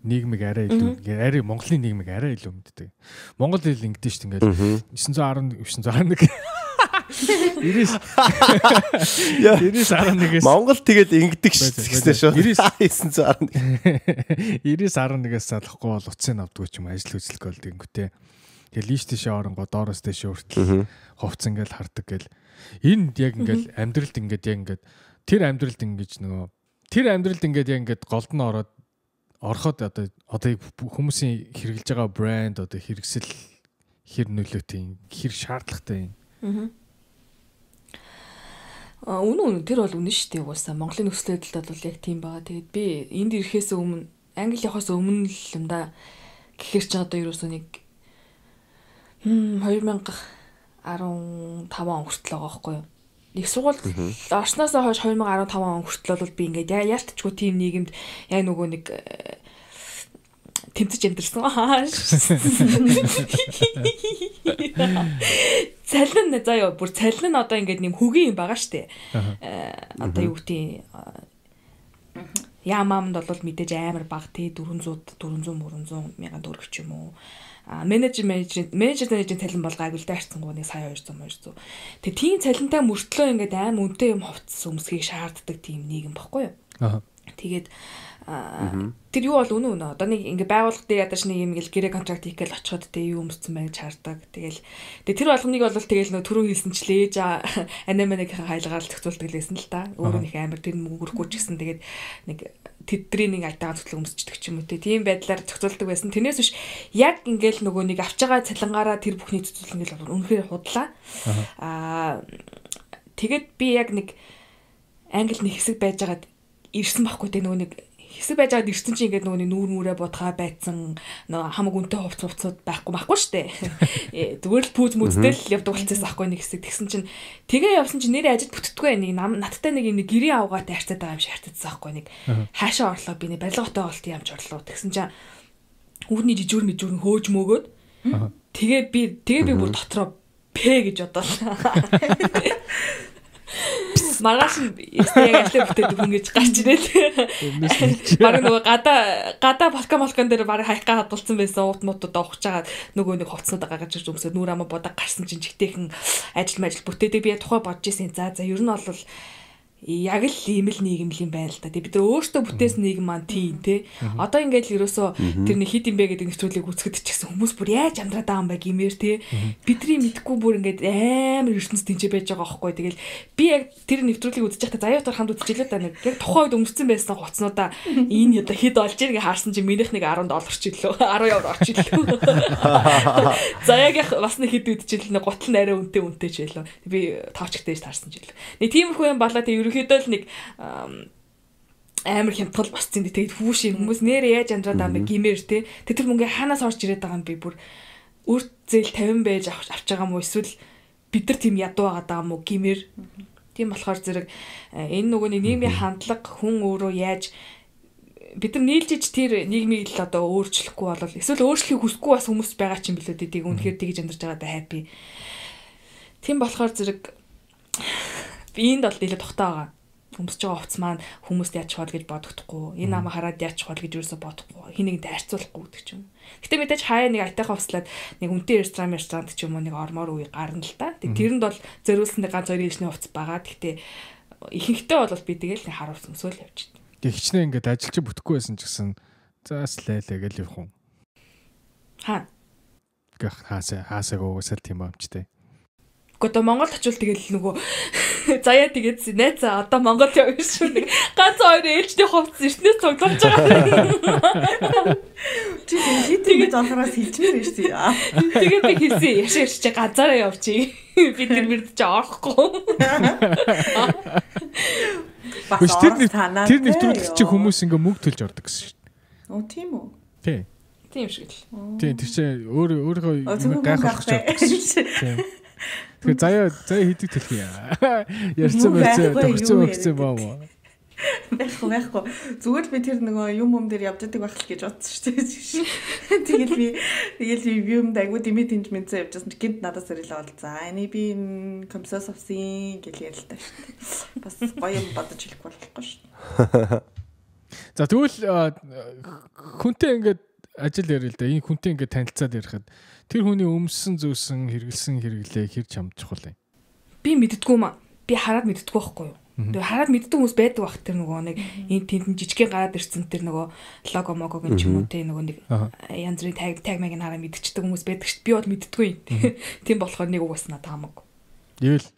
нийгмийг арай илүү арай Монголын нийгмийг арай илүү мэддэг. Монгол хэл ингэдэж шүү дээ ингээд 910 911 90-91-ээс Монгол тэгээд ингэдэг гэсэн шүү. 9911. 90-11-ээс салахгүй бол утсын авдгүй ч юм ажил үйлчлэх бол тэнгүүтэй. Тэгээд лиш тийшээ оронгоо доороос тийшээ хүртэл хувц ингээл хардаг гэл энд яг ингээл амьдралд ингээд яг ингээд тэр амьдралд ингэж нөгөө тэр амьдралд ингээд яг ингээд голд нь ороод ороход одоо одоо хүмүүсийн хэрэгжилж байгаа брэнд одоо хэрэгсэл хэр нөлөөтэй хэр шаардлагатай юм Үнэн үнэн тэр бол үнэн шүү дээ угаасаа. Монголын нөхцөл байдал бол яг тийм байгаа. Тэгээд би энд ирэхээс өмнө Англи явахаас өмнө л юм да. Гэхэр ч одоо ерөөсөө нэг 2015 он хүртэл байгаа байхгүй юу? Их сургууль орсноосоо хойш 2015 он хүртэл бол би ингээд яалтчгүй тийм нийгэмд яг нөгөө нэг э, тэмцэж амьдэрсэн. Цалин заяа бүр цалин одоо ингээд нэм хөгийн юм байгаа штэ. Э, одоо юу гэдгийг Ямамд бол мэдээж амар бага тий 400 400 400 мянган төгрөгч юм уу. А менежер менежер менежер цалин бол гайгүй л дайрцсангуу нэг сая 200 200. Тэгээ тийм цалинтай мөртлөө ингээд амар үнэтэй юм хувцас өмсгийг шаарддаг тийм нийгэм баггүй юу? Аа. Тэгээд тэр юу бол үнэн үнэ одоо нэг ингээ байгууллага дээр ядаж нэг юм гэл гэрээ контракт хийх гээл очиход тэ юу өмссөн байг чаардаг тэгэл тэгээ тэр болгоныг бол тэгэл нөө түрүү хэлсэнчлээ ээж анаманыг хайлгаал зөвцүүлдэг лээсэн л та өөрөө нэг амар тэр мөнгөрөхгүй ч гэсэн тэгээд нэг тэдний нэг айтаа зөвлөг өмсчдөг ч юм уу те тийм байдлаар зөвцүүлдэг байсан тэрнээс биш яг ингээл нөгөө нэг авч байгаа цалингаараа тэр бүхний зөвцөл ингээл бол үнэхээр худлаа аа тэгээд би яг нэг англ нэг хэсэг байжгаад ирсэн байхгүй те нөгөө нэг хэсэг байж байгаад ирсэн чинь ингээд нөгөө нүүр мүрээ бодхаа байдсан нөгөө хамаг үнтэй хувц хувцуд байхгүй байхгүй штэ. Э, зүгээр л пүүз мүздэл явдаг болчихсон байхгүй нэг хэсэг. Тэгсэн чинь тэгээ явсан чинь нэрээ ажид бүтдэггүй нэг нам надтай нэг нэг гэрээ авгаатай харьцаад байгаа юм шиг харьцаадсан байхгүй нэг. Хаашаа орлоо би нэг барилгатай болт юмч орлоо. Тэгсэн чинь хүүхний жижүүр мэжүүр хөөж мөөгөөд тэгээ би тэгээ би бүр дотроо П гэж бодолоо. Маргааш нь яг аль бүтээдэг хүн гэж гарч ирээд. Бараг нөгөө гадаа гадаа балкон балкон дээр бараг хайхгаа хадгалсан байсан уут муутууд ухаж байгаа нөгөө нэг хувцснууд гаргаж ирж өмсөд нүр амаа бодог гарсан чинь жигтэйхэн ажил мэл бүтээдэг би я тухай бодож исэн. За за ер нь бол яг л ийм л нийгэм л юм байна л да. Тэг бид өөртөө бүтээсэн нийгэм маань тийм те. Одоо ингээд л ерөөсөө тэр нэг хит юм бэ гэдэг нэг зүйлийг үцгэд ч гэсэн хүмүүс бүр яаж амдраад байгаа юм бэ гэмээр те. Бидний мэдхгүй бүр ингээд амар ертөнц тэнцээ байж байгаа байхгүй. Тэгэл би яг тэр нэвтрүүлгийг үзчихдээ заяа тарханд үзчихлээ да нэг. Яг тухайн үед өмсцэн байсан гоцнуудаа энэ одоо хэд олж ирэх хаарсан чи минийх нэг 10 доллар ч илүү 10 евро орч илүү. За яг бас нэг хэд үдчихлээ нэг гутал нэрэ үнтэй үнтэй ч илүү. Би тавч гэдэж тарсан ч илүү. Нэг тиймэрхүү юм балаа тэг ерөөхдөө л нэг амар хямдгал басцсан би тэгээд хүүш юм хүмүүс нэрээ яаж амжаад байгаа юм гимээр те тэр мөнгө ханаас орж ирээд байгаа юм би бүр үр зээл 50 байж авч байгаа юм уу эсвэл бид нар тийм ядуу байгаа юм уу гимээр тийм болохоор зэрэг э, энэ нөгөө нэг нийгмийн хандлага хүн өөрөө яаж бид нар нийлжиж тэр нийгмийг л одоо өөрчлөхгүй бол эсвэл өөрчлөхийг хүсэхгүй бас хүмүүс байгаа ч юм билүү дээ тийг үнэхээр тэгж амьдарч байгаадаа хаппи тийм болохоор зэрэг Энд бол нэлээд тогтоо байгаа өмсөж байгаа хувцас маань хүмүүст яачих бол гэж бодохдохгүй. Энэ намаа хараад яачих бол гэж юусоо бодохгүй. Хинэг дайрцуулахгүй гэдэг ч юм. Гэтэ мэдээж хаяа нэг айтайхаа хувцлаад нэг үнтэй ресторан ресторан ч юм уу нэг ормоор үе гарна л та. Тэрэнд бол зориулсанд ганц хоёр ээжний хувцас байгаа. Гэтэ ихэнхдээ бол би тэгэл нэг харуул өмсөөл явж байна. Тэг хичнээн ингээд ажилч бүтэхгүй байсан ч гэсэн зааслаа лээ гэж явах юм. Хаа. Гэх хаасаа хаасаа гоосэл тийм амжтай. Гэхдээ одоо Монгол очивол тэгэл нөгөө заяа тэгээд найзаа одоо Монгол явж шүү нэг ганц хоёр ээлжтэй хувцс эртнээс цуглуулж байгаа. Чи хитрэг залгараас хилчмээр биш тий. Тэгээд би хэлсэн яшаа ирч чи газараа явчих. Би тэр мөрд чи орохгүй. Бас тэр нэвтрүүлэгт чи хүмүүс ингээ мөнгө төлж ордог гэсэн шүү дээ. Оо тийм үү? Тий. Тийм шиг л. Тий тэр чи өөр өөрөө гайхах гэж ордог гэсэн. Тийм. Тэгэхээр заяа заяа хийдэг төлхий. Ярьцсан мөрцөө тогтсон өгцөн баа мó. Байхгүй байхгүй. Зүгээр л би тэр нөгөө юм юм дээр явж байдаг байх л гэж бодсон шүү дээ. Тэгэл би тэгэл би юмд айгуу дэмий тэнж мэдсэн явжсэн чи гинт надаас ирэлээ бол. За эний би комсос авсан гэл ярилтаа шүү дээ. Бас гоё юм бодож хэлэхгүй болохгүй шүү дээ. За тэгвэл хүнтэй ингээд ажил ярил л да. Энэ хүнтэй ингээд танилцаад ярихад тэр хүний өмссөн зөөсөн хэрэгэлсэн хэрэглээ хэр чамд чухал юм. Би мэддэггүй маа. Би хараад мэддэггүй байхгүй юу? Тэгээ хараад мэддэг хүмүүс байдаг бах тэр нөгөө нэг энэ тэнд жижигхэн гараад ирсэн тэр нөгөө лого могог юм ч юм уу те нөгөө нэг янз бүрийн таг таг маяг нь хараа мэдчихдэг хүмүүс байдаг шүү. Би бол мэддэггүй. Тийм болохоор нэг угаас надаа хамаагүй. Ивэл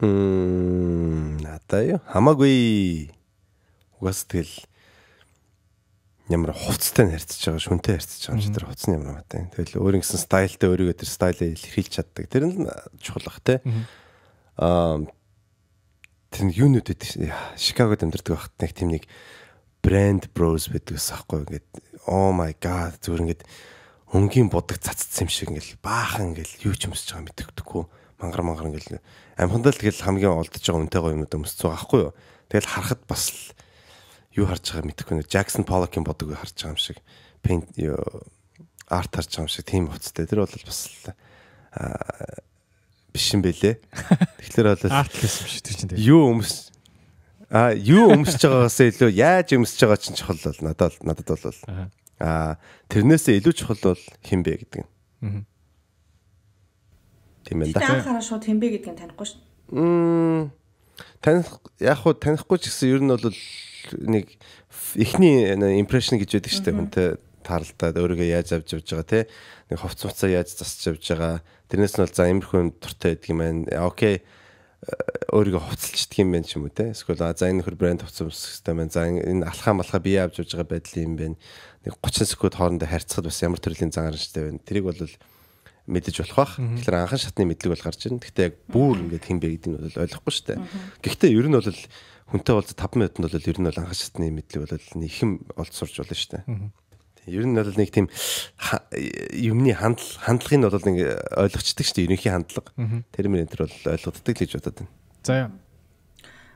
мм надаа юу хамаагүй угаас тэгэл ямар хувцтай харьцаж байгаа шүнтэй харьцаж байгаа юм чи тэр хувц нь ямар байна. Тэгэл өөр нэгэн стайлтай өөрийгөө тэр стайлээ илэрхийлж чаддаг. Тэр нь чухал бах те. Аа тэр нь юунууд гэдэг Шикагод амьдардаг байхад нэг тийм нэг брэнд bros гэдэг ус аахгүй ингээд oh my god зүгээр ингээд өнгийн будаг цацсан юм шиг ингээд баахан ингээд юу ч юмсэж байгаа мэдэгдэхгүй мангар мангар ингээд амьхандаа л тэгэл хамгийн олдож байгаа үнэтэй гоё юмудаа өмсөж байгаа аахгүй юу. Тэгэл харахад бас л юу харж байгаа мэдэхгүй нэг Jackson Pollock-ийн бодог харж байгаа юм шиг paint арт харж байгаа юм шиг тийм уцтай. Тэр бол бас биш юм бэлээ. Тэгэхээр бол арт гэсэн юм шиг тийм ч. Юу өмс А юу өмсөж байгаагаас илүү яаж өмсөж байгаа чинь чухал бол надад надад бол аа тэрнээсээ илүү чухал бол хинбэ гэдэг нь. Тийм байна да. Тэ анхаараа шууд хинбэ гэдэг нь танихгүй шүү. Мм таних яг хуу танихгүй ч гэсэн ер нь бол нэг эхний импрешн гэж байдаг шүү дээ хүнтэй таралдаад өөрийгөө яаж авч явж байгаа те нэг ховц муцаа яаж засч явж байгаа тэрнээс нь бол за иймэрхүү юм дуртай байдаг юм байна э, окей э, өөрийгөө хувцалчдаг юм байна ч юм уу те эсвэл за энэ нөхөр брэнд хувцас систем байна за энэ алхаан малхаа бие авч явж байгаа байдал юм байна нэг 30 секунд хоорондоо харьцахад бас ямар төрлийн зан аранжтай байна тэрийг бол мэдэж болох бах. Тэгэхээр анхан шатны мэдлэг бол гарч ирнэ. Гэхдээ яг бүр ингээд хин бэ гэдэг нь бол ойлгохгүй шүү дээ. Гэхдээ ер нь бол хүнтэй уулзах 5 минутанд бол ер нь бол анх шатны мэдлэг бол нэг хэм олд сурж болно шүү дээ. Ер нь бол нэг тийм юмны хандл хандлагыг нь бол нэг ойлгочдөг шүү дээ. Ерөнхий хандлага. Тэр мөр энэ төр бол ойлгоддаг л гэж бодоод байна. За яа.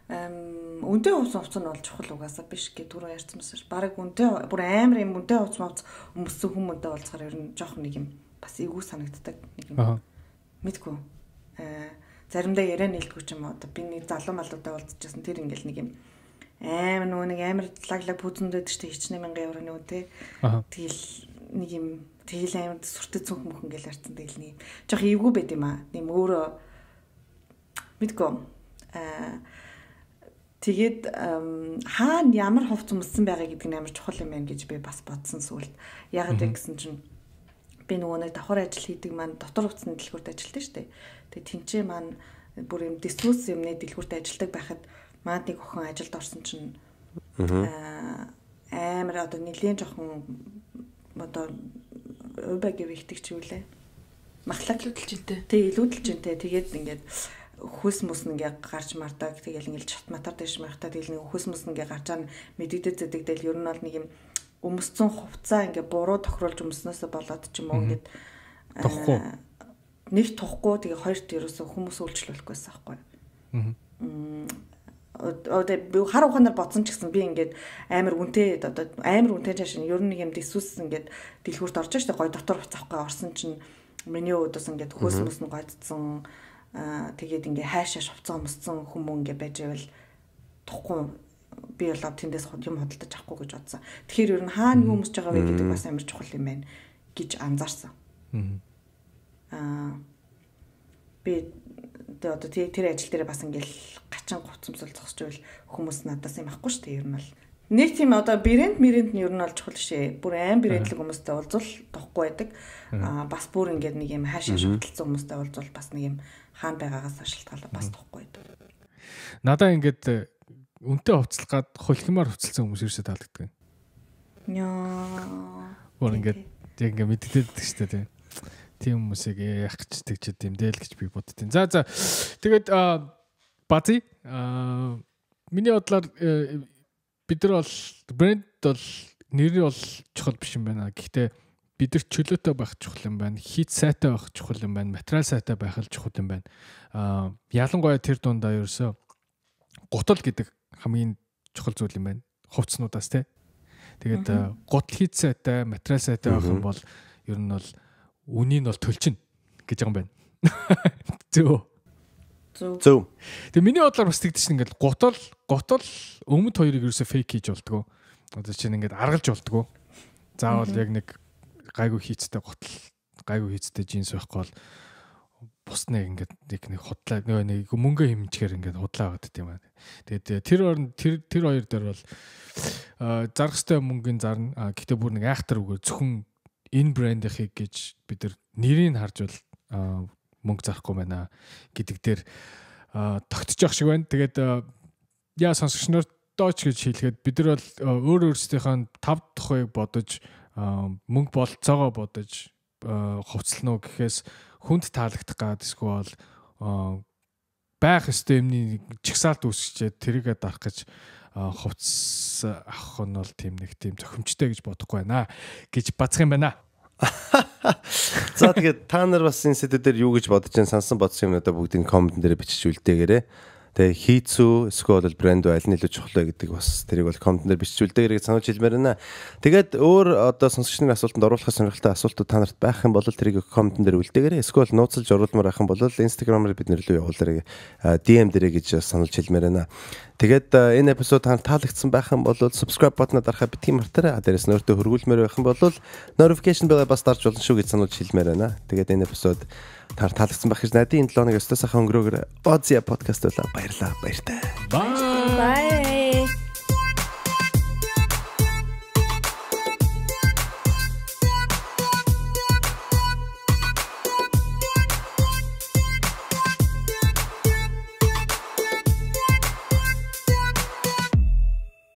Эм үнтэй хувц хувц нь бол чухал угаасаа биш гэдэг түрүү ярьсан мэсэр. Бараг үнтэй бүр амар юм үнтэй хувц хувц өмссөн хүмүүдээ болцохоор ер нь жоох нэг юм бас эвгүй санагддаг нэг юм. Мэдгүй. Аа э, заримдаа яриа нэлдгүү ч юм уу одоо би нэг залуу малуудаа уулзчихсан тэр ингээл нэг юм амар нөгөө нэг амар лаглаг пүүзэндээд ч тэг 8 мянган евроны үү те тэгэл нэг юм тэгэл амар сүртэй цүнх мөхөн гэл ярьсан тэгэл нэг жоох эвгүй байд юм аа нэм өөрөө мэдгүй аа Тэгээд хаана ямар хувц өмссөн байгаа гэдэг нь амар чухал юм байна гэж би бас бодсон сүулт. Яг л гэсэн чинь би нөгөө нэг давхар ажил хийдэг маань дотор хувцсны дэлгүүрт ажилладаг шүү дээ. Тэгээ тэнцээ маань бүр юм дискус юмны дэлгүүрт ажилладаг байхад маад нэг охин ажилд орсон чинь аа амар одоо нэлээд жоохон одоо уйбагийн ихтэг ч үлээ. Махлаг илүүдэлжтэй. Тэг илүүдэлжтэй. Тэгээд ингээд хөөс мөс ингээ гарч мардаг. Тэгээл ингээл чат матар дэш мархтаа тэгэл нэг хөөс мөс ингээ гарч аа мэдэгдэж зэдэгдэл ер нь бол нэг юм өмсцэн хувцаа ингээ буруу тохируулж өмснөөсө болоод ч юм уу ингээд тохгүй нэг тухгүй тэгээ хоёрт ерөөсөө хүмүүс үйлчлүүлэхгүйсэн байхгүй. Аа. Одоо би хар ухаанаар бодсон ч гэсэн би ингээд амар үнтэй одоо амар үнтэй цааш нь ер нь юм дисүс ингээд дэлгүүрт орж штэ гой дотор буцаахгүй орсон чинь миний өдөөс ингээд хөөс мөс нь гойдсон аа тэгээд ингээд хайшаа шувцсан мөсцэн хүмүүс ингээд байж байвал тухгүй би бол тэндээс юм хөдөлтөж авахгүй гэж бодсон. Тэгэхээр ер нь хаана хүмүүс жагаа вэ гэдэг бас амар чухал юм байна гэж анзаарсан. Аа аа би тэ одоо тэр тэр ажил дээр бас ингээл гачин гуцамсал зогсож байвал хүмүүс надаас юм ахгүй шүү дээ ер нь бол нэг тийм одоо брэнд мэрэнд нь ер нь бол чухал шээ бүр айн брэндлэг хүмүүстэй уулзвал тохгүй байдаг аа бас бүр ингээд нэг юм хаашаа шүтэлцсэн хүмүүстэй уулзвал бас нэг юм хаан байгаагаас шалтгаалаад бас тохгүй байдаг надаа ингээд э, үнтэй хувцлах гад хулхимаар хувцлсан хүмүүс ерөөсөө таалагддаг ёо бүр ингээд яг ингээд мэддэгдэг шүү дээ тийм хүмүүсийг яах гэж тэгчээд юм дээ л гэж би боддtiin. За за. Тэгээд бази аа миний бодлоор э, бид нар бол брэнд бол нэр нь бол чухал биш юм байна. Гэхдээ бид нар чөлөөтэй байх чухал юм байна. Хийц сайтай байх чухал юм байна. Материал сайтай байх л чухал юм байна. Аа ялангуяа тэр дундаа ерөөсө гутал гэдэг хамгийн чухал зүйл юм байна. Хувцснуудаас те. Тэгээд гутал хийц сайтай, материал сайтай байх юм бол ер нь бол үнийг бол төлчин гэж байгаа юм байна. Зөв. Зөв. Зөв. Тэгээ миний бодлоор бас тэгдэж чинь ингээд гутал гутал өмнөд хоёрыг ерөөсөө фейк хийж болтгоо. Одоо чинь ингээд аргалж болтгоо. Заавал яг нэг гайгүй хийцтэй гутал гайгүй хийцтэй джинс байхгүй бол бус нэг ингээд нэг нэг худлаа нэг нэг мөнгө хэмжгээр ингээд худлаа аваад тийм байна. Тэгээд э, тэр орн тэр тэр хоёр дээр бол э, зарах хэвээр мөнгөний зарна. Гэхдээ бүр нэг айхтар үгээр зөвхөн энэ брендийнхийг гэж бид нар нэрийг харж бол мөнгө зарахгүй байна гэдэг дээр тогтчих шиг байна. Тэгээд яа сонсогч нарт дооч гэж хэлэхэд бид нар бол өөр өөрсдийнхөө тав тухыг бодож мөнгө болцоогоо бодож хувцлно уу гэхээс хүнд таалагдах гад эсвэл байх ёстой юмний чагсаалт үүсчээ тэргээ дарах гэж хувцас авах нь бол тийм нэг тийм зохимжтой гэж бодохгүй байна гэж бацх юм байна. За тэгээд та нар бас энэ сэдвээр юу гэж бодож байна сансан бодсон юмнуудаа бүгдийг коммент дээр бичиж үлдээгээрэй. Тэ хийцүү эсвэл брэнд байл нь илүү чухал вэ гэдэг бас тэрийг бол коммент дээр бичүүлдэг хэрэг сануулж хэлмээр байна. Тэгээд өөр одоо сонсогч нарын асуултанд оруулах сонирхолтой асуултууд та нарт байх юм бол тэрийг коммент дээр үлдээгээрэй. Эсвэл нууцлж оруулмаар байх юм бол Instagram-аар бид нэрлүү явуулаарай. DM дээрээ гэж сануулж хэлмээр байна. Тэгээд энэ эпизод танд таалагдсан байх юм бол subscribe бутнаа дарахаа битгий мартаарай. Дээрээс нь өөртөө хөргүүлмээр байх юм бол notification bell-аа бас дарж болно шүү гэж сануулж хэлмээр байна. Тэгээд энэ эпизод таар таалагдсан байх гэж найдаа энэ 7 хоног өстөө сайхан өнгөрөөгөр Озia подкаст байла баярлаа баяртай. Bye. Bye.